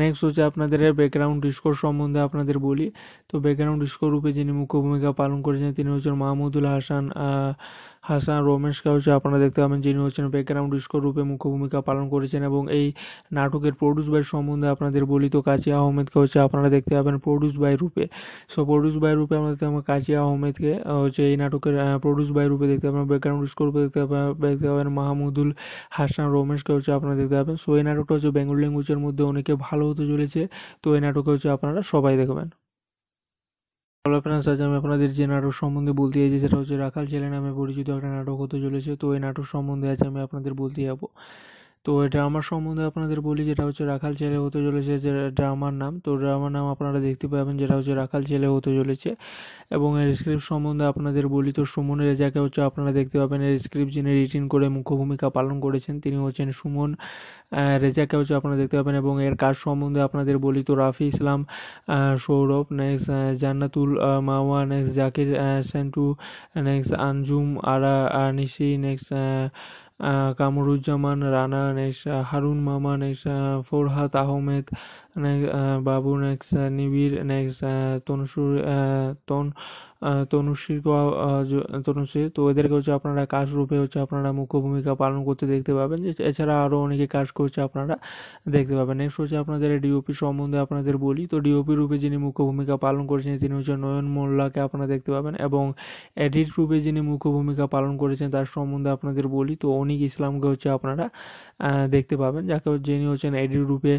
নেক্সট হচ্ছে আপনাদের ব্যাকগ্রাউন্ড স্কোর সম্বন্ধে আপনাদের বলি তো ব্যাকগ্রাউন্ড স্কোর রূপে যিনি মুখ্য ভূমিকা পালন করেছেন তিনি হচ্ছেন মাহমুদুল হাসান হাসান রমেশ হচ্ছে আপনারা দেখতে পাবেন যিনি হচ্ছেন ব্যাকগ্রাউন্ড স্কোর রূপে মুখ্য ভূমিকা পালন করেছেন এবং এই নাটকের প্রডিউস বাই সম্বন্ধে আপনাদের বলি তো কাজী আহমেদকে হচ্ছে আপনারা দেখতে পাবেন produce by Rupe so produce by Rupe আমরা দেখতে পাবেন কাজী আহমেদকে হচ্ছে এই নাটকের প্রডিউস বাই রূপে দেখতে পাবেন ব্যাকগ্রাউন্ড স্কোর রূপে দেখতে পাবেন দেখতে পাবেন মাহমুদুল হাসান রমেশকে হচ্ছে আপনারা দেখতে পাবেন সো এই নাটকটা হচ্ছে বেঙ্গল ল্যাঙ্গুয়েজের মধ্যে অনেকে ভালো হতে চলেছে তো এই নাটকে হচ্ছে আপনারা সবাই দেখবেন হ্যালো ফ্রেন্ডস আজ আমি আপনাদের যে নাটক সম্বন্ধে বলতে চাইছি সেটা হচ্ছে রাখাল ছেলে নামে পরিচিত একটা নাটক হতে চলেছে তো এই নাটক সম্বন্ধে আজ আমি আপনাদের বলতে যাবো তো ড্রামার সম্বন্ধে আপনাদের বলি যেটা হচ্ছে রাখাল ছেলে হতে চলেছে যে ড্রামার নাম তো ড্রামার নাম আপনারা দেখতে পাবেন যেটা হচ্ছে রাখাল ছেলে হতে চলেছে এবং এর স্ক্রিপ্ট সম্বন্ধে আপনাদের বলি তো সুমন রেজাকে হচ্ছে আপনারা দেখতে পাবেন এর স্ক্রিপ্ট যিনি রিটিন করে মুখ্য ভূমিকা পালন করেছেন তিনি হচ্ছেন সুমন রেজাকে হচ্ছে আপনারা দেখতে পাবেন এবং এর কাজ সম্বন্ধে আপনাদের বলি তো Rafi Islam Sourav next Jannatul Mawa next Zakir Sentu next Anjum Ara Nishi next Kamruzzaman Rana নেশা হারুন মামা নেশা ফোরহাত আহমেদ বাবু নেক্স নিবিড় নেক্স তনসুর তন তনুশ্রী তনুশ্রী তো এদেরকে হচ্ছে আপনারা কাজ রূপে হচ্ছে আপনারা মুখ্য ভূমিকা পালন করতে দেখতে পাবেন এছাড়া আরও অনেকে কাজ করছে আপনারা দেখতে পাবেন নেক্সট হচ্ছে আপনাদের ডিওপি সম্বন্ধে আপনাদের বলি তো ডিওপি রূপে যিনি মুখ্য ভূমিকা পালন করেছেন তিনি হচ্ছে নয়ন মোল্লাকে আপনারা দেখতে পাবেন এবং এডিট রূপে যিনি মুখ্য ভূমিকা পালন করেছেন তার সম্বন্ধে আপনাদের বলি তো অনিক ইসলামকে হচ্ছে আপনারা দেখতে পাবেন যাকে যিনি হচ্ছেন এডিট রূপে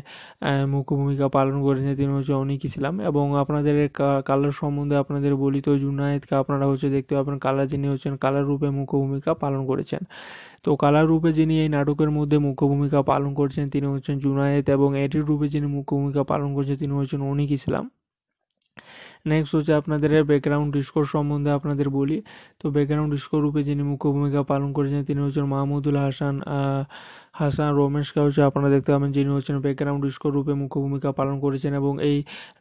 মুখ্য ভূমিকা পালন করেছেন তিনি হচ্ছে অনিক ইসলাম এবং আপনাদের কালার সম্বন্ধে আপনাদের বলি তো নায়েদকে আপনারা হচ্ছে দেখতে পাবেন কালা যিনি হচ্ছেন কালার রূপে মুখ্য ভূমিকা পালন করেছেন তো কালার রূপে যিনি এই নাটকের মধ্যে মুখ্য ভূমিকা পালন করছেন তিনি হচ্ছেন জুনায়েদ এবং এটির রূপে যিনি মুখ্য ভূমিকা পালন করছেন তিনি হচ্ছেন অনিক ইসলাম নেক্সট হচ্ছে আপনাদের ব্যাকগ্রাউন্ড স্কোর সম্বন্ধে আপনাদের বলি তো ব্যাকগ্রাউন্ড স্কোর রূপে যিনি মুখ্য ভূমিকা পালন করেছেন তিনি হচ্ছেন মাহমুদুল হাসান হাসান রমেশ হচ্ছে আপনারা দেখতে পাবেন যিনি হচ্ছেন ব্যাকগ্রাউন্ড স্কোর রূপে মুখ্য ভূমিকা পালন করেছেন এবং এই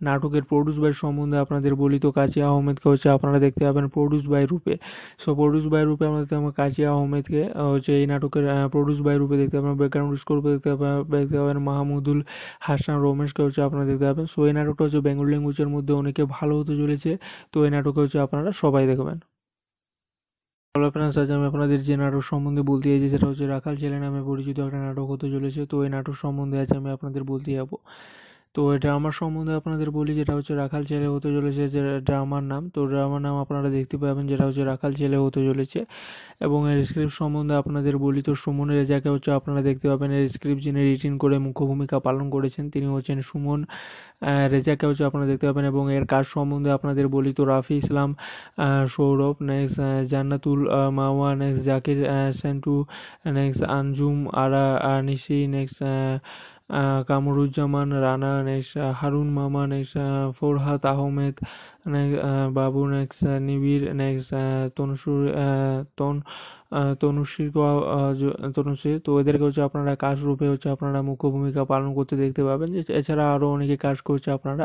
নাটকের প্রডিউস বাই সম্বন্ধে আপনাদের বলি তো কাজী আহমেদকে হচ্ছে আপনারা দেখতে পাবেন produce by Rupe so produce by Rupe আমরা দেখতে পাবেন কাজী আহমেদকে হচ্ছে এই নাটকের প্রডিউস বাই রূপে দেখতে পাবেন ব্যাকগ্রাউন্ড স্কোর রূপে দেখতে পাবেন দেখতে পাবেন মাহমুদুল হাসান রমেশকে হচ্ছে আপনারা দেখতে পাবেন সো এই নাটকটা হচ্ছে বেঙ্গল ল্যাঙ্গুয়েজের মধ্যে অনেকে ভালো হতে চলেছে তো এই নাটকে হচ্ছে আপনারা সবাই দেখবেন হ্যালো ফ্রেন্ডস আজ আমি আপনাদের যে নাটক সম্বন্ধে বলতে চাইছি সেটা হচ্ছে রাখাল ছেলে নামে পরিচিত একটা নাটক হতে চলেছে তো এই নাটক সম্বন্ধে আজ আমি আপনাদের বলতে যাবো তো ড্রামার সম্বন্ধে আপনাদের বলি যেটা হচ্ছে রাখাল ছেলে হতে চলেছে যে ড্রামার নাম তো ড্রামার নাম আপনারা দেখতে পাবেন যেটা হচ্ছে রাখাল ছেলে হতে চলেছে এবং এর স্ক্রিপ্ট সম্বন্ধে আপনাদের বলি তো সুমন রেজাকে হচ্ছে আপনারা দেখতে পাবেন এর স্ক্রিপ্ট যিনি রিটিন করে মুখ্য ভূমিকা পালন করেছেন তিনি হচ্ছেন সুমন রেজাকে হচ্ছে আপনারা দেখতে পাবেন এবং এর কাজ সম্বন্ধে আপনাদের বলি তো Rafi Islam Sourav next Jannatul Mawa next Zakir Sentu next Anjum Ara Nishi next Kamruzzaman Rana নেশা হারুন মামা নেশা ফোরহাত আহমেদ বাবু নেক্সা নিবিড় নেক্স তনসুর তন তনুশ্রী তনুশ্রী তো এদেরকে হচ্ছে আপনারা কাজ রূপে হচ্ছে আপনারা মুখ্য ভূমিকা পালন করতে দেখতে পাবেন এছাড়া আরও অনেকে কাজ করছে আপনারা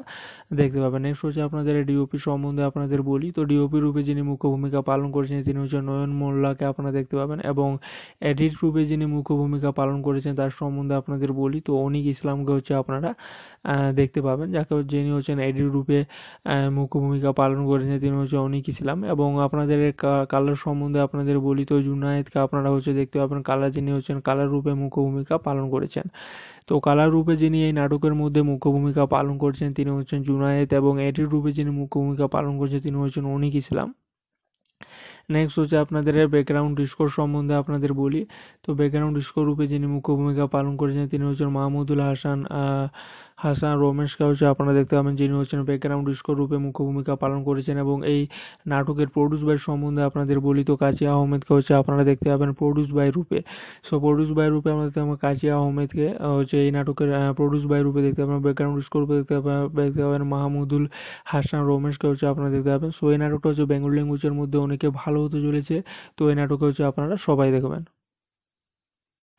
দেখতে পাবেন নেক্সট হচ্ছে আপনাদের ডিওপি সম্বন্ধে আপনাদের বলি তো ডিওপি রূপে যিনি মুখ্য ভূমিকা পালন করেছেন তিনি হচ্ছে নয়ন মোল্লাকে আপনারা দেখতে পাবেন এবং এডিট রূপে যিনি মুখ্য ভূমিকা পালন করেছেন তার সম্বন্ধে আপনাদের বলি তো অনিক ইসলামকে হচ্ছে আপনারা দেখতে পাবেন যাকে যিনি হচ্ছেন এডির রূপে মুখ্য ভূমিকা পালন করেছেন তিনি হচ্ছে অনেক ইসলাম এবং আপনাদের কালার সম্বন্ধে আপনাদের বলি তো জুনায়েদকে আপনারা হচ্ছে দেখতে পাবেন কালার যিনি হচ্ছেন কালার রূপে মুখ্য ভূমিকা পালন করেছেন তো কালার রূপে যিনি এই নাটকের মধ্যে মুখ্য ভূমিকা পালন করছেন তিনি হচ্ছেন জুনায়েদ এবং এডির রূপে যিনি মুখ্য ভূমিকা পালন করছেন তিনি হচ্ছেন অনিক ইসলাম নেক্সট হচ্ছে আপনাদের ব্যাকগ্রাউন্ড স্কোর সম্বন্ধে আপনাদের বলি তো ব্যাকগ্রাউন্ড স্কোর রূপে যিনি মুখ্য ভূমিকা পালন করেছেন তিনি হচ্ছেন মাহমুদুল হাসান হাসান রমেশকে হচ্ছে আপনারা দেখতে পাবেন যিনি হচ্ছেন ব্যাকগ্রাউন্ড স্কোর রূপে মুখ্য ভূমিকা পালন করেছেন এবং এই নাটকের প্রডিউস বাই সম্বন্ধে আপনাদের বলি তো কাজী আহমেদকে হচ্ছে আপনারা দেখতে পাবেন produce by Rupe so produce by Rupe আমরা দেখতে পাবেন কাজী আহমেদকে হচ্ছে এই নাটকের প্রডিউস বাই রূপে দেখতে পাবেন ব্যাকগ্রাউন্ড স্কোর রূপে দেখতে পাবেন দেখতে পাবেন মাহমুদুল হাসান রমেশকে হচ্ছে আপনারা দেখতে পাবেন সো এই নাটকটা হচ্ছে বেঙ্গল ল্যাঙ্গুয়েজের মধ্যে অনেকে ভালো হতে চলেছে তো এই নাটকে হচ্ছে আপনারা সবাই দেখবেন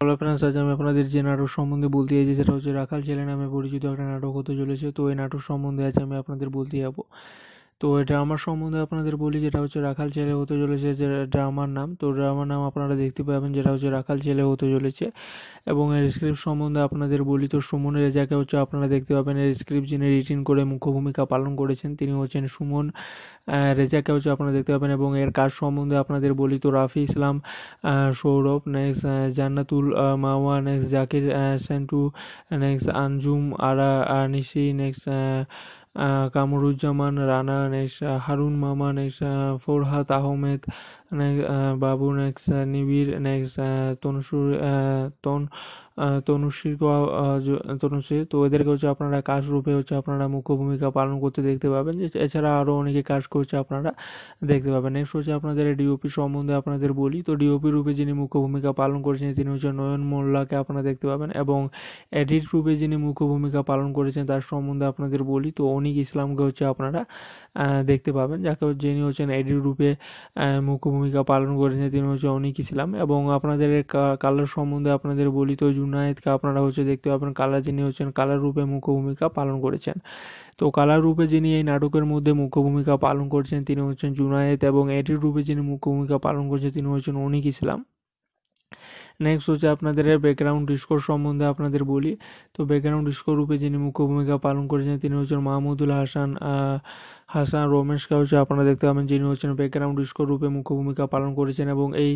হ্যালো ফ্রেন্ডস আজ আমি আপনাদের যে নাটক সম্বন্ধে বলতে চাইছি সেটা হচ্ছে রাখাল ছেলে নামে পরিচিত একটা নাটক হতে চলেছে তো এই নাটক সম্বন্ধে আজ আমি আপনাদের বলতে যাব তো ড্রামার সম্বন্ধে আপনাদের বলি যেটা হচ্ছে রাখাল ছেলে হতে চলেছে যে ড্রামার নাম তো ড্রামার নাম আপনারা দেখতে পাবেন যেটা হচ্ছে রাখাল ছেলে হতে চলেছে এবং এর স্ক্রিপ্ট সম্বন্ধে আপনাদের বলি তো সুমন রেজাকে হচ্ছে আপনারা দেখতে পাবেন এর স্ক্রিপ্ট যিনি রিটিন করে মুখ্য ভূমিকা পালন করেছেন তিনি হচ্ছেন সুমন রেজাকে হচ্ছে আপনারা দেখতে পাবেন এবং এর কাজ সম্বন্ধে আপনাদের বলি তো Rafi Islam Sourav next Jannatul Mawa next Zakir Sentu next Anjum Ara Nishi next Kamruzzaman Rana নেশা হারুন মামা নেশা ফোরহাত আহমেদ বাবু নেক্সা নিবিড় নেক্সা তনসুর তন তনুশ্রী তনুশ্রী তো এদেরকে হচ্ছে আপনারা কাজ রূপে হচ্ছে আপনারা মুখ্য ভূমিকা পালন করতে দেখতে পাবেন এছাড়া আরও অনেকে কাজ করছে আপনারা দেখতে পাবেন নেক্সট হচ্ছে আপনাদের ডিওপি সম্বন্ধে আপনাদের বলি তো ডিওপি রূপে যিনি মুখ্য ভূমিকা পালন করেছেন তিনি হচ্ছে নয়ন মোল্লাকে আপনারা দেখতে পাবেন এবং এডিট রূপে যিনি মুখ্য ভূমিকা পালন করেছেন তার সম্বন্ধে আপনাদের বলি তো অনিক ইসলামকে হচ্ছে আপনারা দেখতে পাবেন যাকে যিনি হচ্ছেন এডিট রূপে মুখ্য ভূমিকা পালন করেছেন তিনি হচ্ছে অনিক ইসলাম এবং আপনাদের কালার সম্বন্ধে আপনাদের বলি তো জুন নায়েদকে আপনারা হচ্ছে দেখতে পাবেন কালা যিনি হচ্ছেন কালার রূপে মুখ্য ভূমিকা পালন করেছেন তো কালার রূপে যিনি এই নাটকের মধ্যে মুখ্য ভূমিকা পালন করছেন তিনি হচ্ছেন জুনায়েদ এবং এটির রূপে যিনি মুখ্য ভূমিকা পালন করছেন তিনি হচ্ছেন অনিক ইসলাম নেক্সট হচ্ছে আপনাদের ব্যাকগ্রাউন্ড স্কোর সম্বন্ধে আপনাদের বলি তো ব্যাকগ্রাউন্ড স্কোর রূপে যিনি মুখ্য ভূমিকা পালন করেছেন তিনি হচ্ছেন মাহমুদুল হাসান হাসান রমেশকে হচ্ছে আপনারা দেখতে পাবেন যিনি হচ্ছেন ব্যাকগ্রাউন্ড স্কোর রূপে মুখ্য ভূমিকা পালন করেছেন এবং এই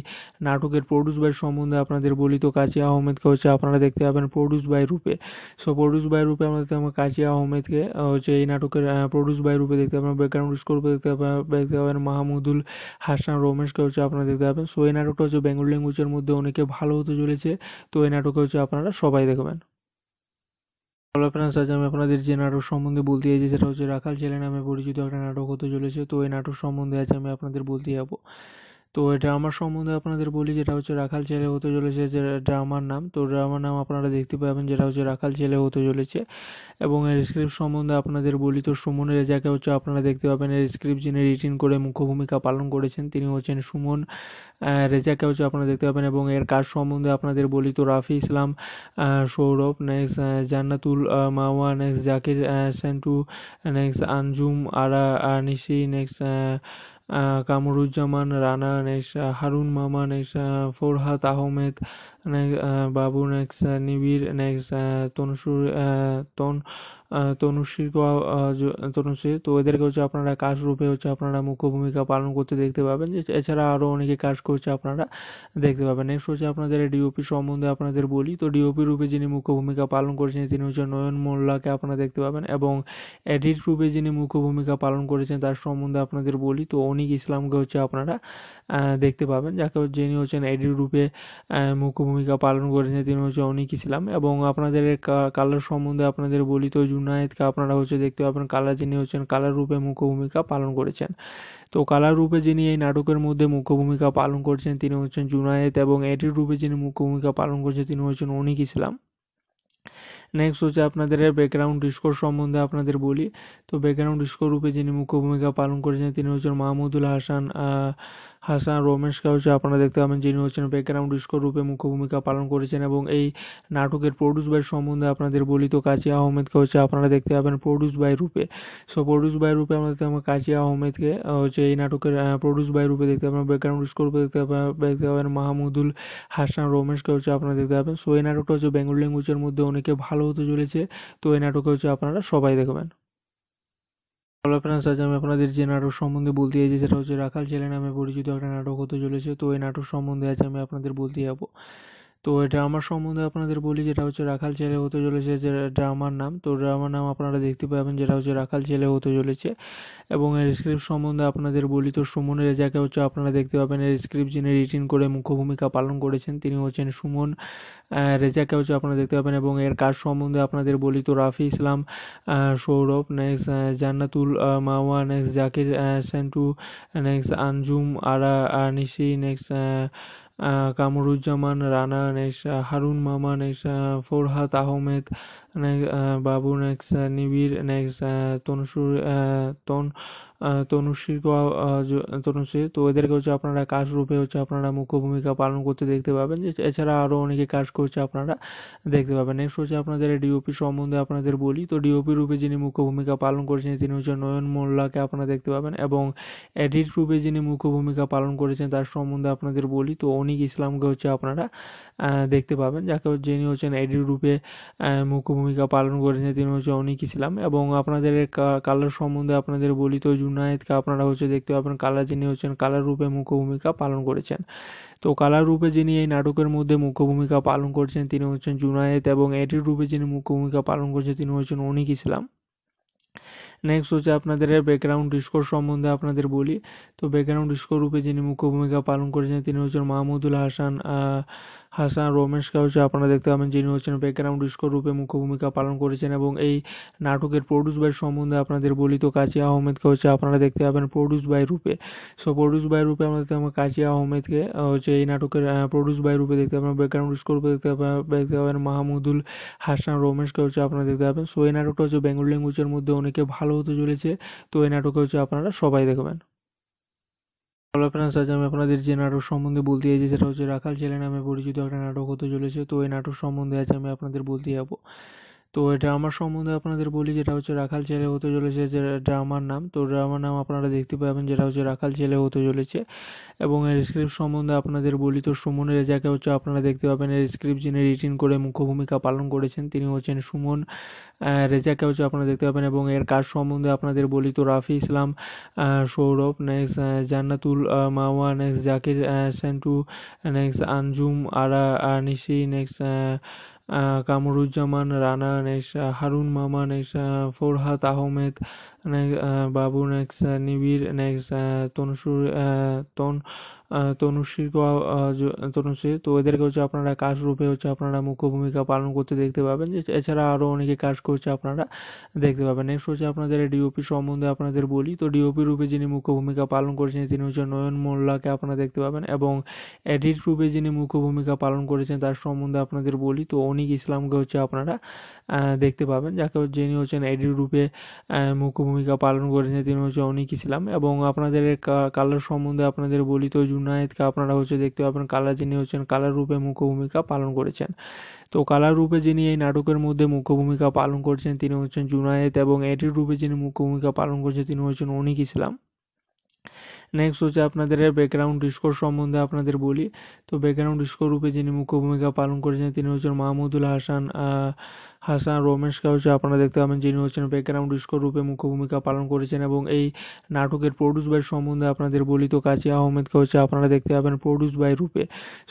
নাটকের প্রডিউস বাই সম্বন্ধে আপনাদের বলি তো কাজী আহমেদকে হচ্ছে আপনারা দেখতে পাবেন produce by Rupe so produce by Rupe আমরা দেখতে পাবেন কাজী আহমেদকে হচ্ছে এই নাটকের প্রডিউস বাই রূপে দেখতে পাবেন ব্যাকগ্রাউন্ড স্কোর রূপে দেখতে পাবেন দেখতে পাবেন মাহমুদুল হাসান রমেশকে হচ্ছে আপনারা দেখতে পাবেন সো এই নাটকটা হচ্ছে বেঙ্গল ল্যাঙ্গুয়েজের মধ্যে অনেকে ভালো হতে চলেছে তো এই নাটকে হচ্ছে আপনারা সবাই দেখবেন হ্যালো ফ্রেন্ডস আজ আমি আপনাদের যে নাটক সম্বন্ধে বলতে চাইছি সেটা হচ্ছে রাখাল ছেলে নামে পরিচিত একটা নাটক হতে চলেছে তো এই নাটক সম্বন্ধে আজ আমি আপনাদের বলতে যাব তো ড্রামার সম্বন্ধে আপনাদের বলি যেটা হচ্ছে রাখাল ছেলে হতে চলেছে যে ড্রামার নাম তো ড্রামার নাম আপনারা দেখতে পাবেন যেটা হচ্ছে রাখাল ছেলে হতে চলেছে এবং এর স্ক্রিপ্ট সম্বন্ধে আপনাদের বলি তো সুমন রেজাকে হচ্ছে আপনারা দেখতে পাবেন এর স্ক্রিপ্ট যিনি রিটিন করে মুখ্য ভূমিকা পালন করেছেন তিনি হচ্ছেন সুমন রেজাকে হচ্ছে আপনারা দেখতে পাবেন এবং এর কাজ সম্বন্ধে আপনাদের বলি তো Rafi Islam Sourav next Jannatul Mawa next Zakir Sentu next Anjum Ara Nishi next Kamruzzaman Rana, নেশা, হারুন মামা, নেশা, ফোরহাদ আহমেদ। বাবু নেক্স নিবিড় নেক্স তনুসুর তন তনুশ্রীকে তনুশ্রী তো এদেরকে হচ্ছে আপনারা কাজ রূপে হচ্ছে আপনারা মুখ্য ভূমিকা পালন করতে দেখতে পাবেন এছাড়া আরও অনেকে কাজ করছে আপনারা দেখতে পাবেন নেক্সট হচ্ছে আপনাদের ডিওপি সম্বন্ধে আপনাদের বলি তো ডিওপি রূপে যিনি মুখ্য ভূমিকা পালন করেছেন তিনি হচ্ছে নয়ন মোল্লাকে আপনারা দেখতে পাবেন এবং এডিট রূপে যিনি মুখ্য ভূমিকা পালন করেছেন তার সম্বন্ধে আপনাদের বলি তো অনিক ইসলামকে হচ্ছে আপনারা দেখতে পাবেন যাকে যিনি হচ্ছেন এডি রূপে মুখ্য ভূমিকা পালন করেছেন তিনি হচ্ছে অনেক ইসলাম এবং আপনাদের কালার সম্বন্ধে আপনাদের বলি তো জুনায়েদকে আপনারা হচ্ছে দেখতে পাবেন কালার যিনি হচ্ছেন কালার রূপে মুখ্য ভূমিকা পালন করেছেন তো কালার রূপে যিনি এই নাটকের মধ্যে মুখ্য ভূমিকা পালন করেছেন তিনি হচ্ছেন জুনায়েদ এবং এডির রূপে যিনি মুখ্য ভূমিকা পালন করেছেন তিনি হচ্ছেন অনিক ইসলাম নেক্সট হচ্ছে আপনাদের ব্যাকগ্রাউন্ড স্কোর সম্বন্ধে আপনাদের বলি তো ব্যাকগ্রাউন্ড স্কোর রূপে যিনি মুখ্য ভূমিকা পালন করেছেন তিনি হচ্ছেন মাহমুদুল হাসান হাসান রমেশ হচ্ছে আপনারা দেখতে পাবেন যিনি হচ্ছেন ব্যাকগ্রাউন্ড স্কোর রূপে মুখ্য ভূমিকা পালন করেছেন এবং এই নাটকের প্রডিউস বাই সম্বন্ধে আপনাদের বলি তো কাজী আহমেদকে হচ্ছে আপনারা দেখতে পাবেন produce by Rupe so produce by Rupe আমরা দেখতে পাবেন কাজী আহমেদকে হচ্ছে এই নাটকের প্রডিউস বাই রূপে দেখতে পাবেন ব্যাকগ্রাউন্ড স্কোর রূপে দেখতে পাবেন দেখতে পাবেন মাহমুদুল হাসান রমেশকে হচ্ছে আপনারা দেখতে পাবেন সো এই নাটকটা হচ্ছে বেঙ্গল ল্যাঙ্গুয়েজের মধ্যে অনেকে ভালো হতে চলেছে তো এই নাটকে হচ্ছে আপনারা সবাই দেখবেন হ্যালো ফ্রেন্ডস আজ আমি আপনাদের যে নাটক সম্বন্ধে বলতে চাইছি সেটা হচ্ছে রাখাল ছেলে নামে পরিচিত একটা নাটক হতে চলেছে তো এই নাটক সম্বন্ধে আজ আমি আপনাদের বলতে যাব তো ড্রামার সম্বন্ধে আপনাদের বলি যেটা হচ্ছে রাখাল ছেলে হতে চলেছে যে ড্রামার নাম তো ড্রামার নাম আপনারা দেখতে পাবেন যেটা হচ্ছে রাখাল ছেলে হতে চলেছে এবং এর স্ক্রিপ্ট সম্বন্ধে আপনাদের বলি তো সুমন রেজাকে হচ্ছে আপনারা দেখতে পাবেন এর স্ক্রিপ্ট যিনি রিটিন করে মুখ্য ভূমিকা পালন করেছেন তিনি হচ্ছেন সুমন রেজাকে হচ্ছে আপনারা দেখতে পাবেন এবং এর কাজ সম্বন্ধে আপনাদের বলি তো Rafi Islam Sourav next Jannatul Mawa next Zakir Sentu next Anjum Ara Nishi next Kamruzzaman Rana নেশা হারুন মামা নেশা ফোরহাত আহমেদ বাবু নেক্সা নিবিড় নেক্সা তনসুর তন তনুশ্রী তনুশ্রী তো এদেরকে হচ্ছে আপনারা কাজ রূপে হচ্ছে আপনারা মুখ্য ভূমিকা পালন করতে দেখতে পাবেন এছাড়া আরও অনেকে কাজ করছে আপনারা দেখতে পাবেন নেক্সট হচ্ছে আপনাদের ডিওপি সম্বন্ধে আপনাদের বলি তো ডিওপি রূপে যিনি মুখ্য ভূমিকা পালন করেছেন তিনি হচ্ছে নয়ন মোল্লাকে আপনারা দেখতে পাবেন এবং এডিট রূপে যিনি মুখ্য ভূমিকা পালন করেছেন তার সম্বন্ধে আপনাদের বলি তো অনিক ইসলামকে হচ্ছে আপনারা দেখতে পাবেন যাকে যিনি হচ্ছেন এডিট রূপে মুখ্য ভূমিকা পালন করেছেন তিনি হচ্ছে অনিক ইসলাম এবং আপনাদের কালার সম্বন্ধে আপনাদের বলি তো জুন নায়েতকে আপনারা হচ্ছে দেখতে পাবেন কালা যিনি হচ্ছেন কালার রূপে মুখ্য ভূমিকা পালন করেছেন তো কালার রূপে যিনি এই নাটকের মধ্যে মুখ্য ভূমিকা পালন করছেন তিনি হচ্ছেন জুনায়েত এবং এটির রূপে যিনি মুখ্য ভূমিকা পালন করছেন তিনি হচ্ছেন অনিক ইসলাম নেক্সট হচ্ছে আপনাদের ব্যাকগ্রাউন্ড স্কোর সম্বন্ধে আপনাদের বলি তো ব্যাকগ্রাউন্ড স্কোর রূপে যিনি মুখ্য ভূমিকা পালন করেছেন তিনি হচ্ছেন মাহমুদুল হাসান হাসান রমেশ হচ্ছে আপনারা দেখতে পাবেন যিনি হচ্ছেন ব্যাকগ্রাউন্ড স্কোর রূপে মুখ্য ভূমিকা পালন করেছেন এবং এই নাটকের প্রডিউস বাই সম্বন্ধে আপনাদের বলি তো কাজী আহমেদকে হচ্ছে আপনারা দেখতে পাবেন produce by Rupe so produce by Rupe আমরা দেখতে পাবেন কাজী আহমেদকে হচ্ছে এই নাটকের প্রডিউস বাই রূপে দেখতে পাবেন ব্যাকগ্রাউন্ড স্কোর রূপে দেখতে পাবেন দেখতে পাবেন মাহমুদুল হাসান রমেশকে হচ্ছে আপনারা দেখতে পাবেন সো এই নাটকটা হচ্ছে বেঙ্গল ল্যাঙ্গুয়েজের মধ্যে অনেকে ভালো হতে চলেছে তো এই নাটকে হচ্ছে আপনারা সবাই দেখবেন হ্যালো ফ্রেন্ডস আজ আমি আপনাদের যে নাটক সম্বন্ধে বলতে চাইছি সেটা হচ্ছে রাখাল ছেলে নামে পরিচিত একটা নাটক হতে চলেছে তো এই নাটক সম্বন্ধে আজ আমি আপনাদের বলতে যাব তো ড্রামার সম্বন্ধে আপনাদের বলি যেটা হচ্ছে রাখাল ছেলে হতে চলেছে যে ড্রামার নাম তো ড্রামার নাম আপনারা দেখতে পাবেন যেটা হচ্ছে রাখাল ছেলে হতে চলেছে এবং এর স্ক্রিপ্ট সম্বন্ধে আপনাদের বলি তো সুমন রেজাকে হচ্ছে আপনারা দেখতে পাবেন এর স্ক্রিপ্ট যিনি রিটিন করে মুখ্য ভূমিকা পালন করেছেন তিনি হচ্ছেন সুমন রেজাকে হচ্ছে আপনারা দেখতে পাবেন এবং এর কাজ সম্বন্ধে আপনাদের বলি তো Rafi Islam Sourav next Jannatul Mawa next Zakir Sentu next Anjum Ara Nishi next Kamruzzaman Rana নেশা হারুন মামা নেশা ফোরহাত আহমেদ বাবু নেক্স নিবিড় নেক্স তনসুর তন তনুশ্রী তনুশ্রী তো এদেরকে হচ্ছে আপনারা কাজ রূপে হচ্ছে আপনারা মুখ্য ভূমিকা পালন করতে দেখতে পাবেন এছাড়া আরও অনেকে কাজ করছে আপনারা দেখতে পাবেন নেক্সট হচ্ছে আপনাদের ডিওপি সম্বন্ধে আপনাদের বলি তো ডিওপি রূপে যিনি মুখ্য ভূমিকা পালন করেছেন তিনি হচ্ছে নয়ন মোল্লাকে আপনারা দেখতে পাবেন এবং এডিট রূপে যিনি মুখ্য ভূমিকা পালন করেছেন তার সম্বন্ধে আপনাদের বলি তো অনিক ইসলামকে হচ্ছে আপনারা দেখতে পাবেন যাকে যিনি হচ্ছেন এডিট রূপে মুখ্য ভূমিকা পালন করেছেন তিনি হচ্ছে অনিক ইসলাম এবং আপনাদের কালার সম্বন্ধে আপনাদের বলি তো জুন নায়েতকে আপনারা হচ্ছে দেখতে পাবেন কালা যিনি হচ্ছেন কালার রূপে মুখ্য ভূমিকা পালন করেছেন তো কালার রূপে যিনি এই নাটকের মধ্যে মুখ্য ভূমিকা পালন করছেন তিনি হচ্ছেন জুনায়েত এবং এটির রূপে যিনি মুখ্য ভূমিকা পালন করছেন তিনি হচ্ছেন অনিক ইসলাম নেক্সট হচ্ছে আপনাদের ব্যাকগ্রাউন্ড স্কোর সম্বন্ধে আপনাদের বলি তো ব্যাকগ্রাউন্ড স্কোর রূপে যিনি মুখ্য ভূমিকা পালন করেছেন তিনি হচ্ছেন মাহমুদুল হাসান হাসান রমেশ হচ্ছে আপনারা দেখতে পাবেন যিনি হচ্ছেন ব্যাকগ্রাউন্ড স্কোর রূপে মুখ্য ভূমিকা পালন করেছেন এবং এই নাটকের প্রডিউস বাই সম্বন্ধে আপনাদের বলি তো কাজী আহমেদকে হচ্ছে আপনারা দেখতে পাবেন produce by Rupe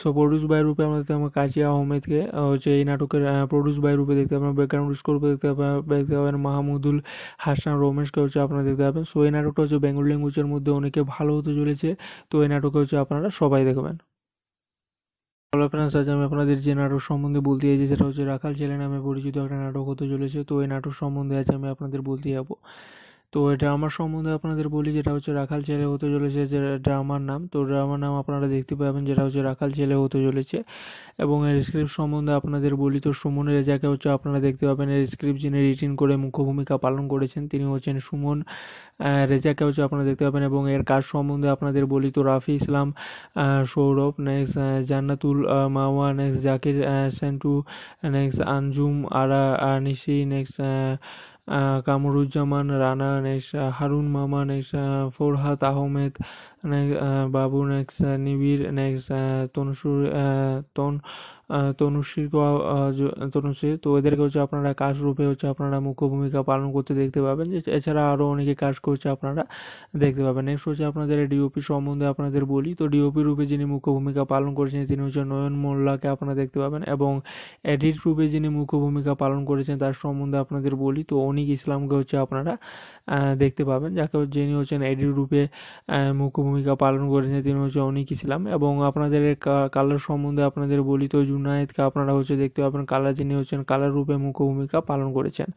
so produce by Rupe আমরা দেখতে পাবেন কাজী আহমেদকে হচ্ছে এই নাটকের প্রডিউস বাই রূপে দেখতে পাবেন ব্যাকগ্রাউন্ড স্কোর রূপে দেখতে পাবেন দেখতে পাবেন মাহমুদুল হাসান রমেশকে হচ্ছে আপনারা দেখতে পাবেন সো এই নাটকটা হচ্ছে বেঙ্গল ল্যাঙ্গুয়েজের মধ্যে অনেকে ভালো হতে চলেছে তো এই নাটকে হচ্ছে আপনারা সবাই দেখবেন হ্যালো ফ্রেন্ডস আজ আমি আপনাদের যে নাটক সম্বন্ধে বলতে চাইছি সেটা হচ্ছে রাখাল ছেলে নামে পরিচিত একটা নাটক হতে চলেছে তো এই নাটক সম্বন্ধে আজ আমি আপনাদের বলতে যাব তো ড্রামার সম্বন্ধে আপনাদের বলি যেটা হচ্ছে রাখাল ছেলে হতে চলেছে যে ড্রামার নাম তো ড্রামার নাম আপনারা দেখতে পাবেন যেটা হচ্ছে রাখাল ছেলে হতে চলেছে এবং এর স্ক্রিপ্ট সম্বন্ধে আপনাদের বলি তো সুমন রেজাকে হচ্ছে আপনারা দেখতে পাবেন এর স্ক্রিপ্ট যিনি রিটিন করে মুখ্য ভূমিকা পালন করেছেন তিনি হচ্ছেন সুমন রেজাকে হচ্ছে আপনারা দেখতে পাবেন এবং এর কাজ সম্বন্ধে আপনাদের বলি তো Rafi Islam Sourav next Jannatul Mawa next Zakir Sentu next Anjum Ara Nishi next Kamruzzaman Rana নেশা হারুন মামা নেশা ফোরহাত আহমেদ বাবু নেক্সা নিবিড় নেক্সা তনসুর তন তনুশ্রীকে তনুশ্রী তো এদেরকে হচ্ছে আপনারা কাজ রূপে হচ্ছে আপনারা মুখ্য ভূমিকা পালন করতে দেখতে পাবেন এছাড়া আরও অনেকে কাজ করছে আপনারা দেখতে পাবেন নেক্সট হচ্ছে আপনাদের ডিওপি সম্বন্ধে আপনাদের বলি তো ডিওপি রূপে যিনি মুখ্য ভূমিকা পালন করেছেন তিনি হচ্ছে নয়ন মোল্লাকে আপনারা দেখতে পাবেন এবং এডিট রূপে যিনি মুখ্য ভূমিকা পালন করেছেন তার সম্বন্ধে আপনাদের বলি তো অনিক ইসলামকে হচ্ছে আপনারা দেখতে পাবেন যাকে যিনি হচ্ছেন এডি রূপে মুখ্য ভূমিকা পালন করেছেন তিনি হচ্ছে অনেকই ইসলাম এবং আপনাদের কালার সম্বন্ধে আপনাদের বলি তো জুনায়েদকে আপনারা হচ্ছে দেখতে পাবেন কালার যিনি হচ্ছেন কালার রূপে মুখ্য ভূমিকা পালন করেছেন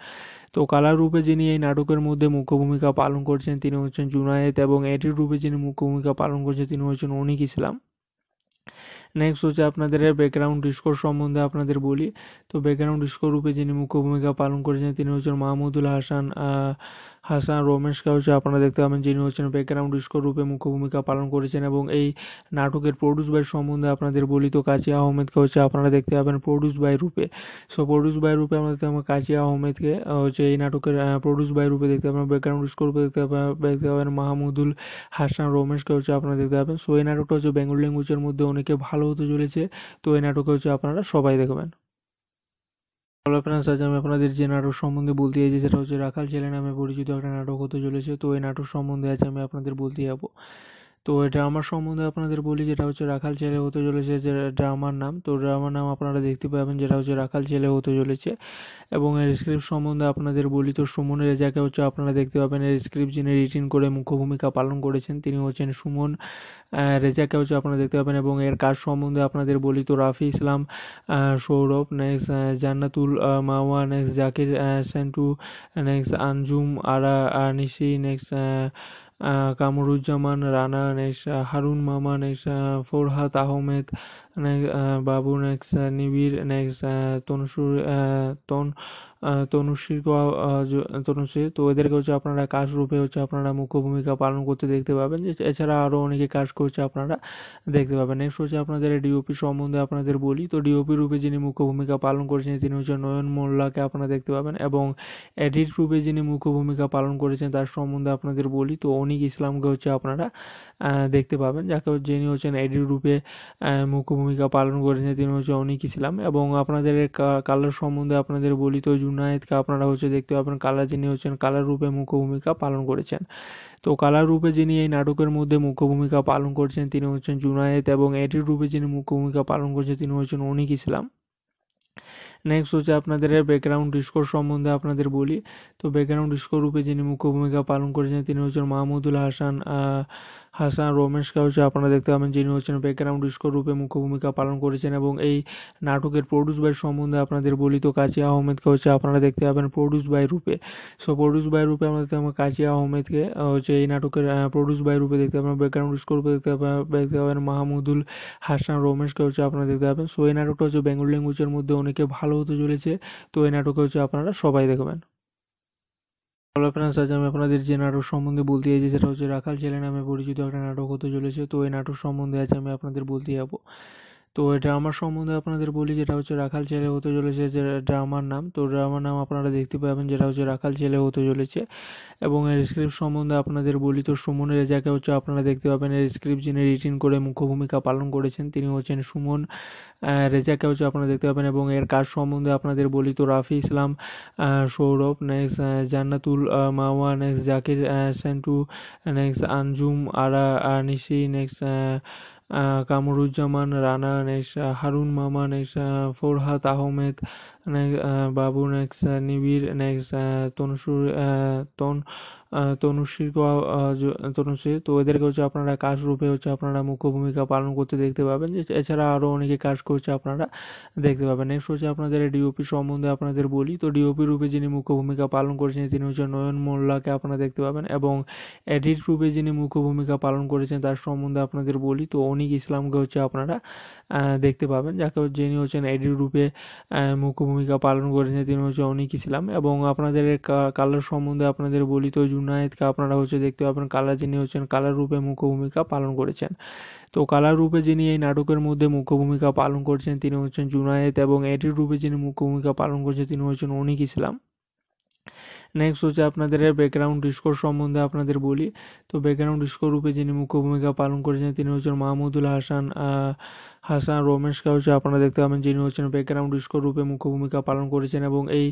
তো কালার রূপে যিনি এই নাটকের মধ্যে মুখ্য ভূমিকা পালন করেছেন তিনি হচ্ছেন জুনায়েদ এবং এটির রূপে যিনি মুখ্য ভূমিকা পালন করেছেন তিনি হচ্ছেন অনিক ইসলাম নেক্সট হচ্ছে আপনাদের ব্যাকগ্রাউন্ড স্কোর সম্বন্ধে আপনাদের বলি তো ব্যাকগ্রাউন্ড স্কোর রূপে যিনি মুখ্য ভূমিকা পালন করেছেন তিনি হচ্ছেন মাহমুদুল হাসান হাসান রোমেশ হচ্ছে আপনারা দেখতে পাবেন যিনি হচ্ছেন ব্যাকগ্রাউন্ড স্কোর রূপে মুখ্য ভূমিকা পালন করেছেন এবং এই নাটকের প্রডিউস বাই সম্বন্ধে আপনাদের বলি তো কাজী আহমেদকে হচ্ছে আপনারা দেখতে পাবেন produce by Rupe so produce by Rupe আমরা দেখতে পাবেন কাজী আহমেদকে হচ্ছে এই নাটকের প্রডিউস বাই রূপে দেখতে পাবেন ব্যাকগ্রাউন্ড স্কোর রূপে দেখতে পাবেন দেখতে পাবেন মাহমুদুল হাসান রোমেশকে হচ্ছে আপনারা দেখতে পাবেন সো এই নাটকটা হচ্ছে বেঙ্গল ল্যাঙ্গুয়েজের মধ্যে অনেকে ভালো হতে চলেছে তো এই নাটকে হচ্ছে আপনারা সবাই দেখবেন হ্যালো ফ্রেন্ডস আজ আমি আপনাদের যে নাটক সম্বন্ধে বলতে চাইছি সেটা হচ্ছে রাখাল ছেলে নামে পরিচিত একটা নাটক হতে চলেছে তো এই নাটক সম্বন্ধে আজ আমি আপনাদের বলতে যাব তো ড্রামার সম্বন্ধে আপনাদের বলি যেটা হচ্ছে রাখাল ছেলে হতে চলেছে যে ড্রামার নাম তো ড্রামার নাম আপনারা দেখতে পাবেন যেটা হচ্ছে রাখাল ছেলে হতে চলেছে এবং এর স্ক্রিপ্ট সম্বন্ধে আপনাদের বলি তো সুমন রেজাকে হচ্ছে আপনারা দেখতে পাবেন এর স্ক্রিপ্ট যিনি রিটিন করে মুখ্য ভূমিকা পালন করেছেন তিনি হচ্ছেন সুমন রেজাকে হচ্ছে আপনারা দেখতে পাবেন এবং এর কাজ সম্বন্ধে আপনাদের বলি তো Rafi Islam Sourav next Jannatul Mawa next Zakir Sentu next Anjum Ara Nishi next Kamruzzaman Rana নেশা হারুন মামা নেশা ফোরহাত আহমেদ বাবু নেক্সা নিবিড় নেক্সা তনসুর তন তনুশ্রীকেও তনুশ্রী তো এদেরকে হচ্ছে আপনারা কাজ রূপে হচ্ছে আপনারা মুখ্য ভূমিকা পালন করতে দেখতে পাবেন এছাড়া আরও অনেকে কাজ করছে আপনারা দেখতে পাবেন নেক্সট হচ্ছে আপনাদের ডিওপি সম্বন্ধে আপনাদের বলি তো ডিওপি রূপে যিনি মুখ্য ভূমিকা পালন করেছেন তিনি হচ্ছে নয়ন মোল্লাকে আপনারা দেখতে পাবেন এবং এডিট রূপে যিনি মুখ্য ভূমিকা পালন করেছেন তার সম্বন্ধে আপনাদের বলি তো অনিক ইসলামকে হচ্ছে আপনারা দেখতে পাবেন যাকে যিনি হচ্ছেন এডি রূপে মুখ্য ভূমিকা পালন করেছেন তিনি হচ্ছে অনেক ইসলাম এবং আপনাদের কালার সম্বন্ধে আপনাদের বলি তো জুনায়েদকে আপনারা হচ্ছে দেখতে পাবেন কালার যিনি হচ্ছেন কালার রূপে মুখ্য ভূমিকা পালন করেছেন তো কালার রূপে যিনি এই নাটকের মধ্যে মুখ্য ভূমিকা পালন করছেন তিনি হচ্ছেন জুনায়েদ এবং এডির রূপে যিনি মুখ্য ভূমিকা পালন করছেন তিনি হচ্ছেন অনিক ইসলাম নেক্সট হচ্ছে আপনাদের ব্যাকগ্রাউন্ড স্কোর সম্বন্ধে আপনাদের বলি তো ব্যাকগ্রাউন্ড স্কোর রূপে যিনি মুখ্য ভূমিকা পালন করেছেন তিনি হচ্ছেন মাহমুদুল হাসান হাসান রোমেশ হচ্ছে আপনারা দেখতে পাবেন যিনি হচ্ছেন ব্যাকগ্রাউন্ড স্কোর রূপে মুখ্য ভূমিকা পালন করেছেন এবং এই নাটকের প্রডিউস বাই সম্বন্ধে আপনাদের বলি তো কাজী আহমেদকে হচ্ছে আপনারা দেখতে পাবেন produce by Rupe so produce by Rupe আমরা দেখতে পাবেন কাজী আহমেদকে হচ্ছে এই নাটকের প্রডিউস বাই রূপে দেখতে পাবেন ব্যাকগ্রাউন্ড স্কোর রূপে দেখতে পাবেন দেখতে পাবেন মাহমুদুল হাসান রোমেশকে হচ্ছে আপনারা দেখতে পাবেন সো এই নাটকটা হচ্ছে বেঙ্গল ল্যাঙ্গুয়েজের মধ্যে অনেকে ভালো হতে চলেছে তো এই নাটকে হচ্ছে আপনারা সবাই দেখবেন হ্যালো ফ্রেন্ডস আজ আমি আপনাদের যে নাটক সম্বন্ধে বলতে চাইছি সেটা হচ্ছে রাখাল ছেলে নামে পরিচিত একটা নাটক হতে চলেছে তো এই নাটক সম্বন্ধে আজ আমি আপনাদের বলতে যাব তো ড্রামার সম্বন্ধে আপনাদের বলি যেটা হচ্ছে রাখাল ছেলে হতে চলেছে যে ড্রামার নাম তো ড্রামার নাম আপনারা দেখতে পাবেন যেটা হচ্ছে রাখাল ছেলে হতে চলেছে এবং এর স্ক্রিপ্ট সম্বন্ধে আপনাদের বলি তো সুমন রেজাকে হচ্ছে আপনারা দেখতে পাবেন এর স্ক্রিপ্ট যিনি রিটিন করে মুখ্য ভূমিকা পালন করেছেন তিনি হচ্ছেন সুমন রেজাকে হচ্ছে আপনারা দেখতে পাবেন এবং এর কাজ সম্বন্ধে আপনাদের বলি তো Rafi Islam Sourav next Jannatul Mawa next Zakir Sentu next Anjum Ara Nishi next Kamruzzaman Rana নেশা হারুন মামা নেশা ফোরহাত আহমেদ বাবু নেক্সা নিবিড় নেক্স তনসুর তন তনুশ্রীকেও তনুশ্রী তো এদেরকে হচ্ছে আপনারা কাজ রূপে হচ্ছে আপনারা মুখ্য ভূমিকা পালন করতে দেখতে পাবেন এছাড়া আরও অনেকে কাজ করছে আপনারা দেখতে পাবেন নেক্সট হচ্ছে আপনাদের ডিওপি সম্বন্ধে আপনাদের বলি তো ডিওপি রূপে যিনি মুখ্য ভূমিকা পালন করেছেন তিনি হচ্ছে নয়ন মোল্লাকে আপনারা দেখতে পাবেন এবং এডিট রূপে যিনি মুখ্য ভূমিকা পালন করেছেন তার সম্বন্ধে আপনাদের বলি তো অনিক ইসলামকে হচ্ছে আপনারা দেখতে পাবেন যাকে যিনি হচ্ছেন এডি রূপে মুখ্য ভূমিকা পালন করেছেন তিনি হচ্ছে অনেক ইসলাম এবং আপনাদের কালার সম্বন্ধে আপনাদের বলি তো জুনায়েদকে আপনারা হচ্ছে দেখতে পাবেন কালার যিনি হচ্ছেন কালার রূপে মুখ্য ভূমিকা পালন করেছেন তো কালার রূপে যিনি এই নাটকের মধ্যে মুখ্য ভূমিকা পালন করছেন তিনি হচ্ছেন জুনায়েদ এবং এডির রূপে যিনি মুখ্য ভূমিকা পালন করছেন তিনি হচ্ছেন অনিক ইসলাম নেক্সট হচ্ছে আপনাদের ব্যাকগ্রাউন্ড স্কোর সম্বন্ধে আপনাদের বলি তো ব্যাকগ্রাউন্ড স্কোর রূপে যিনি মুখ্য ভূমিকা পালন করেছেন তিনি হচ্ছেন মাহমুদুল হাসান হাসান রোমেশ হচ্ছে আপনারা দেখতে পাবেন যিনি হচ্ছেন ব্যাকগ্রাউন্ড স্কোর রূপে মুখ্য ভূমিকা পালন করেছেন এবং এই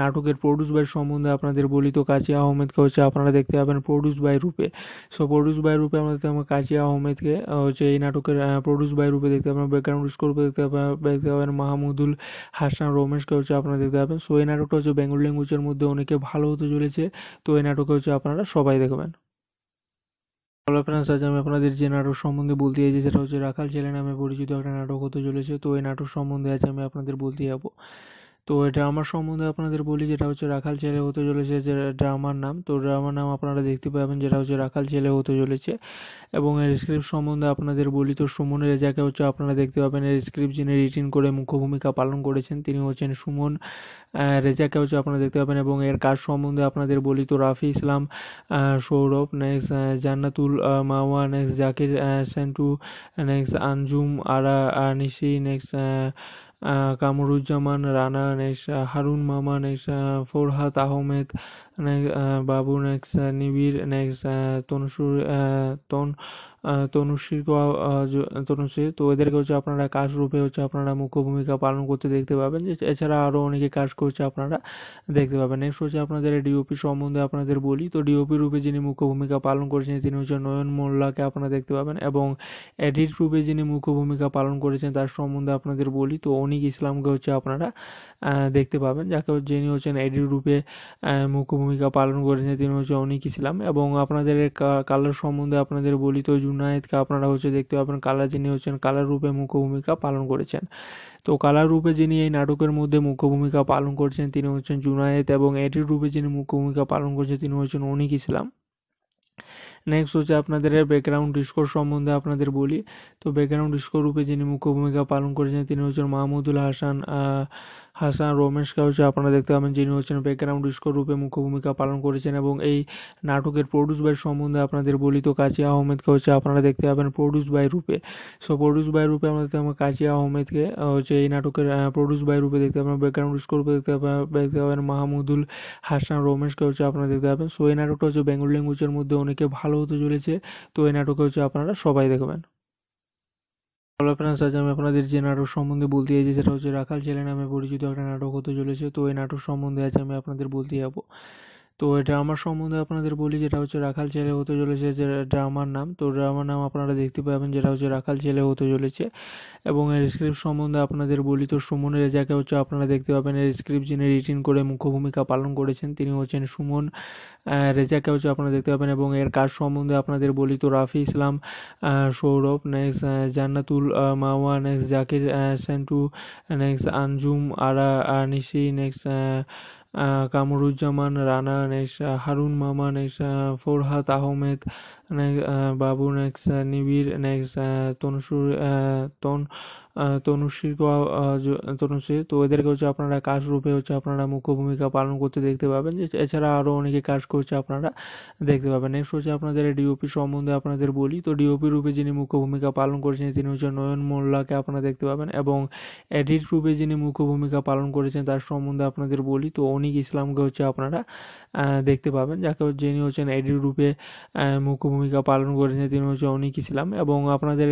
নাটকের প্রডিউস বাই সম্বন্ধে আপনাদের বলি তো কাজী আহমেদকে হচ্ছে আপনারা দেখতে পাবেন produce by Rupe so produce by Rupe আমরা দেখতে পাবেন কাজী আহমেদকে হচ্ছে এই নাটকের প্রডিউস বাই রূপে দেখতে পাবেন ব্যাকগ্রাউন্ড স্কোর রূপে দেখতে পাবেন দেখতে পাবেন মাহমুদুল হাসান রোমেশকে হচ্ছে আপনারা দেখতে পাবেন সো এই নাটকটা হচ্ছে বেঙ্গল ল্যাঙ্গুয়েজের মধ্যে অনেকে ভালো হতে চলেছে তো এই নাটকে হচ্ছে আপনারা সবাই দেখবেন হ্যালো ফ্রেন্ডস আজ আমি আপনাদের যে নাটক সম্বন্ধে বলতে চাইছি সেটা হচ্ছে রাখাল ছেলে নামে পরিচিত একটা নাটক হতে চলেছে তো এই নাটক সম্বন্ধে আজ আমি আপনাদের বলতে যাব তো এই আমার সম্বন্ধে আপনাদের বলি যেটা হচ্ছে রাখাল ছেলে হতে চলেছে যে ড্রামার নাম তো ড্রামার নাম আপনারা দেখতে পাবেন যেটা হচ্ছে রাখাল ছেলে হতে চলেছে এবং এর স্ক্রিপ্ট সম্বন্ধে আপনাদের বলি তো সুমন রেজাকে হচ্ছে আপনারা দেখতে পাবেন এর স্ক্রিপ্ট যিনি রিটিন করে মুখ্য ভূমিকা পালন করেছেন তিনি হচ্ছেন সুমন রেজাকে হচ্ছে আপনারা দেখতে পাবেন এবং এর কাজ সম্বন্ধে আপনাদের বলি তো Rafi Islam Sourav next Jannatul Mawa next Zakir Sentu next Anjum Ara Nishi next Kamruzzaman Rana নেশা হারুন মামা নেশা ফোরহাত আহমেদ বাবু নেক্স নিবিড় নেক্স তনসুর তন তনুশ্রীকেও তনুশ্রী তো এদেরকে হচ্ছে আপনারা কাজ রূপে হচ্ছে আপনারা মুখ্য ভূমিকা পালন করতে দেখতে পাবেন এছাড়া আরও অনেকে কাজ করছে আপনারা দেখতে পাবেন নেক্সট হচ্ছে আপনাদের ডিওপি সম্বন্ধে আপনাদের বলি তো ডিওপি রূপে যিনি মুখ্য ভূমিকা পালন করেছেন তিনি হচ্ছে নয়ন মোল্লাকে আপনারা দেখতে পাবেন এবং এডিট রূপে যিনি মুখ্য ভূমিকা পালন করেছেন তার সম্বন্ধে আপনাদের বলি তো অনিক ইসলামকে হচ্ছে আপনারা দেখতে পাবেন যাকে যিনি হচ্ছেন এডি রূপে মুখ্য ভূমিকা পালন করেছেন তিনি হচ্ছে অনেক ইসলাম এবং আপনাদের কালার সম্বন্ধে আপনাদের বলি তো জুনায়েদকে আপনারা হচ্ছে দেখতে পাবেন কালার যিনি হচ্ছেন কালার রূপে মুখ্য ভূমিকা পালন করেছেন তো কালার রূপে যিনি এই নাটকের মধ্যে মুখ্য ভূমিকা পালন করছেন তিনি হচ্ছেন জুনায়েদ এবং এডির রূপে যিনি মুখ্য ভূমিকা পালন করছেন তিনি হচ্ছেন অনিক ইসলাম নেক্সট হচ্ছে আপনাদের ব্যাকগ্রাউন্ড স্কোর সম্বন্ধে আপনাদের বলি তো ব্যাকগ্রাউন্ড স্কোর রূপে যিনি মুখ্য ভূমিকা পালন করেছেন তিনি হচ্ছেন মাহমুদুল হাসান হাসান রোমেশ হচ্ছে আপনারা দেখতে পাবেন যিনি হচ্ছেন ব্যাকগ্রাউন্ড স্কোর রূপে মুখ্য ভূমিকা পালন করেছেন এবং এই নাটকের প্রডিউস বাই সম্বন্ধে আপনাদের বলি তো কাজী আহমেদকে হচ্ছে আপনারা দেখতে পাবেন produce by Rupe so produce by Rupe আমরা দেখতে পাবেন কাজী আহমেদকে হচ্ছে এই নাটকের প্রডিউস বাই রূপে দেখতে পাবেন ব্যাকগ্রাউন্ড স্কোর রূপে দেখতে পাবেন দেখতে পাবেন মাহমুদুল হাসান রোমেশকে হচ্ছে আপনারা দেখতে পাবেন সো এই নাটকটা হচ্ছে বেঙ্গল ল্যাঙ্গুয়েজের মধ্যে অনেকে ভালো হতে চলেছে তো এই নাটকে হচ্ছে আপনারা সবাই দেখবেন হ্যালো ফ্রেন্ডস আজ আমি আপনাদের যে নাটক সম্বন্ধে বলতে চাইছি সেটা হচ্ছে রাখাল ছেলে নামে পরিচিত একটা নাটক হতে চলেছে তো এই নাটক সম্বন্ধে আজ আমি আপনাদের বলতে যাবো তো ড্রামার সম্বন্ধে আপনাদের বলি যেটা হচ্ছে রাখাল ছেলে হতে চলেছে যে ড্রামার নাম তো ড্রামার নাম আপনারা দেখতে পাবেন যেটা হচ্ছে রাখাল ছেলে হতে চলেছে এবং এর স্ক্রিপ্ট সম্বন্ধে আপনাদের বলি তো সুমন রেজাকে হচ্ছে আপনারা দেখতে পাবেন এর স্ক্রিপ্ট যিনি রিটিন করে মুখ্য ভূমিকা পালন করেছেন তিনি হচ্ছেন সুমন রেজাকে হচ্ছে আপনারা দেখতে পাবেন এবং এর কাজ সম্বন্ধে আপনাদের বলি তো Rafi Islam Sourav next Jannatul Mawa next Zakir Sentu next Anjum Ara Nishi next Kamruzzaman Rana নেশা হারুন মামা নেশা ফোরহাত আহমেদ বাবু নেক্সা নিবিড় নেক্স তনসুর তন তনুশ্রী তনুশ্রী তো এদেরকে হচ্ছে আপনারা কাজ রূপে হচ্ছে আপনারা মুখ্য ভূমিকা পালন করতে দেখতে পাবেন এছাড়া আরও অনেকে কাজ করছে আপনারা দেখতে পাবেন নেক্সট হচ্ছে আপনাদের ডিওপি সম্বন্ধে আপনাদের বলি তো ডিওপি রূপে যিনি মুখ্য ভূমিকা পালন করেছেন তিনি হচ্ছে নয়ন মোল্লাকে আপনারা দেখতে পাবেন এবং এডিট রূপে যিনি মুখ্য ভূমিকা পালন করেছেন তার সম্বন্ধে আপনাদের বলি তো অনিক ইসলামকে হচ্ছে আপনারা দেখতে পাবেন যাকে যিনি হচ্ছেন এডিট রূপে মুখ্য ভূমিকা পালন করেছেন তিনি হচ্ছে অনিক ইসলাম এবং আপনাদের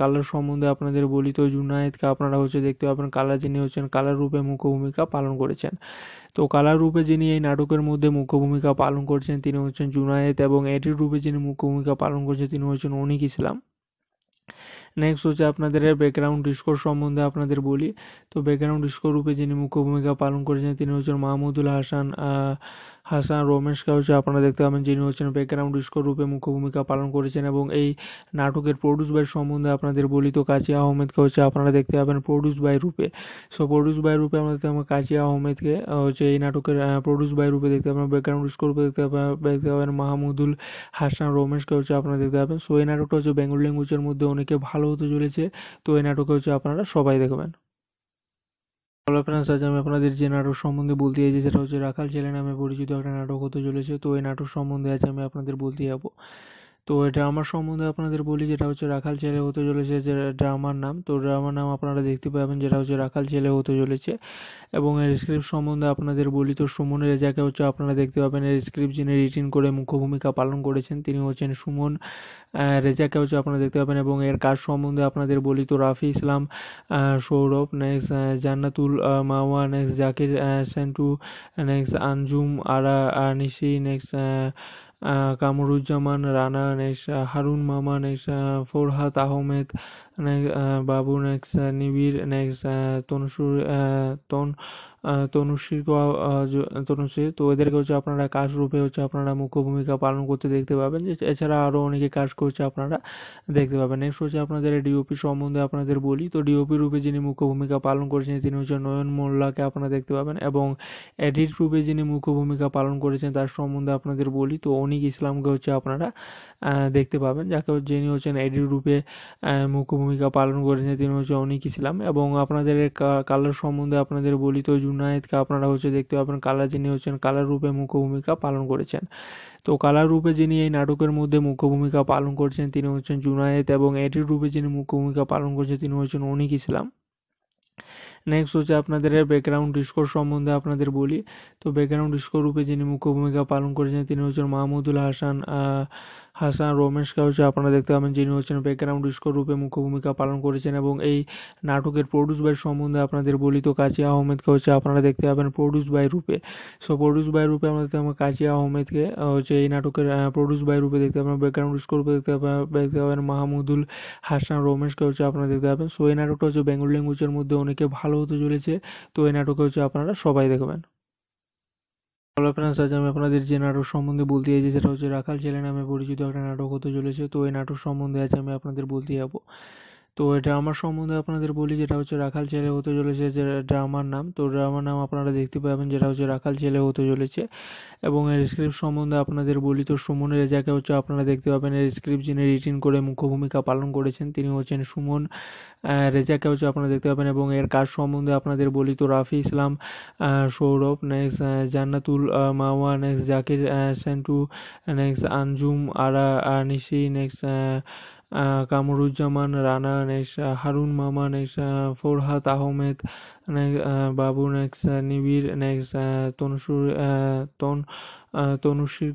কালার সম্বন্ধে আপনাদের বলি তো জুনায়েদকে আপনারা হচ্ছে দেখতে পাবেন কালা যিনি হচ্ছেন কালা রূপে মুখ্য ভূমিকা পালন করেছেন তো কালা রূপে যিনি এই নাটকের মধ্যে মুখ্য ভূমিকা পালন করছেন তিনি হচ্ছেন জুনায়েদ এবং এটির রূপে যিনি মুখ্য ভূমিকা পালন করছেন তিনি হচ্ছেন অনিক ইসলাম নেক্সট হচ্ছে আপনাদের ব্যাকগ্রাউন্ড স্কোর সম্বন্ধে আপনাদের বলি তো ব্যাকগ্রাউন্ড স্কোর রূপে যিনি মুখ্য ভূমিকা পালন করেছেন তিনি হচ্ছেন মাহমুদুল হাসান হাসান রমেশ কাউকে আপনারা দেখতে পাবেন যিনি হচ্ছেন ব্যাকগ্রাউন্ড স্কোর রূপে মুখ্য ভূমিকা পালন করেছেন এবং এই নাটকের প্রডিউস বাই সম্বন্ধে আপনাদের বলি তো কাজী আহমেদকে হচ্ছে আপনারা দেখতে পাবেন produce by Rupe so produce by Rupe আমরা দেখতে পাবেন কাজী আহমেদকে হচ্ছে এই নাটকের প্রডিউস বাই রূপে দেখতে পাবেন ব্যাকগ্রাউন্ড স্কোর রূপে দেখতে পাবেন দেখতে পাবেন মাহমুদুল হাসান রমেশকে হচ্ছে আপনারা দেখতে পাবেন সো এই নাটকটা হচ্ছে বেঙ্গল ল্যাঙ্গুয়েজের মধ্যে অনেকে ভালো হতে চলেছে তো এই নাটকে হচ্ছে আপনারা সবাই দেখবেন হ্যালো ফ্রেন্ডস আজ আমি আপনাদের যে নাটক সম্বন্ধে বলতে চাইছি সেটা হচ্ছে রাখাল ছেলে নামে পরিচিত একটা নাটক হতে চলেছে তো এই নাটক সম্বন্ধে আজ আমি আপনাদের বলতে যাবো তো ড্রামার সম্বন্ধে আপনাদের বলি যেটা হচ্ছে রাখাল ছেলে হতে চলেছে যে ড্রামার নাম তো ড্রামার নাম আপনারা দেখতে পাবেন যেটা হচ্ছে রাখাল ছেলে হতে চলেছে এবং এর স্ক্রিপ্ট সম্বন্ধে আপনাদের বলি তো সুমন রেজাকে হচ্ছে আপনারা দেখতে পাবেন এর স্ক্রিপ্ট যিনি রিটিন করে মুখ্য ভূমিকা পালন করেছেন তিনি হচ্ছেন সুমন রেজাকে হচ্ছে আপনারা দেখতে পাবেন এবং এর কাজ সম্বন্ধে আপনাদের বলি তো Rafi Islam Sourav next Jannatul Mawa next Zakir Sentu next Anjum Ara Nishi next Kamruzzaman Rana নেশা হারুন মামা নেশা ফোরহাত আহমেদ বাবু নেক্সা নিবিড় নেক্স তনসুর তন তনুশ্রী তনুশ্রী তো এদেরকে হচ্ছে আপনারা কাজ রূপে হচ্ছে আপনারা মুখ্য ভূমিকা পালন করতে দেখতে পাবেন এছাড়া আরও অনেকে কাজ করছে আপনারা দেখতে পাবেন নেক্সট হচ্ছে আপনাদের ডিওপি সম্বন্ধে আপনাদের বলি তো ডিওপি রূপে যিনি মুখ্য ভূমিকা পালন করেছেন তিনি হচ্ছে নয়ন মোল্লাকে আপনারা দেখতে পাবেন এবং এডিট রূপে যিনি মুখ্য ভূমিকা পালন করেছেন তার সম্বন্ধে আপনাদের বলি তো অনিক ইসলামকে হচ্ছে আপনারা দেখতে পাবেন যাকে যিনি হচ্ছেন এডি রূপে মুখ্য ভূমিকা পালন করেছেন তিনি হচ্ছে অনেক ইসলাম এবং আপনাদের কালার সম্বন্ধে আপনাদের বলি তো জুনায়েদকে আপনারা হচ্ছে দেখতে পাবেন কালার যিনি হচ্ছেন কালার রূপে মুখ্য ভূমিকা পালন করেছেন তো কালার রূপে যিনি এই নাটকের মধ্যে মুখ্য ভূমিকা পালন করছেন তিনি হচ্ছেন জুনায়েদ এবং এটির রূপে যিনি মুখ্য ভূমিকা পালন করছেন তিনি হচ্ছেন অনিক ইসলাম নেক্সট হচ্ছে আপনাদের ব্যাকগ্রাউন্ড স্কোর সম্বন্ধে আপনাদের বলি তো ব্যাকগ্রাউন্ড স্কোর রূপে যিনি মুখ্য ভূমিকা পালন করেছেন তিনি হচ্ছেন মাহমুদুল হাসান হাসান রমেশ কাউকে আপনারা দেখতে পাবেন যিনি হচ্ছেন ব্যাকগ্রাউন্ড স্কোর রূপে মুখ্য ভূমিকা পালন করেছেন এবং এই নাটকের প্রডিউস বাই সম্বন্ধে আপনাদের বলি তো কাজী আহমেদকে হচ্ছে আপনারা দেখতে পাবেন produce by Rupe so produce by Rupe আমরা দেখতে পাবেন কাজী আহমেদকে হচ্ছে এই নাটকের প্রডিউস বাই রূপে দেখতে পাবেন ব্যাকগ্রাউন্ড স্কোর রূপে দেখতে পাবেন দেখতে পাবেন মাহমুদুল হাসান রমেশকে হচ্ছে আপনারা দেখতে পাবেন সো এই নাটকটা হচ্ছে বেঙ্গল ল্যাঙ্গুয়েজের মধ্যে অনেকে ভালো হতে চলেছে তো এই নাটকে হচ্ছে আপনারা সবাই দেখবেন হ্যালো ফ্রেন্ডস আজ আমি আপনাদের যে নাটক সম্বন্ধে বলতে চাইছি সেটা হচ্ছে রাখাল ছেলে নামে পরিচিত একটা নাটক হতে চলেছে তো এই নাটক সম্বন্ধে আজ আমি আপনাদের বলতে যাবো তো ড্রামার সম্বন্ধে আপনাদের বলি যেটা হচ্ছে রাখাল ছেলে হতে চলেছে যে ড্রামার নাম তো ড্রামার নাম আপনারা দেখতে পাবেন যেটা হচ্ছে রাখাল ছেলে হতে চলেছে এবং এর স্ক্রিপ্ট সম্বন্ধে আপনাদের বলি তো সুমন রেজাকে হচ্ছে আপনারা দেখতে পাবেন এর স্ক্রিপ্ট যিনি রিটিন করে মুখ্য ভূমিকা পালন করেছেন তিনি হচ্ছেন সুমন রেজাকে হচ্ছে আপনারা দেখতে পাবেন এবং এর কাজ সম্বন্ধে আপনাদের বলি তো Rafi Islam Sourav next Jannatul Mawa next Zakir Sentu next Anjum Ara Nishi next Kamruzzaman Rana নেশা হারুন মামা নেশা ফোরহাত আহমেদ বাবু নেক্স নিবিড় নেক্স তনসুর তন তনুশ্রী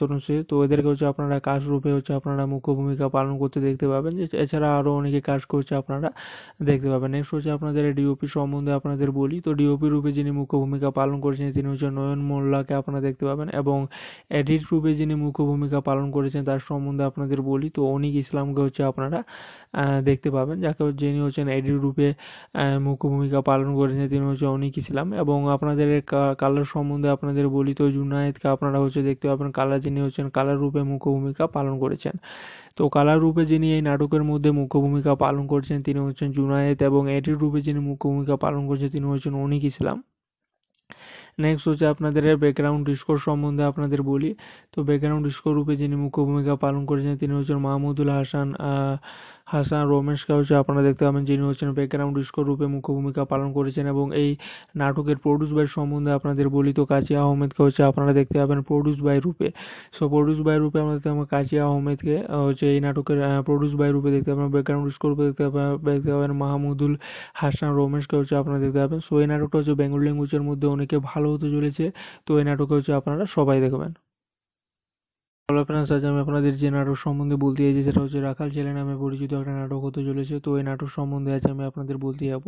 তনুশ্রী তো এদেরকে হচ্ছে আপনারা কাজ রূপে হচ্ছে আপনারা মুখ্য ভূমিকা পালন করতে দেখতে পাবেন এছাড়া আরও অনেকে কাজ করছে আপনারা দেখতে পাবেন নেক্সট হচ্ছে আপনাদের ডিওপি সম্বন্ধে আপনাদের বলি তো ডিওপি রূপে যিনি মুখ্য ভূমিকা পালন করেছেন তিনি হচ্ছে নয়ন মোল্লাকে আপনারা দেখতে পাবেন এবং এডিট রূপে যিনি মুখ্য ভূমিকা পালন করেছেন তার সম্বন্ধে আপনাদের বলি তো অনিক ইসলামকে হচ্ছে আপনারা দেখতে পাবেন যাকে যিনি হচ্ছেন এডি রূপে মুখ্য ভূমিকা পালন করেছেন তিনি হচ্ছে অনেক ইসলাম এবং আপনাদের কালার সম্বন্ধে আপনাদের বলি তো জুনায়েদকে আপনারা হচ্ছে দেখতে পাবেন কালার যিনি হচ্ছেন কালার রূপে মুখ্য ভূমিকা পালন করেছেন তো কালার রূপে যিনি এই নাটকের মধ্যে মুখ্য ভূমিকা পালন করছেন তিনি হচ্ছেন জুনায়েদ এবং এটির রূপে যিনি মুখ্য ভূমিকা পালন করছেন তিনি হচ্ছেন অনিক ইসলাম নেক্সট হচ্ছে আপনাদের ব্যাকগ্রাউন্ড স্কোর সম্বন্ধে আপনাদের বলি তো ব্যাকগ্রাউন্ড স্কোর রূপে যিনি মুখ্য ভূমিকা পালন করেছেন তিনি হচ্ছেন মাহমুদুল হাসান হাসান রমেশকে হচ্ছে আপনারা দেখতে পাবেন যিনি হচ্ছেন ব্যাকগ্রাউন্ড স্কোর রূপে মুখ্য ভূমিকা পালন করেছেন এবং এই নাটকের প্রডিউস বাই সম্বন্ধে আপনাদের বলি তো কাজী আহমেদকে হচ্ছে আপনারা দেখতে পাবেন produce by Rupe so produce by Rupe আমরা দেখতে পাবেন কাজী আহমেদকে হচ্ছে এই নাটকের প্রডিউস বাই রূপে দেখতে পাবেন ব্যাকগ্রাউন্ড স্কোর রূপে দেখতে পাবেন দেখতে পাবেন মাহমুদুল হাসান রমেশকে হচ্ছে আপনারা দেখতে পাবেন সো এই নাটকটা হচ্ছে বেঙ্গল ল্যাঙ্গুয়েজের মধ্যে অনেকে ভালো হতে চলেছে তো এই নাটকে হচ্ছে আপনারা সবাই দেখবেন হ্যালো ফ্রেন্ডস আজ আমি আপনাদের যে নাটক সম্বন্ধে বলতে চাইছি সেটা হচ্ছে রাখাল ছেলে নামে পরিচিত একটা নাটক হতে চলেছে তো এই নাটক সম্বন্ধে আজ আমি আপনাদের বলতে যাব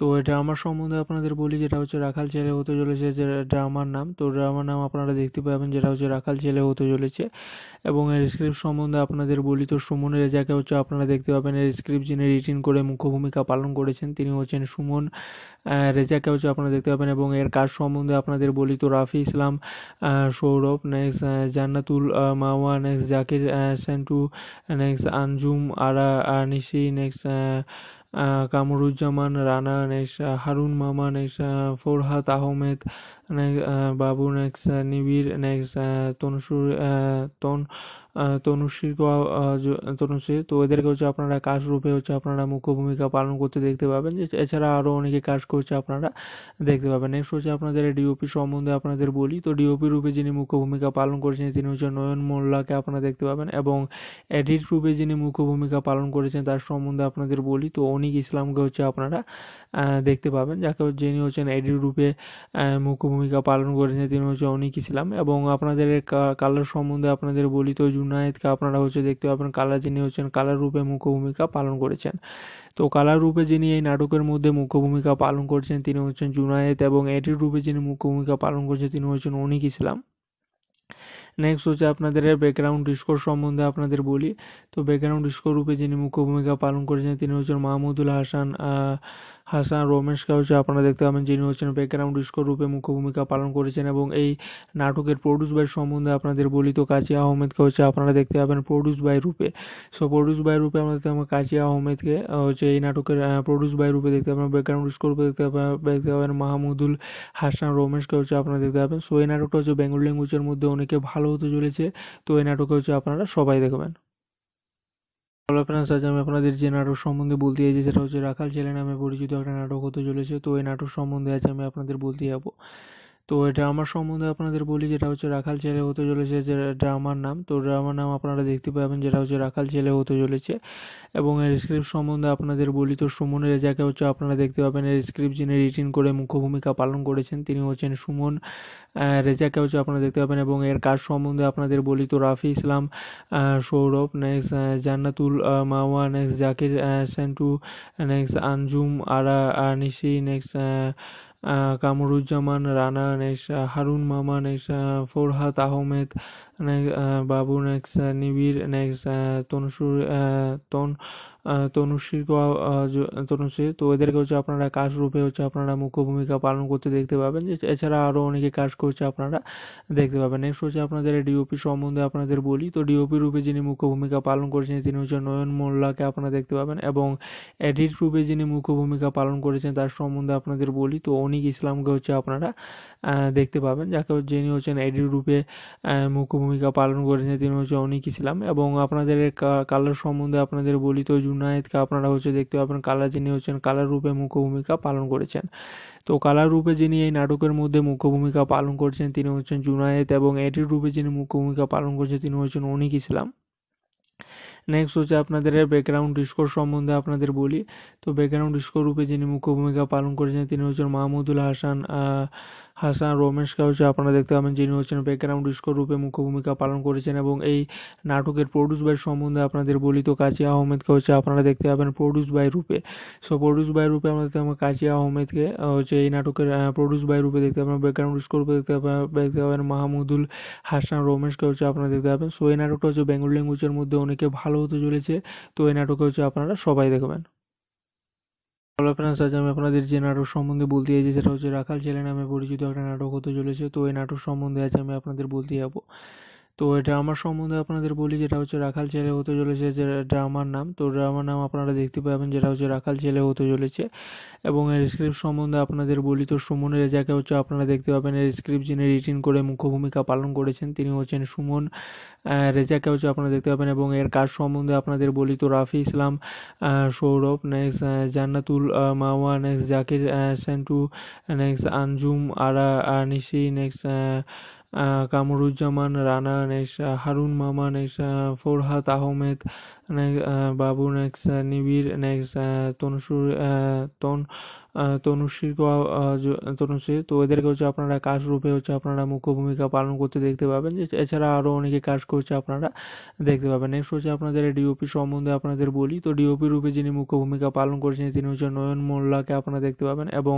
তো ড্রামার সম্বন্ধে আপনাদের বলি যেটা হচ্ছে রাখাল ছেলে হতে চলেছে যে ড্রামার নাম তো ড্রামার নাম আপনারা দেখতে পাবেন যেটা হচ্ছে রাখাল ছেলে হতে চলেছে এবং এর স্ক্রিপ্ট সম্বন্ধে আপনাদের বলি তো সুমন রেজাকে হচ্ছে আপনারা দেখতে পাবেন এর স্ক্রিপ্ট যিনি রিটিন করে মুখ্য ভূমিকা পালন করেছেন তিনি হচ্ছেন সুমন রেজাকে হচ্ছে আপনারা দেখতে পাবেন এবং এর কাজ সম্বন্ধে আপনাদের বলি তো Rafi Islam Sourav next Jannatul Mawa next Zakir Sentu next Anjum Ara Nishi next Kamruzzaman Rana নেশা হারুন মামা নেশা ফোরহাত আহমেদ বাবু নেক্সা নিবিড় নেক্স তনসুর তন তনুশ্রী তনুশ্রী তো এদেরকে হচ্ছে আপনারা কাজ রূপে হচ্ছে আপনারা মুখ্য ভূমিকা পালন করতে দেখতে পাবেন এছাড়া আরও অনেকে কাজ করছে আপনারা দেখতে পাবেন নেক্সট হচ্ছে আপনাদের ডিওপি সম্বন্ধে আপনাদের বলি তো ডিওপি রূপে যিনি মুখ্য ভূমিকা পালন করেছেন তিনি হচ্ছে নয়ন মোল্লাকে আপনারা দেখতে পাবেন এবং এডিট রূপে যিনি মুখ্য ভূমিকা পালন করেছেন তার সম্বন্ধে আপনাদের বলি তো অনিক ইসলামকে হচ্ছে আপনারা দেখতে পাবেন যাকে যিনি হচ্ছেন এডি রূপে মুখ্য ভূমিকা পালন করেছেন তিনি হচ্ছে অনেক ইসলাম এবং আপনাদের কালার সম্বন্ধে আপনাদের বলি তো জুনায়েদকে আপনারা হচ্ছে দেখতে পাবেন কালার যিনি হচ্ছেন কালার রূপে মুখ্য ভূমিকা পালন করেছেন তো কালার রূপে যিনি এই নাটকের মধ্যে মুখ্য ভূমিকা পালন করছেন তিনি হচ্ছেন জুনায়েদ এবং এটির রূপে যিনি মুখ্য ভূমিকা পালন করছেন তিনি হচ্ছেন অনিক ইসলাম নেক্সট হচ্ছে আপনাদের ব্যাকগ্রাউন্ড স্কোর সম্বন্ধে আপনাদের বলি তো ব্যাকগ্রাউন্ড স্কোর রূপে যিনি মুখ্য ভূমিকা পালন করেছেন তিনি হচ্ছেন মাহমুদুল হাসান হাসান রমেশকে হচ্ছে আপনারা দেখতে পাবেন যিনি হচ্ছেন ব্যাকগ্রাউন্ড স্কোর রূপে মুখ্য ভূমিকা পালন করেছেন এবং এই নাটকের প্রডিউস বাই সম্বন্ধে আপনাদের বলি তো কাজী আহমেদকে হচ্ছে আপনারা দেখতে পাবেন produce by Rupe so produce by Rupe আমরা দেখতে পাবেন কাজী আহমেদকে হচ্ছে এই নাটকের প্রডিউস বাই রূপে দেখতে পাবেন ব্যাকগ্রাউন্ড স্কোর রূপে দেখতে পাবেন দেখতে পাবেন মাহমুদুল হাসান রমেশকে হচ্ছে আপনারা দেখতে পাবেন সো এই নাটকটা হচ্ছে বেঙ্গল ল্যাঙ্গুয়েজের মধ্যে অনেকে ভালো হতে চলেছে তো এই নাটকে হচ্ছে আপনারা সবাই দেখবেন হ্যালো ফ্রেন্ডস আজ আমি আপনাদের যে নাটক সম্বন্ধে বলতে চাইছি সেটা হচ্ছে রাখাল ছেলে নামে পরিচিত একটা নাটক হতে চলেছে তো এই নাটক সম্বন্ধে আজ আমি আপনাদের বলতে যাব তো ড্রামার সম্বন্ধে আপনাদের বলি যেটা হচ্ছে রাখাল ছেলে হতে চলেছে যে ড্রামার নাম তো ড্রামার নাম আপনারা দেখতে পাবেন যেটা হচ্ছে রাখাল ছেলে হতে চলেছে এবং এর স্ক্রিপ্ট সম্বন্ধে আপনাদের বলি তো সুমন রেজাকে হচ্ছে আপনারা দেখতে পাবেন এর স্ক্রিপ্ট যিনি রিটিন করে মুখ্য ভূমিকা পালন করেছেন তিনি হচ্ছেন সুমন রেজাকে হচ্ছে আপনারা দেখতে পাবেন এবং এর কাজ সম্বন্ধে আপনাদের বলি তো Rafi Islam Sourav next Jannatul Mawa next Zakir Sentu next Anjum Ara Nishi next Kamruzzaman Rana নেশা হারুন মামা নেশা ফোরহাত আহমেদ বাবু নেক্সা নিবিড় নেক্স তনসুর তন তনুশ্রী তনুশ্রী তো এদেরকে হচ্ছে আপনারা কাজ রূপে হচ্ছে আপনারা মুখ্য ভূমিকা পালন করতে দেখতে পাবেন এছাড়া আরও অনেকে কাজ করছে আপনারা দেখতে পাবেন নেক্সট হচ্ছে আপনাদের ডিওপি সম্বন্ধে আপনাদের বলি তো ডিওপি রূপে যিনি মুখ্য ভূমিকা পালন করেছেন তিনি হচ্ছে নয়ন মোল্লাকে আপনারা দেখতে পাবেন এবং এডিট রূপে যিনি মুখ্য ভূমিকা পালন করেছেন তার সম্বন্ধে আপনাদের বলি তো অনিক ইসলামকে হচ্ছে আপনারা দেখতে পাবেন যাকে যিনি হচ্ছেন এডির রূপে মুখ্য ভূমিকা পালন করেছেন তিনি হচ্ছে অনেকই ইসলাম এবং আপনাদের কালার সম্বন্ধে আপনাদের বলি তো জুনায়েদকে আপনারা হচ্ছে দেখতে পাবেন কালার যিনি হচ্ছেন কালার রূপে মুখ্য ভূমিকা পালন করেছেন তো কালার রূপে যিনি এই নাটকের মধ্যে মুখ্য ভূমিকা পালন করছেন তিনি হচ্ছেন জুনায়েদ এবং এডির রূপে যিনি মুখ্য ভূমিকা পালন করছেন তিনি হচ্ছেন অনিক ইসলাম নেক্সট হচ্ছে আপনাদের ব্যাকগ্রাউন্ড স্কোর সম্বন্ধে আপনাদের বলি তো ব্যাকগ্রাউন্ড স্কোর রূপে যিনি মুখ্য ভূমিকা পালন করেছেন তিনি হচ্ছেন মাহমুদুল হাসান হাসান রমেশকে হচ্ছে আপনারা দেখতে পাবেন যিনি হচ্ছেন ব্যাকগ্রাউন্ড স্কোর রূপে মুখ্য ভূমিকা পালন করেছেন এবং এই নাটকের প্রডিউস বাই সম্বন্ধে আপনাদের বলি তো কাজী আহমেদকে হচ্ছে আপনারা দেখতে পাবেন produce by Rupe so produce by Rupe আমরা দেখতে পাবেন কাজী আহমেদকে হচ্ছে এই নাটকের প্রডিউস বাই রূপে দেখতে পাবেন ব্যাকগ্রাউন্ড স্কোর রূপে দেখতে পাবেন দেখতে পাবেন মাহমুদুল হাসান রমেশকে হচ্ছে আপনারা দেখতে পাবেন সো এই নাটকটা হচ্ছে বেঙ্গল ল্যাঙ্গুয়েজের মধ্যে অনেকে ভালো হতে চলেছে তো এই নাটকে হচ্ছে আপনারা সবাই দেখবেন হ্যালো ফ্রেন্ডস আজ আমি আপনাদের যে নাটক সম্বন্ধে বলতে চাইছি সেটা হচ্ছে রাখাল ছেলে নামে পরিচিত একটা নাটক হতে চলেছে তো এই নাটক সম্বন্ধে আজ আমি আপনাদের বলতে যাব তো ড্রামার সম্বন্ধে আপনাদের বলি যেটা হচ্ছে রাখাল ছেলে হতে চলেছে যে ড্রামার নাম তো ড্রামার নাম আপনারা দেখতে পাবেন যেটা হচ্ছে রাখাল ছেলে হতে চলেছে এবং এর স্ক্রিপ্ট সম্বন্ধে আপনাদের বলি তো সুমন রেজাকে হচ্ছে আপনারা দেখতে পাবেন এর স্ক্রিপ্ট যিনি রিটিন করে মুখ্য ভূমিকা পালন করেছেন তিনি হচ্ছেন সুমন রেজাকে হচ্ছে আপনারা দেখতে পাবেন এবং এর কাজ সম্বন্ধে আপনাদের বলি তো Rafi Islam Sourav next Jannatul Mawa next Zakir Sentu next Anjum Ara Nishi next Kamruzzaman Rana নেশা হারুন মামা নেশা ফোরহাত আহমেদ বাবু নেক্সা নিবিড় নেক্স তনসুর তন তনুশ্রী তনুশ্রী তো এদেরকে হচ্ছে আপনারা কাজ রূপে হচ্ছে আপনারা মুখ্য ভূমিকা পালন করতে দেখতে পাবেন এছাড়া আরও অনেকে কাজ করছে আপনারা দেখতে পাবেন নেক্সট হচ্ছে আপনাদের ডিওপি সম্বন্ধে আপনাদের বলি তো ডিওপি রূপে যিনি মুখ্য ভূমিকা পালন করেছেন তিনি হচ্ছে নয়ন মোল্লাকে আপনারা দেখতে পাবেন এবং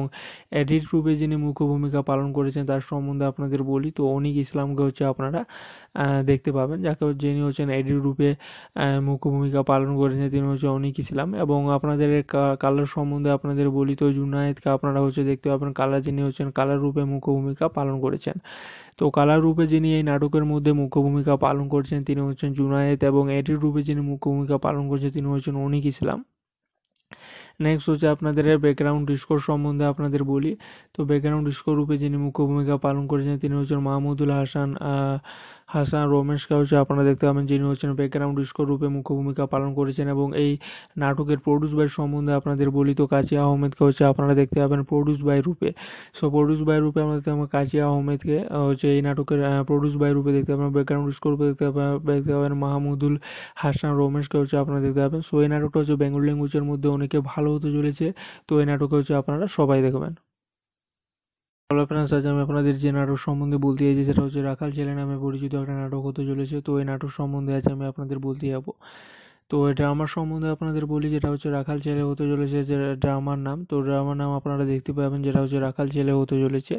এডিট রূপে যিনি মুখ্য ভূমিকা পালন করেছেন তার সম্বন্ধে আপনাদের বলি তো অনিক ইসলামকে হচ্ছে আপনারা দেখতে পাবেন যাকে যিনি হচ্ছেন এডির রূপে মুখ্য ভূমিকা পালন করেছেন তিনি হচ্ছে অনেক ইসলাম এবং আপনাদের কালার সম্বন্ধে আপনাদের বলি তো জুনায়েদকে আপনারা হচ্ছে দেখতে পাবেন কালার যিনি হচ্ছেন কালার রূপে মুখ্য ভূমিকা পালন করেছেন তো কালার রূপে যিনি এই নাটকের মধ্যে মুখ্য ভূমিকা পালন করছেন তিনি হচ্ছেন জুনায়েদ এবং এডির রূপে যিনি মুখ্য ভূমিকা পালন করছেন তিনি হচ্ছেন অনিক ইসলাম নেক্সট হচ্ছে আপনাদের ব্যাকগ্রাউন্ড স্কোর সম্বন্ধে আপনাদের বলি তো ব্যাকগ্রাউন্ড স্কোর রূপে যিনি মুখ্য ভূমিকা পালন করেছেন তিনি হচ্ছেন মাহমুদুল হাসান হাসান রমেশ হচ্ছে আপনারা দেখতে পাবেন যিনি হচ্ছেন ব্যাকগ্রাউন্ড স্কোর রূপে মুখ্য ভূমিকা পালন করেছেন এবং এই নাটকের প্রডিউস বাই সম্বন্ধে আপনাদের বলি তো কাজী আহমেদকে হচ্ছে আপনারা দেখতে পাবেন produce by Rupe so produce by Rupe আমরা দেখতে পাবেন কাজী আহমেদকে হচ্ছে এই নাটকের প্রডিউস বাই রূপে দেখতে পাবেন ব্যাকগ্রাউন্ড স্কোর রূপে দেখতে পাবেন দেখতে পাবেন মাহমুদুল হাসান রমেশকে হচ্ছে আপনারা দেখতে পাবেন সো এই নাটকটা হচ্ছে বেঙ্গল ল্যাঙ্গুয়েজের মধ্যে অনেকে ভালো হতে চলেছে তো এই নাটকে হচ্ছে আপনারা সবাই দেখবেন হ্যালো ফ্রেন্ডস আজ আমি আপনাদের যে নাটক সম্বন্ধে বলতে চাইছি সেটা হচ্ছে রাখাল ছেলে নামে পরিচিত একটা নাটক হতে চলেছে তো এই নাটক সম্বন্ধে আজ আমি আপনাদের বলতে যাব তো ড্রামার সম্বন্ধে আপনাদের বলি যেটা হচ্ছে রাখাল ছেলে হতে চলেছে যে ড্রামার নাম তো ড্রামার নাম আপনারা দেখতে পাবেন যেটা হচ্ছে রাখাল ছেলে হতে চলেছে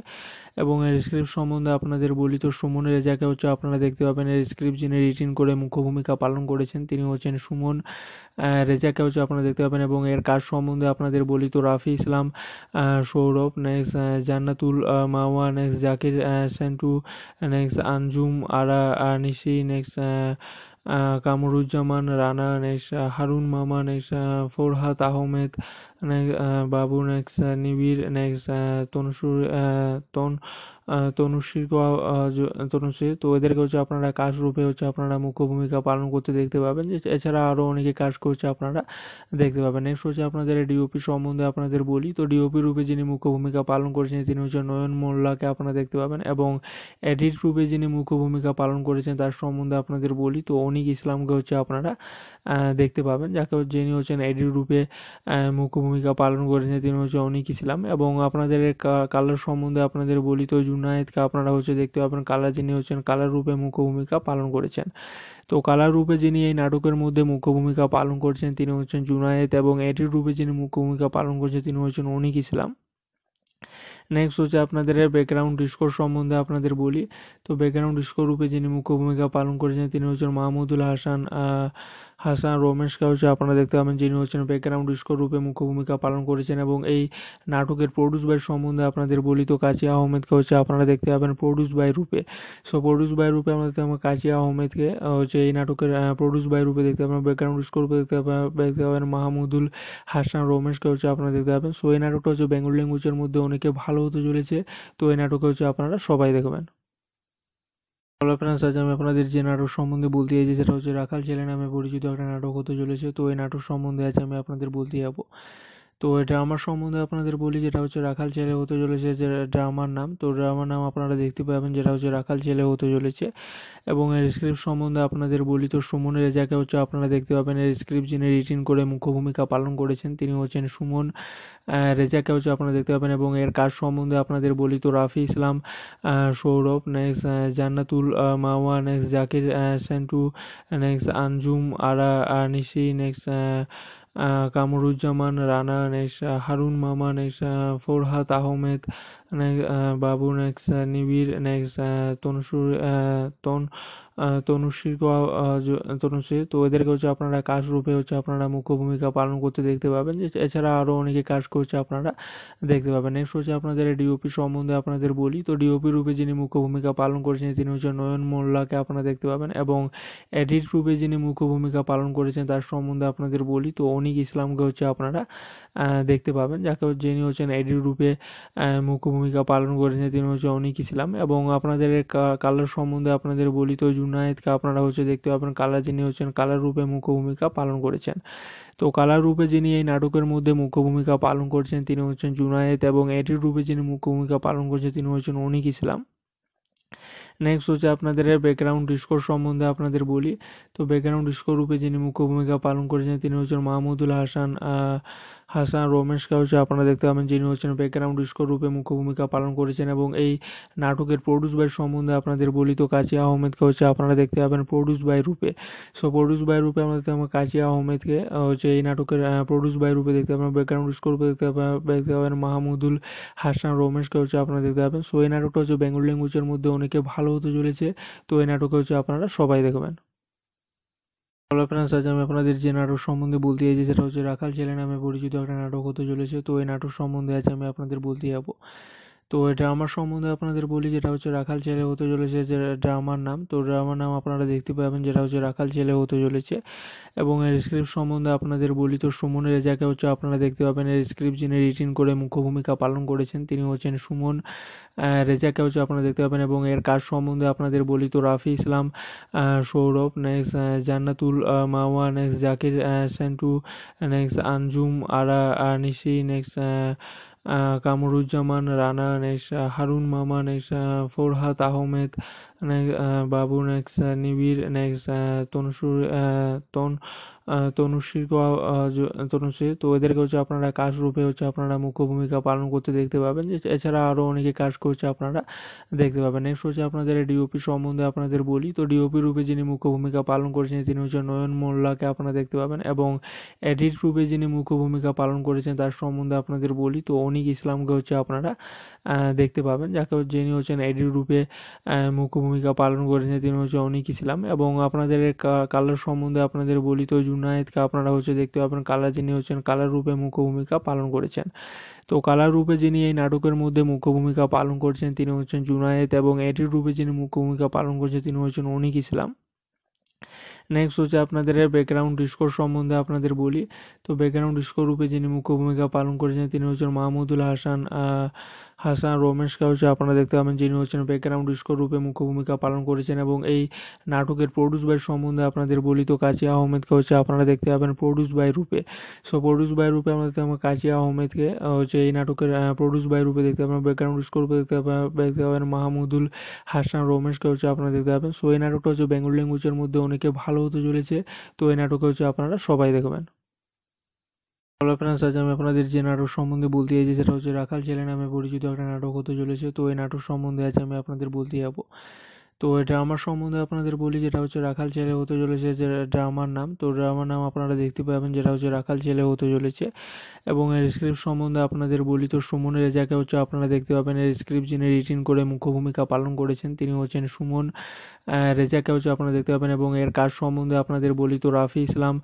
এবং এর স্ক্রিপ্ট সম্বন্ধে আপনাদের বলি তো সুমন রেজাকে হচ্ছে আপনারা দেখতে পাবেন এর স্ক্রিপ্ট যিনি রিটিন করে মুখ্য ভূমিকা পালন করেছেন তিনি হচ্ছেন সুমন রেজাকে হচ্ছে আপনারা দেখতে পাবেন এবং এর কাজ সম্বন্ধে আপনাদের বলি তো Rafi Islam Sourav next Jannatul Mawa next Zakir Sentu next Anjum Ara Nishi next Kamruzzaman Rana নেশা হারুন মামা নেশা ফোরহাত আহমেদ বাবু নেক্সা নিবিড় নেক্সা তনসুর তন তনুশ্রীকে তনুশ্রী তো এদেরকে হচ্ছে আপনারা কাজ রূপে হচ্ছে আপনারা মুখ্য ভূমিকা পালন করতে দেখতে পাবেন এছাড়া আরও অনেকে কাজ করছে আপনারা দেখতে পাবেন নেক্সট হচ্ছে আপনাদের ডিওপি সম্বন্ধে আপনাদের বলি তো ডিওপি রূপে যিনি মুখ্য ভূমিকা পালন করেছেন তিনি হচ্ছে নয়ন মোল্লাকে আপনারা দেখতে পাবেন এবং এডিট রূপে যিনি মুখ্য ভূমিকা পালন করেছেন তার সম্বন্ধে আপনাদের বলি তো অনিক ইসলামকে হচ্ছে আপনারা দেখতে পাবেন যাকে যিনি হচ্ছেন এডি রূপে মুখ্য ভূমিকা পালন করেছেন তিনি হচ্ছে অনেকই ইসলাম এবং আপনাদের কালার সম্বন্ধে আপনাদের বলি তো জুনায়েদকে আপনারা হচ্ছে দেখতে পাবেন কালার যিনি হচ্ছেন কালার রূপে মুখ্য ভূমিকা পালন করেছেন তো কালার রূপে যিনি এই নাটকের মধ্যে মুখ্য ভূমিকা পালন করেছেন তিনি হচ্ছেন জুনায়েদ এবং এটির রূপে যিনি মুখ্য ভূমিকা পালন করেছেন তিনি হচ্ছেন অনিক ইসলাম নেক্সট হচ্ছে আপনাদের ব্যাকগ্রাউন্ড স্কোর সম্বন্ধে আপনাদের বলি তো ব্যাকগ্রাউন্ড স্কোর রূপে যিনি মুখ্য ভূমিকা পালন করেছেন তিনি হচ্ছেন মাহমুদুল হাসান হাসান রমেশ হচ্ছে আপনারা দেখতে পাবেন যিনি হচ্ছেন ব্যাকগ্রাউন্ড স্কোর রূপে মুখ্য ভূমিকা পালন করেছেন এবং এই নাটকের প্রডিউস বাই সম্বন্ধে আপনাদের বলি তো কাজী আহমেদকে হচ্ছে আপনারা দেখতে পাবেন produce by Rupe so produce by Rupe আমরা দেখতে পাবেন কাজী আহমেদকে হচ্ছে এই নাটকের প্রডিউস বাই রূপে দেখতে পাবেন ব্যাকগ্রাউন্ড স্কোর রূপে দেখতে পাবেন দেখতে পাবেন মাহমুদুল হাসান রমেশকে হচ্ছে আপনারা দেখতে পাবেন সো এই নাটকটা হচ্ছে বেঙ্গল ল্যাঙ্গুয়েজের মধ্যে অনেকে ভালো হতে চলেছে তো এই নাটকে হচ্ছে আপনারা সবাই দেখবেন হ্যালো ফ্রেন্ডস আজ আমি আপনাদের যে নাটক সম্বন্ধে বলতে চাইছি সেটা হচ্ছে রাখাল ছেলে নামে পরিচিত একটা নাটক হতে চলেছে তো এই নাটক সম্বন্ধে আজ আমি আপনাদের বলতে যাব তো ড্রামার সম্বন্ধে আপনাদের বলি যেটা হচ্ছে রাখাল ছেলে হতে চলেছে যে ড্রামার নাম তো ড্রামার নাম আপনারা দেখতে পাবেন যেটা হচ্ছে রাখাল ছেলে হতে চলেছে এবং এর স্ক্রিপ্ট সম্বন্ধে আপনাদের বলি তো সুমন রেজাকে হচ্ছে আপনারা দেখতে পাবেন এর স্ক্রিপ্ট যিনি রিটিন করে মুখ্য ভূমিকা পালন করেছেন তিনি হচ্ছেন সুমন রেজাকে হচ্ছে আপনারা দেখতে পাবেন এবং এর কাজ সম্বন্ধে আপনাদের বলি তো Rafi Islam Sourav next Jannatul Mawa next Zakir Sentu next Anjum Ara Nishi next Kamruzzaman Rana নেশা হারুন মামা নেশা ফোরহাত আহমেদ বাবু নেক্সা নিবিড় নেক্সা তনসুর তন তনুশ্রীকে তনুশ্রী তো এদেরকে হচ্ছে আপনারা কাজ রূপে হচ্ছে আপনারা মুখ্য ভূমিকা পালন করতে দেখতে পাবেন এছাড়া আরও অনেকে কাজ করছে আপনারা দেখতে পাবেন নেক্সট হচ্ছে আপনাদের ডিওপি সম্বন্ধে আপনাদের বলি তো ডিওপি রূপে যিনি মুখ্য ভূমিকা পালন করেছেন তিনি হচ্ছে নয়ন মোল্লাকে আপনারা দেখতে পাবেন এবং এডিট রূপে যিনি মুখ্য ভূমিকা পালন করেছেন তার সম্বন্ধে আপনাদের বলি তো অনিক ইসলামকে হচ্ছে আপনারা দেখতে পাবেন যাকে যিনি হচ্ছেন এডিট রূপে মুখ্য ভূমিকা পালন করেছেন তিনি হচ্ছে অনিক ইসলাম এবং আপনাদের কালার সম্বন্ধে আপনাদের বলি তো জুন নায়েদকে আপনারা হচ্ছে দেখতে পাবেন কালা যিনি হচ্ছেন কালার রূপে মুখ্য ভূমিকা পালন করেছেন তো কালার রূপে যিনি এই নাটকের মধ্যে মুখ্য ভূমিকা পালন করছেন তিনি হচ্ছেন জুনায়েদ এবং এটির রূপে যিনি মুখ্য ভূমিকা পালন করছেন তিনি হচ্ছেন অনিক ইসলাম নেক্সট হচ্ছে আপনাদের ব্যাকগ্রাউন্ড স্কোর সম্বন্ধে আপনাদের বলি তো ব্যাকগ্রাউন্ড স্কোর রূপে যিনি মুখ্য ভূমিকা পালন করেছেন তিনি হচ্ছেন মাহমুদুল হাসান হাসান রোমেশ হচ্ছে আপনারা দেখতে পাবেন যিনি হচ্ছেন ব্যাকগ্রাউন্ড স্কোর রূপে মুখ্য ভূমিকা পালন করেছেন এবং এই নাটকের প্রডিউস বাই সম্বন্ধে আপনাদের বলি তো কাজী আহমেদকে হচ্ছে আপনারা দেখতে পাবেন produce by Rupe so produce by Rupe আমরা দেখতে পাবেন কাজী আহমেদকে হচ্ছে এই নাটকের প্রডিউস বাই রূপে দেখতে পাবেন ব্যাকগ্রাউন্ড স্কোর রূপে দেখতে পাবেন দেখতে পাবেন মাহমুদুল হাসান রোমেশকে হচ্ছে আপনারা দেখতে পাবেন সো এই নাটকটা হচ্ছে বেঙ্গল ল্যাঙ্গুয়েজের মধ্যে অনেকে ভালো হতে চলেছে তো এই নাটকে হচ্ছে আপনারা সবাই দেখবেন হ্যালো ফ্রেন্ডস আজ আমি আপনাদের যে নাটক সম্বন্ধে বলতে চাইছি সেটা হচ্ছে রাখাল ছেলে নামে পরিচিত একটা নাটক হতে চলেছে তো এই নাটক সম্বন্ধে আজ আমি আপনাদের বলতে যাব তো ড্রামার সম্বন্ধে আপনাদের বলি যেটা হচ্ছে রাখাল ছেলে হতে চলেছে যে ড্রামার নাম তো ড্রামার নাম আপনারা দেখতে পাবেন যেটা হচ্ছে রাখাল ছেলে হতে চলেছে এবং এর স্ক্রিপ্ট সম্বন্ধে আপনাদের বলি তো সুমন রেজাকে হচ্ছে আপনারা দেখতে পাবেন এর স্ক্রিপ্ট যিনি রিটিন করে মুখ্য ভূমিকা পালন করেছেন তিনি হচ্ছেন সুমন রেজাকে হচ্ছে আপনারা দেখতে পাবেন এবং এর কাজ সম্বন্ধে আপনাদের বলি তো Rafi Islam Sourav next Jannatul Mawa next Zakir Sentu next Anjum Ara Nishi next Kamruzzaman Rana নেশা হারুন মামা নেশা ফোরহাত আহমেদ বাবু নেক্সা নিবিড় নেক্সা তনসুর তন তনুশ্রীকে তনুশ্রী তো এদেরকে হচ্ছে আপনারা কাজ রূপে হচ্ছে আপনারা মুখ্য ভূমিকা পালন করতে দেখতে পাবেন এছাড়া আরও অনেকে কাজ করছে আপনারা দেখতে পাবেন নেক্সট হচ্ছে আপনাদের ডিওপি সম্বন্ধে আপনাদের বলি তো ডিওপি রূপে যিনি মুখ্য ভূমিকা পালন করেছেন তিনি হচ্ছে নয়ন মোল্লাকে আপনারা দেখতে পাবেন এবং এডিট রূপে যিনি মুখ্য ভূমিকা পালন করেছেন তার সম্বন্ধে আপনাদের বলি তো অনিক ইসলামকে হচ্ছে আপনারা দেখতে পাবেন যাকে যিনি হচ্ছেন এডি রূপে মুখ্য ভূমিকা পালন করেছেন তিনি হচ্ছে অনেক ইসলাম এবং আপনাদের কালার সম্বন্ধে আপনাদের বলি তো জুনায়েদকে আপনারা হচ্ছে দেখতে পাবেন কালার যিনি হচ্ছেন কালার রূপে মুখ্য ভূমিকা পালন করেছেন তো কালার রূপে যিনি এই নাটকের মধ্যে মুখ্য ভূমিকা পালন করেছেন তিনি হচ্ছেন জুনায়েদ এবং এডির রূপে যিনি মুখ্য ভূমিকা পালন করেছেন তিনি হচ্ছেন অনিক ইসলাম নেক্সট হচ্ছে আপনাদের ব্যাকগ্রাউন্ড স্কোর সম্বন্ধে আপনাদের বলি তো ব্যাকগ্রাউন্ড স্কোর রূপে যিনি মুখ্য ভূমিকা পালন করেছেন তিনি হচ্ছেন মাহমুদুল হাসান হাসান রোমেশ হচ্ছে আপনারা দেখতে পাবেন যিনি হচ্ছেন ব্যাকগ্রাউন্ড স্কোর রূপে মুখ্য ভূমিকা পালন করেছেন এবং এই নাটকের প্রডিউস বাই সম্বন্ধে আপনাদের বলি তো কাজী আহমেদকে হচ্ছে আপনারা দেখতে পাবেন produce by Rupe so produce by Rupe আমরা দেখতে পাবেন কাজী আহমেদকে হচ্ছে এই নাটকের প্রডিউস বাই রূপে দেখতে পাবেন ব্যাকগ্রাউন্ড স্কোর রূপে দেখতে পাবেন দেখতে পাবেন মাহমুদুল হাসান রোমেশকে হচ্ছে আপনারা দেখতে পাবেন সো এই নাটকটা হচ্ছে বেঙ্গল ল্যাঙ্গুয়েজের মধ্যে অনেকে ভালো হতে চলেছে তো এই নাটকে হচ্ছে আপনারা সবাই দেখবেন হ্যালো ফ্রেন্ডস আজ আমি আপনাদের যে নাটক সম্বন্ধে বলতে চাইছি সেটা হচ্ছে রাখাল ছেলে নামে পরিচিত একটা নাটক হতে চলেছে তো এই নাটক সম্বন্ধে আজ আমি আপনাদের বলতে যাব তো ড্রামার সম্বন্ধে আপনাদের বলি যেটা হচ্ছে রাখাল ছেলে হতে চলেছে যে ড্রামার নাম তো ড্রামার নাম আপনারা দেখতে পাবেন যেটা হচ্ছে রাখাল ছেলে হতে চলেছে এবং এর স্ক্রিপ্ট সম্বন্ধে আপনাদের বলি তো সুমন রেজাকে হচ্ছে আপনারা দেখতে পাবেন এর স্ক্রিপ্ট যিনি রিটিন করে মুখ্য ভূমিকা পালন করেছেন তিনি হচ্ছেন সুমন রেজাকে হচ্ছে আপনারা দেখতে পাবেন এবং এর কাজ সম্বন্ধে আপনাদের বলি তো Rafi Islam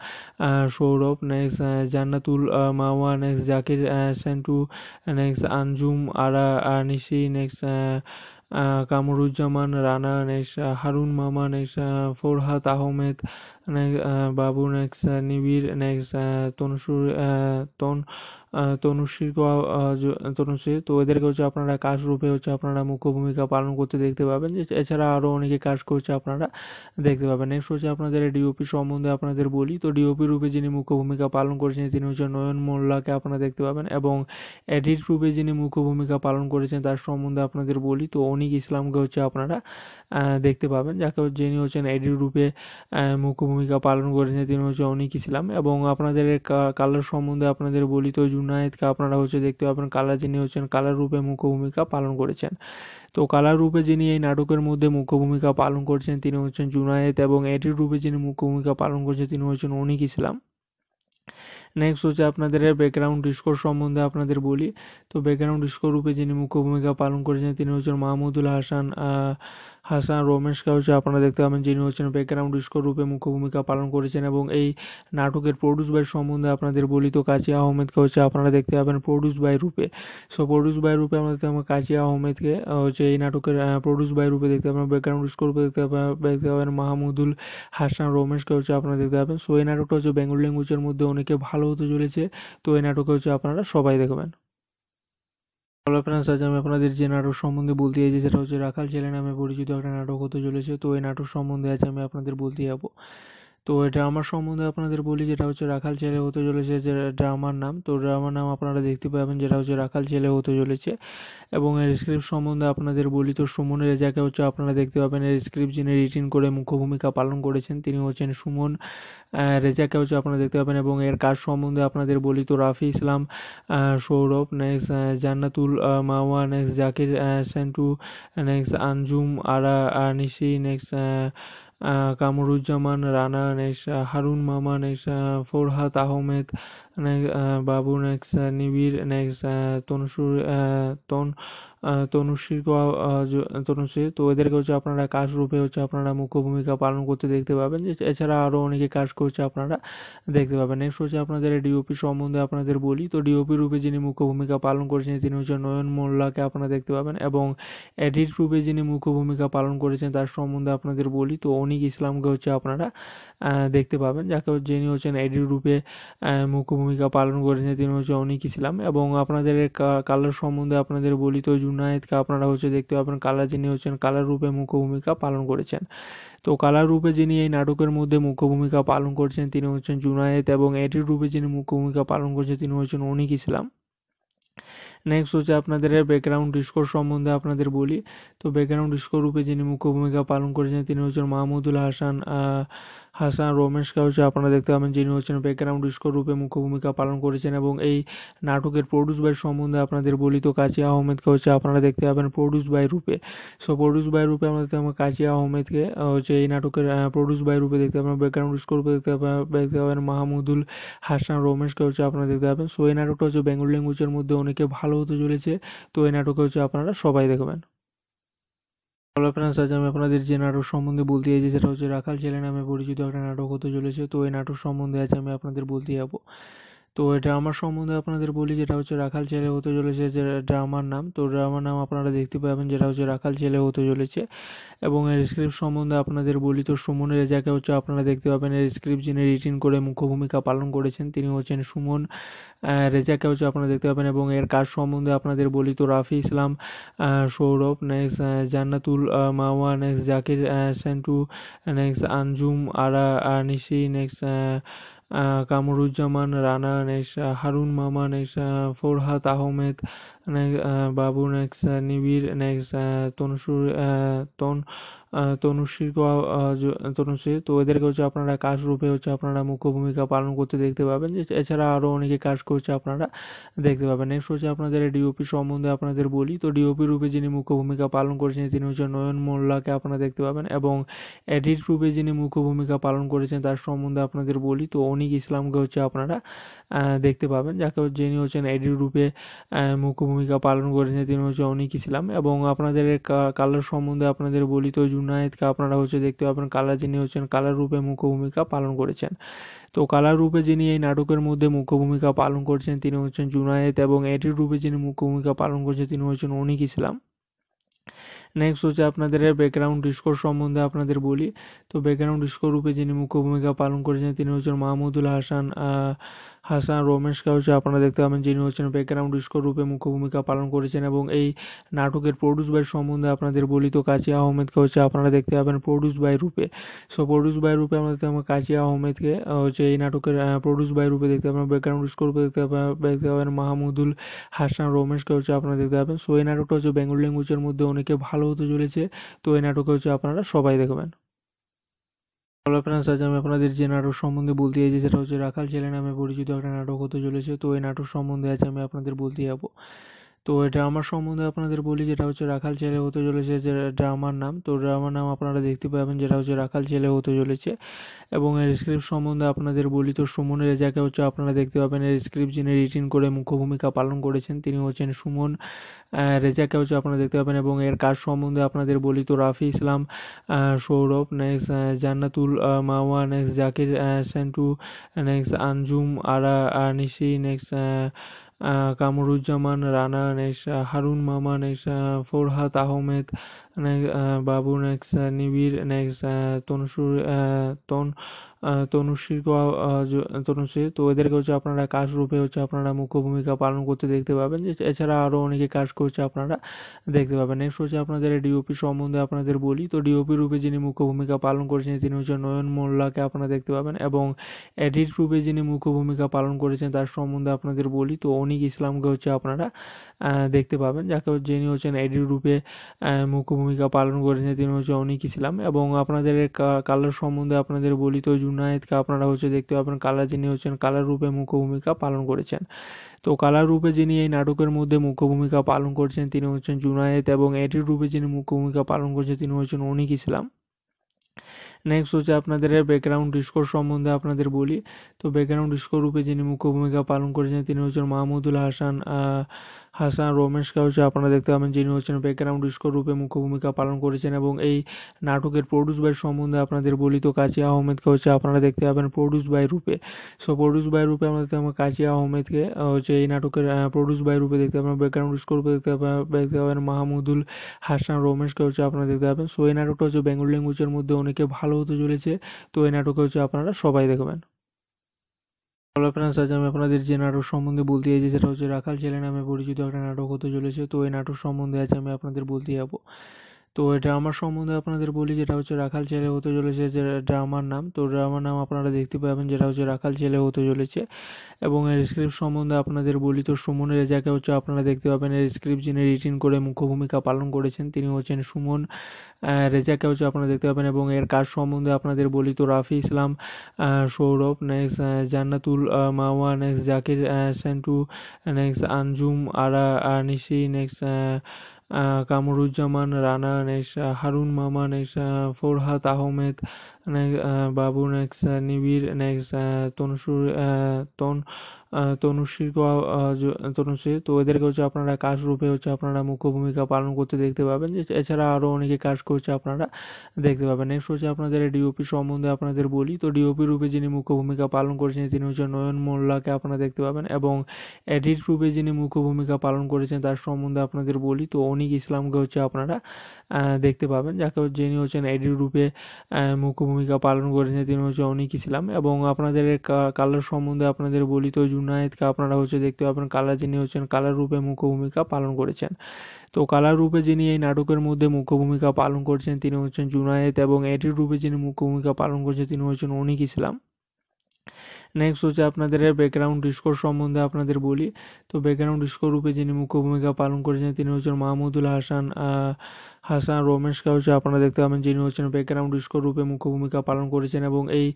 Sourav next Jannatul Mawa next Zakir Sentu next Anjum Ara Nishi next Kamruzzaman Rana, নেশা, হারুন মামা, নেশা, ফোরহাদ আহমেদ বাবু নেক্স নিবিড় নেক্স তনুসুর তন তনুশ্রীকে তনুশ্রী তো এদেরকে হচ্ছে আপনারা কাজ রূপে হচ্ছে আপনারা মুখ্য ভূমিকা পালন করতে দেখতে পাবেন এছাড়া আরও অনেকে কাজ করছে আপনারা দেখতে পাবেন নেক্সট হচ্ছে আপনাদের ডিওপি সম্বন্ধে আপনাদের বলি তো ডিওপি রূপে যিনি মুখ্য ভূমিকা পালন করেছেন তিনি হচ্ছে নয়ন মোল্লাকে আপনারা দেখতে পাবেন এবং এডিট রূপে যিনি মুখ্য ভূমিকা পালন করেছেন তার সম্বন্ধে আপনাদের বলি তো অনিক ইসলামকে হচ্ছে আপনারা দেখতে পাবেন যাকে যিনি হচ্ছেন এডিট রূপে মুখ্য ভূমিকা পালন করেছেন তিনি হচ্ছে অনেকই ইসলাম এবং আপনাদের কালার সম্বন্ধে আপনাদের বলি তো জুনায়েদকে আপনারা হচ্ছে দেখতে পাবেন কালার যিনি হচ্ছেন কালার রূপে মুখ্য ভূমিকা পালন করেছেন তো কালার রূপে যিনি এই নাটকের মধ্যে মুখ্য ভূমিকা পালন করেছেন তিনি হচ্ছেন জুনায়েদ এবং এটির রূপে যিনি মুখ্য ভূমিকা পালন করেছেন তিনি হচ্ছেন অনেক ইসলাম নেক্সট হচ্ছে আপনাদের ব্যাকগ্রাউন্ড স্কোর সম্বন্ধে আপনাদের বলি তো ব্যাকগ্রাউন্ড স্কোর রূপে যিনি মুখ্য ভূমিকা পালন করেছেন তিনি হচ্ছেন মাহমুদুল হাসান হাসান রোমেশ হচ্ছে আপনারা দেখতে পাবেন যিনি হচ্ছেন ব্যাকগ্রাউন্ড স্কোর রূপে মুখ্য ভূমিকা পালন করেছেন এবং এই নাটকের প্রডিউস বাই সম্বন্ধে আপনাদের বলি তো কাজী আহমেদকে হচ্ছে আপনারা দেখতে পাবেন produce by Rupe so produce by Rupe আমরা দেখতে পাবেন কাজী আহমেদকে হচ্ছে এই নাটকের প্রডিউস বাই রূপে দেখতে পাবেন ব্যাকগ্রাউন্ড স্কোর রূপে দেখতে পাবেন দেখতে পাবেন মাহমুদুল হাসান রোমেশকে হচ্ছে আপনারা দেখতে পাবেন সো এই নাটকটা হচ্ছে বেঙ্গল ল্যাঙ্গুয়েজের মধ্যে অনেকে ভালো হতে চলেছে তো এই নাটকে হচ্ছে আপনারা সবাই দেখবেন হ্যালো ফ্রেন্ডস আজ আমি আপনাদের যে নাটক সম্বন্ধে বলতে চাইছি সেটা হচ্ছে রাখাল ছেলে নামে পরিচিত একটা নাটক হতে চলেছে তো এই নাটক সম্বন্ধে আজ আমি আপনাদের বলতে যাব তো এই আমার সম্বন্ধে আপনাদের বলি যেটা হচ্ছে রাখাল ছেলে হতে চলেছে যে ড্রামার নাম তো ড্রামার নাম আপনারা দেখতে পাবেন যেটা হচ্ছে রাখাল ছেলে হতে চলেছে এবং এর স্ক্রিপ্ট সম্বন্ধে আপনাদের বলি তো সুমন রেজাকে হচ্ছে আপনারা দেখতে পাবেন এর স্ক্রিপ্ট যিনি রিটিন করে মুখ্য ভূমিকা পালন করেছেন তিনি হচ্ছেন সুমন রেজাকে হচ্ছে আপনারা দেখতে পাবেন এবং এর কাজ সম্বন্ধে আপনাদের বলি তো Rafi Islam Sourav next Jannatul Mawa next Zakir Sentu next Anjum Ara Nishi next Kamruzzaman Rana নেশা হারুন মামা নেশা ফোরহাত আহমেদ বাবু নেক্স নিবিড় নেক্স তনসুর তন তনুশ্রীকেও তনুশ্রী তো এদেরকে হচ্ছে আপনারা কাজ রূপে হচ্ছে আপনারা মুখ্য ভূমিকা পালন করতে দেখতে পাবেন এছাড়া আরও অনেকে কাজ করছে আপনারা দেখতে পাবেন নেক্সট হচ্ছে আপনাদের ডিওপি সম্বন্ধে আপনাদের বলি তো ডিওপি রূপে যিনি মুখ্য ভূমিকা পালন করেছেন তিনি হচ্ছে নয়ন মোল্লাকে আপনারা দেখতে পাবেন এবং এডিট রূপে যিনি মুখ্য ভূমিকা পালন করেছেন তার সম্বন্ধে আপনাদের বলি তো অনিক ইসলামকে হচ্ছে আপনারা দেখতে পাবেন যাকে যিনি হচ্ছেন এডি রূপে মুখ্য ভূমিকা পালন করেছেন তিনি হচ্ছে অনেক ইসলাম এবং আপনাদের কালার সম্বন্ধে আপনাদের বলি তো জুনায়েদকে আপনারা হচ্ছে দেখতে পাবেন কালার যিনি হচ্ছেন কালার রূপে মুখ্য ভূমিকা পালন করেছেন তো কালার রূপে যিনি এই নাটকের মধ্যে মুখ্য ভূমিকা পালন করছেন তিনি হচ্ছেন জুনায়েদ এবং এডির রূপে যিনি মুখ্য ভূমিকা পালন করছেন তিনি হচ্ছেন অনিক ইসলাম নেক্সট হচ্ছে আপনাদের ব্যাকগ্রাউন্ড স্কোর সম্বন্ধে আপনাদের বলি তো ব্যাকগ্রাউন্ড স্কোর রূপে যিনি মুখ্য ভূমিকা পালন করেছেন তিনি হচ্ছেন মাহমুদুল হাসান হাসান রোমেশ হচ্ছে আপনারা দেখতে পাবেন যিনি হচ্ছেন ব্যাকগ্রাউন্ড স্কোর রূপে মুখ্য ভূমিকা পালন করেছেন এবং এই নাটকের প্রডিউস বাই সম্বন্ধে আপনাদের বলি তো কাজী আহমেদকে হচ্ছে আপনারা দেখতে পাবেন produce by Rupe so produce by Rupe আমরা দেখতে পাবেন কাজী আহমেদকে হচ্ছে এই নাটকের প্রডিউস বাই রূপে দেখতে পাবেন ব্যাকগ্রাউন্ড স্কোর রূপে দেখতে পাবেন দেখতে পাবেন মাহমুদুল হাসান রোমেশকে হচ্ছে আপনারা দেখতে পাবেন সো এই নাটকটা হচ্ছে বেঙ্গল ল্যাঙ্গুয়েজের মধ্যে অনেকে ভালো হতে চলেছে তো এই নাটকে হচ্ছে আপনারা সবাই দেখবেন হ্যালো ফ্রেন্ডস আজ আমি আপনাদের যে নাটক সম্বন্ধে বলতে চাইছি সেটা হচ্ছে রাখাল ছেলে নামে পরিচিত একটা নাটক হতে চলেছে তো এই নাটক সম্বন্ধে আজ আমি আপনাদের বলতে যাব তো এই আমার সম্বন্ধে আপনাদের বলি যেটা হচ্ছে রাখাল ছেলে হতে চলেছে যে ড্রামার নাম তো ড্রামার নাম আপনারা দেখতে পাবেন যেটা হচ্ছে রাখাল ছেলে হতে চলেছে এবং এর স্ক্রিপ্ট সম্বন্ধে আপনাদের বলি তো সুমন রেজাকে হচ্ছে আপনারা দেখতে পাবেন এর স্ক্রিপ্ট যিনি রিটিন করে মুখ্য ভূমিকা পালন করেছেন তিনি হচ্ছেন সুমন রেজাকে হচ্ছে আপনারা দেখতে পাবেন এবং এর কাজ সম্বন্ধে আপনাদের বলি তো Rafi Islam Sourav next Jannatul Mawa next Zakir Sentu next Anjum Ara Nishi next Kamruzzaman Rana নেশা হারুন মামা নেশা ফোরহাত আহমেদ বাবু নেক্সা নিবিড় নেক্স তনসুর তন তনুশ্রী তনুশ্রী তো এদেরকে হচ্ছে আপনারা কাজ রূপে হচ্ছে আপনারা মুখ্য ভূমিকা পালন করতে দেখতে পাবেন এছাড়া আরও অনেকে কাজ করছে আপনারা দেখতে পাবেন নেক্সট হচ্ছে আপনাদের ডিওপি সম্বন্ধে আপনাদের বলি তো ডিওপি রূপে যিনি মুখ্য ভূমিকা পালন করেছেন তিনি হচ্ছে নয়ন মোল্লাকে আপনারা দেখতে পাবেন এবং এডিট রূপে যিনি মুখ্য ভূমিকা পালন করেছেন তার সম্বন্ধে আপনাদের বলি তো অনিক ইসলামকে হচ্ছে আপনারা দেখতে পাবেন যাকে যিনি হচ্ছেন এডিট রূপে মুখ্য ভূমিকা পালন করেছেন তিনি হচ্ছে অনিক ইসলাম এবং আপনাদের কালার সম্বন্ধে আপনাদের বলি তো জুন নায়ককে আপনারা হচ্ছে দেখতে পাবেন কালা যিনি হচ্ছেন কালার রূপে মুখ্য ভূমিকা পালন করেছেন তো কালার রূপে যিনি এই নাটকের মধ্যে মুখ্য ভূমিকা পালন করছেন তিনি হচ্ছেন জুনায়েদ এবং এটির রূপে যিনি মুখ্য ভূমিকা পালন করছেন তিনি হচ্ছেন অনিক ইসলাম নেক্সট হচ্ছে আপনাদের ব্যাকগ্রাউন্ড স্কোর সম্বন্ধে আপনাদের বলি তো ব্যাকগ্রাউন্ড স্কোর রূপে যিনি মুখ্য ভূমিকা পালন করেছেন তিনি হচ্ছেন মাহমুদুল হাসান হাসান রোমেশ হচ্ছে আপনারা দেখতে পাবেন যিনি হচ্ছেন ব্যাকগ্রাউন্ড স্কোর রূপে মুখ্য ভূমিকা পালন করেছেন এবং এই নাটকের প্রডিউস বাই সম্বন্ধে আপনাদের বলি তো কাজী আহমেদকে হচ্ছে আপনারা দেখতে পাবেন produce by Rupe so produce by Rupe আমরা দেখতে পাবেন কাজী আহমেদকে হচ্ছে এই নাটকের প্রডিউস বাই রূপে দেখতে পাবেন ব্যাকগ্রাউন্ড স্কোর রূপে দেখতে পাবেন দেখতে পাবেন মাহমুদুল হাসান রোমেশকে হচ্ছে আপনারা দেখতে পাবেন সো এই নাটকটা হচ্ছে বেঙ্গল ল্যাঙ্গুয়েজের মধ্যে অনেকে ভালো হতে চলেছে তো এই নাটকে হচ্ছে আপনারা সবাই দেখবেন হ্যালো ফ্রেন্ডস আজ আমি আপনাদের যে নাটক সম্বন্ধে বলতে চাইছি সেটা হচ্ছে রাখাল ছেলে নামে পরিচিত একটা নাটক হতে চলেছে তো এই নাটক সম্বন্ধে আজ আমি আপনাদের বলতে যাব তো ড্রামার সম্বন্ধে আপনাদের বলি যেটা হচ্ছে রাখাল ছেলে হতে চলেছে যে ড্রামার নাম তো ড্রামার নাম আপনারা দেখতে পাবেন যেটা হচ্ছে রাখাল ছেলে হতে চলেছে এবং এর স্ক্রিপ্ট সম্বন্ধে আপনাদের বলি তো সুমন রেজাকে হচ্ছে আপনারা দেখতে পাবেন এর স্ক্রিপ্ট যিনি রিটিন করে মুখ্য ভূমিকা পালন করেছেন তিনি হচ্ছেন সুমন রেজাকে হচ্ছে আপনারা দেখতে পাবেন এবং এর কাজ সম্বন্ধে আপনাদের বলি তো Rafi Islam Sourav next Jannatul Mawa next Zakir Sentu next Anjum Ara Nishi next Kamruzzaman Rana নেশা হারুন মামা নেশা ফোরহাত আহমেদ বাবু নেক্স নিবিড় নেক্স তনসুর তন তনুশ্রী তনুশ্রী তো এদেরকে হচ্ছে আপনারা কাজ রূপে হচ্ছে আপনারা মুখ্য ভূমিকা পালন করতে দেখতে পাবেন এছাড়া আরও অনেকে কাজ করছে আপনারা দেখতে পাবেন নেক্সট হচ্ছে আপনাদের ডিওপি সম্বন্ধে আপনাদের বলি তো ডিওপি রূপে যিনি মুখ্য ভূমিকা পালন করেছেন তিনি হচ্ছে নয়ন মোল্লাকে আপনারা দেখতে পাবেন এবং এডিট রূপে যিনি মুখ্য ভূমিকা পালন করেছেন তার সম্বন্ধে আপনাদের বলি তো অনিক ইসলামকে হচ্ছে আপনারা দেখতে পাবেন যাকে যিনি হচ্ছেন এডি রূপে মুখ্য ভূমিকা পালন করেছেন তিনি হচ্ছে অনেক ইসলাম এবং আপনাদের কালার সম্বন্ধে আপনাদের বলি তো জুনায়েদকে আপনারা হচ্ছে দেখতে পাবেন কালার যিনি হচ্ছেন কালার রূপে মুখ্য ভূমিকা পালন করেছেন তো কালার রূপে যিনি এই নাটকের মধ্যে মুখ্য ভূমিকা পালন করছেন তিনি হচ্ছেন জুনায়েদ এবং এডি রূপে যিনি মুখ্য ভূমিকা পালন করছেন তিনি হচ্ছেন অনিক ইসলাম নেক্সট হচ্ছে আপনাদের ব্যাকগ্রাউন্ড স্কোর সম্বন্ধে আপনাদের বলি তো ব্যাকগ্রাউন্ড স্কোর রূপে যিনি মুখ্য ভূমিকা পালন করেছেন তিনি হচ্ছেন মাহমুদুল হাসান হাসান রোমেশকে হচ্ছে আপনারা দেখতে পাবেন যিনি হচ্ছেন ব্যাকগ্রাউন্ড স্কোর রূপে মুখ্য ভূমিকা পালন করেছেন এবং এই নাটকের প্রডিউস বাই সম্বন্ধে আপনাদের বলি তো কাজী আহমেদকে হচ্ছে আপনারা দেখতে পাবেন produce by Rupe so produce by Rupe আমরা দেখতে পাবেন কাজী আহমেদকে হচ্ছে এই নাটকের প্রডিউস বাই রূপে দেখতে পাবেন ব্যাকগ্রাউন্ড স্কোর রূপে দেখতে পাবেন দেখতে পাবেন মাহমুদুল হাসান রোমেশকে হচ্ছে আপনারা দেখতে পাবেন সো এই নাটকটা হচ্ছে বেঙ্গল ল্যাঙ্গুয়েজের মধ্যে অনেকে ভালো হতে চলেছে তো এই নাটকে হচ্ছে আপনারা সবাই দেখবেন হ্যালো ফ্রেন্ডস আজ আমি আপনাদের যে নাটক সম্বন্ধে বলতে চাইছি সেটা হচ্ছে রাখাল ছেলে নামে পরিচিত একটা নাটক হতে চলেছে তো এই নাটক সম্বন্ধে আজ আমি আপনাদের বলতে যাব তো ড্রামার সম্বন্ধে আপনাদের বলি যেটা হচ্ছে রাখাল ছেলে হতে চলেছে যে ড্রামার নাম তো ড্রামার নাম আপনারা দেখতে পাবেন যেটা হচ্ছে রাখাল ছেলে হতে চলেছে এবং এর স্ক্রিপ্ট সম্বন্ধে আপনাদের বলি তো সুমন রেজাকে হচ্ছে আপনারা দেখতে পাবেন এর স্ক্রিপ্ট যিনি রিটিন করে মুখ্য ভূমিকা পালন করেছেন তিনি হচ্ছেন সুমন রেজাকে হচ্ছে আপনারা দেখতে পাবেন এবং এর কাজ সম্বন্ধে আপনাদের বলি তো Rafi Islam Sourav next Jannatul Mawa next Zakir Sentu next Anjum Ara Nishi next Kamruzzaman Rana, নেশা, হারুন মামা, নেশা, ফোরহাদ আহমেদ। বাবু নেক্স নিবিড় নেক্স তনুসুর তন তনুশ্রী তনুশ্রী তো এদেরকে হচ্ছে আপনারা কাজ রূপে হচ্ছে আপনারা মুখ্য ভূমিকা পালন করতে দেখতে পাবেন এছাড়া আরও অনেকে কাজ করছে আপনারা দেখতে পাবেন নেক্সট হচ্ছে আপনাদের ডিওপি সম্বন্ধে আপনাদের বলি তো ডিওপি রূপে যিনি মুখ্য ভূমিকা পালন করেছেন তিনি হচ্ছে নয়ন মোল্লাকে আপনারা দেখতে পাবেন এবং এডিট রূপে যিনি মুখ্য ভূমিকা পালন করেছেন তার সম্বন্ধে আপনাদের বলি তো অনিক ইসলামকে হচ্ছে আপনারা দেখতে পাবেন যাকে যিনি হচ্ছেন এডি রূপে মুখ্য ভূমিকা পালন করেছেন তিনি হচ্ছে অনেক ইসলাম এবং আপনাদের কালার সম্বন্ধে আপনাদের বলি তো জুনায়েদকে আপনারা হচ্ছে দেখতে পাবেন কালার যিনি হচ্ছেন কালার রূপে মুখ্য ভূমিকা পালন করেছেন তো কালার রূপে যিনি এই নাটকের মধ্যে মুখ্য ভূমিকা পালন করছেন তিনি হচ্ছেন জুনায়েদ এবং এডির রূপে যিনি মুখ্য ভূমিকা পালন করছেন তিনি হচ্ছেন অনিক ইসলাম নেক্সট হচ্ছে আপনাদের ব্যাকগ্রাউন্ড স্কোর সম্বন্ধে আপনাদের বলি তো ব্যাকগ্রাউন্ড স্কোর রূপে যিনি মুখ্য ভূমিকা পালন করেছেন তিনি হচ্ছেন মাহমুদুল হাসান হাসান রোমেশকে হচ্ছে আপনারা দেখতে পাবেন যিনি হচ্ছেন ব্যাকগ্রাউন্ড স্কোর রূপে মুখ্য ভূমিকা পালন করেছেন এবং এই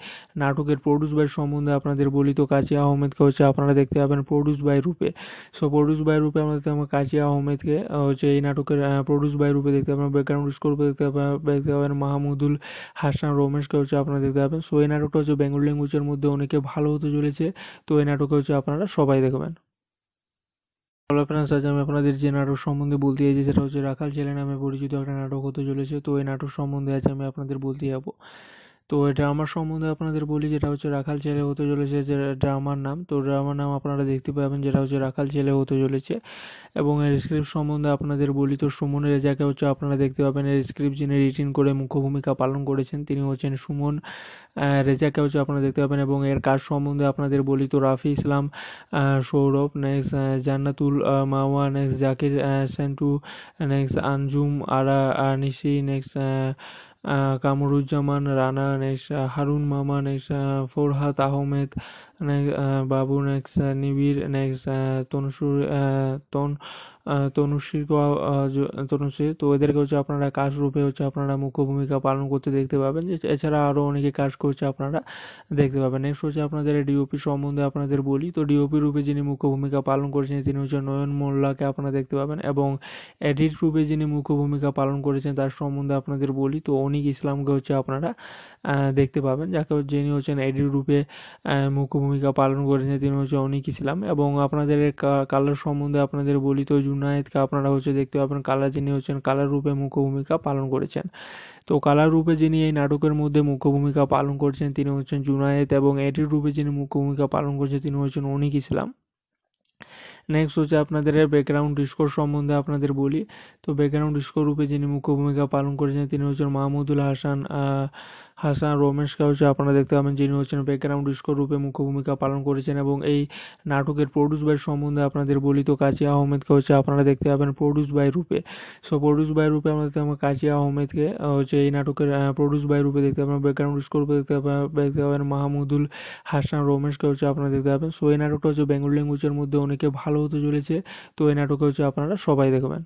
নাটকের প্রডিউস বাই সম্বন্ধে আপনাদের বলি তো কাজী আহমেদকে হচ্ছে আপনারা দেখতে পাবেন produce by Rupe so produce by Rupe আমরা দেখতে পাবেন কাজী আহমেদকে হচ্ছে এই নাটকের প্রডিউস বাই রূপে দেখতে পাবেন ব্যাকগ্রাউন্ড স্কোর রূপে দেখতে পাবেন দেখতে পাবেন মাহমুদুল হাসান রোমেশকে হচ্ছে আপনারা দেখতে পাবেন সো এই নাটকটা হচ্ছে বেঙ্গল ল্যাঙ্গুয়েজের মধ্যে অনেকে ভালো হতে চলেছে তো এই নাটকে হচ্ছে আপনারা সবাই দেখবেন হ্যালো ফ্রেন্ডস আজ আমি আপনাদের যে নাটক সম্বন্ধে বলতে চাইছি সেটা হচ্ছে রাখাল ছেলে নামে পরিচিত একটা নাটক হতে চলেছে তো এই নাটক সম্বন্ধে আজ আমি আপনাদের বলতে যাব তো এই আমার সম্বন্ধে আপনাদের বলি যেটা হচ্ছে রাখাল ছেলে হতে চলেছে যে ড্রামার নাম তো ড্রামার নাম আপনারা দেখতে পাবেন যেটা হচ্ছে রাখাল ছেলে হতে চলেছে এবং এর স্ক্রিপ্ট সম্বন্ধে আপনাদের বলি তো সুমন রেজাকে হচ্ছে আপনারা দেখতে পাবেন এর স্ক্রিপ্ট যিনি রিটিন করে মুখ্য ভূমিকা পালন করেছেন তিনি হচ্ছেন সুমন রেজাকে হচ্ছে আপনারা দেখতে পাবেন এবং এর কাজ সম্বন্ধে আপনাদের বলি তো Rafi Islam Sourav next Jannatul Mawa next Zakir Sentu next Anjum Ara Nishi next Kamruzzaman Rana, নেশা, হারুন মামা, নেশা, ফোরহাদ আহমেদ। বাবু নেক্স নিবিড় নেক্স তনুসুর তন তনুশ্রী তনুশ্রী তো এদেরকে হচ্ছে আপনারা কাজ রূপে হচ্ছে আপনারা মুখ্য ভূমিকা পালন করতে দেখতে পাবেন এছাড়া আরও অনেকে কাজ করছে আপনারা দেখতে পাবেন নেক্সট হচ্ছে আপনাদের ডিওপি সম্বন্ধে আপনাদের বলি তো ডিওপি রূপে যিনি মুখ্য ভূমিকা পালন করেছেন তিনি হচ্ছে নয়ন মোল্লাকে আপনারা দেখতে পাবেন এবং এডিট রূপে যিনি মুখ্য ভূমিকা পালন করেছেন তার সম্বন্ধে আপনাদের বলি তো অনিক ইসলামকে হচ্ছে আপনারা দেখতে পাবেন যাকে যিনি হচ্ছেন এডি রূপে মুখ্য ভূমিকা পালন করেছেন তিনি হচ্ছে অনেক ইসলাম এবং আপনাদের কালার সম্বন্ধে আপনাদের বলি তো জুনায়েদকে আপনারা হচ্ছে দেখতে পাবেন কালার যিনি হচ্ছেন কালার রূপে মুখ্য ভূমিকা পালন করেছেন তো কালার রূপে যিনি এই নাটকের মধ্যে মুখ্য ভূমিকা পালন করছেন তিনি হচ্ছেন জুনায়েদ এবং এডির রূপে যিনি মুখ্য ভূমিকা পালন করছেন তিনি হচ্ছেন অনিক ইসলাম নেক্সট হচ্ছে আপনাদের ব্যাকগ্রাউন্ড স্কোর সম্বন্ধে আপনাদের বলি তো ব্যাকগ্রাউন্ড স্কোর রূপে যিনি মুখ্য ভূমিকা পালন করেছেন তিনি হচ্ছেন মাহমুদুল হাসান হাসান রোমেশকে হচ্ছে আপনারা দেখতে পাবেন যিনি হচ্ছেন ব্যাকগ্রাউন্ড স্কোর রূপে মুখ্য ভূমিকা পালন করেছেন এবং এই নাটকের প্রডিউস বাই সম্বন্ধে আপনাদের বলি তো কাজী আহমেদকে হচ্ছে আপনারা দেখতে পাবেন produce by Rupe so produce by Rupe আমরা দেখতে পাবেন কাজী আহমেদকে হচ্ছে এই নাটকের প্রডিউস বাই রূপে দেখতে পাবেন ব্যাকগ্রাউন্ড স্কোর রূপে দেখতে পাবেন দেখতে পাবেন মাহমুদুল হাসান রোমেশকে হচ্ছে আপনারা দেখতে পাবেন সো এই নাটকটা হচ্ছে বেঙ্গল ল্যাঙ্গুয়েজের মধ্যে অনেকে ভালো হতে চলেছে তো এই নাটকে হচ্ছে আপনারা সবাই দেখবেন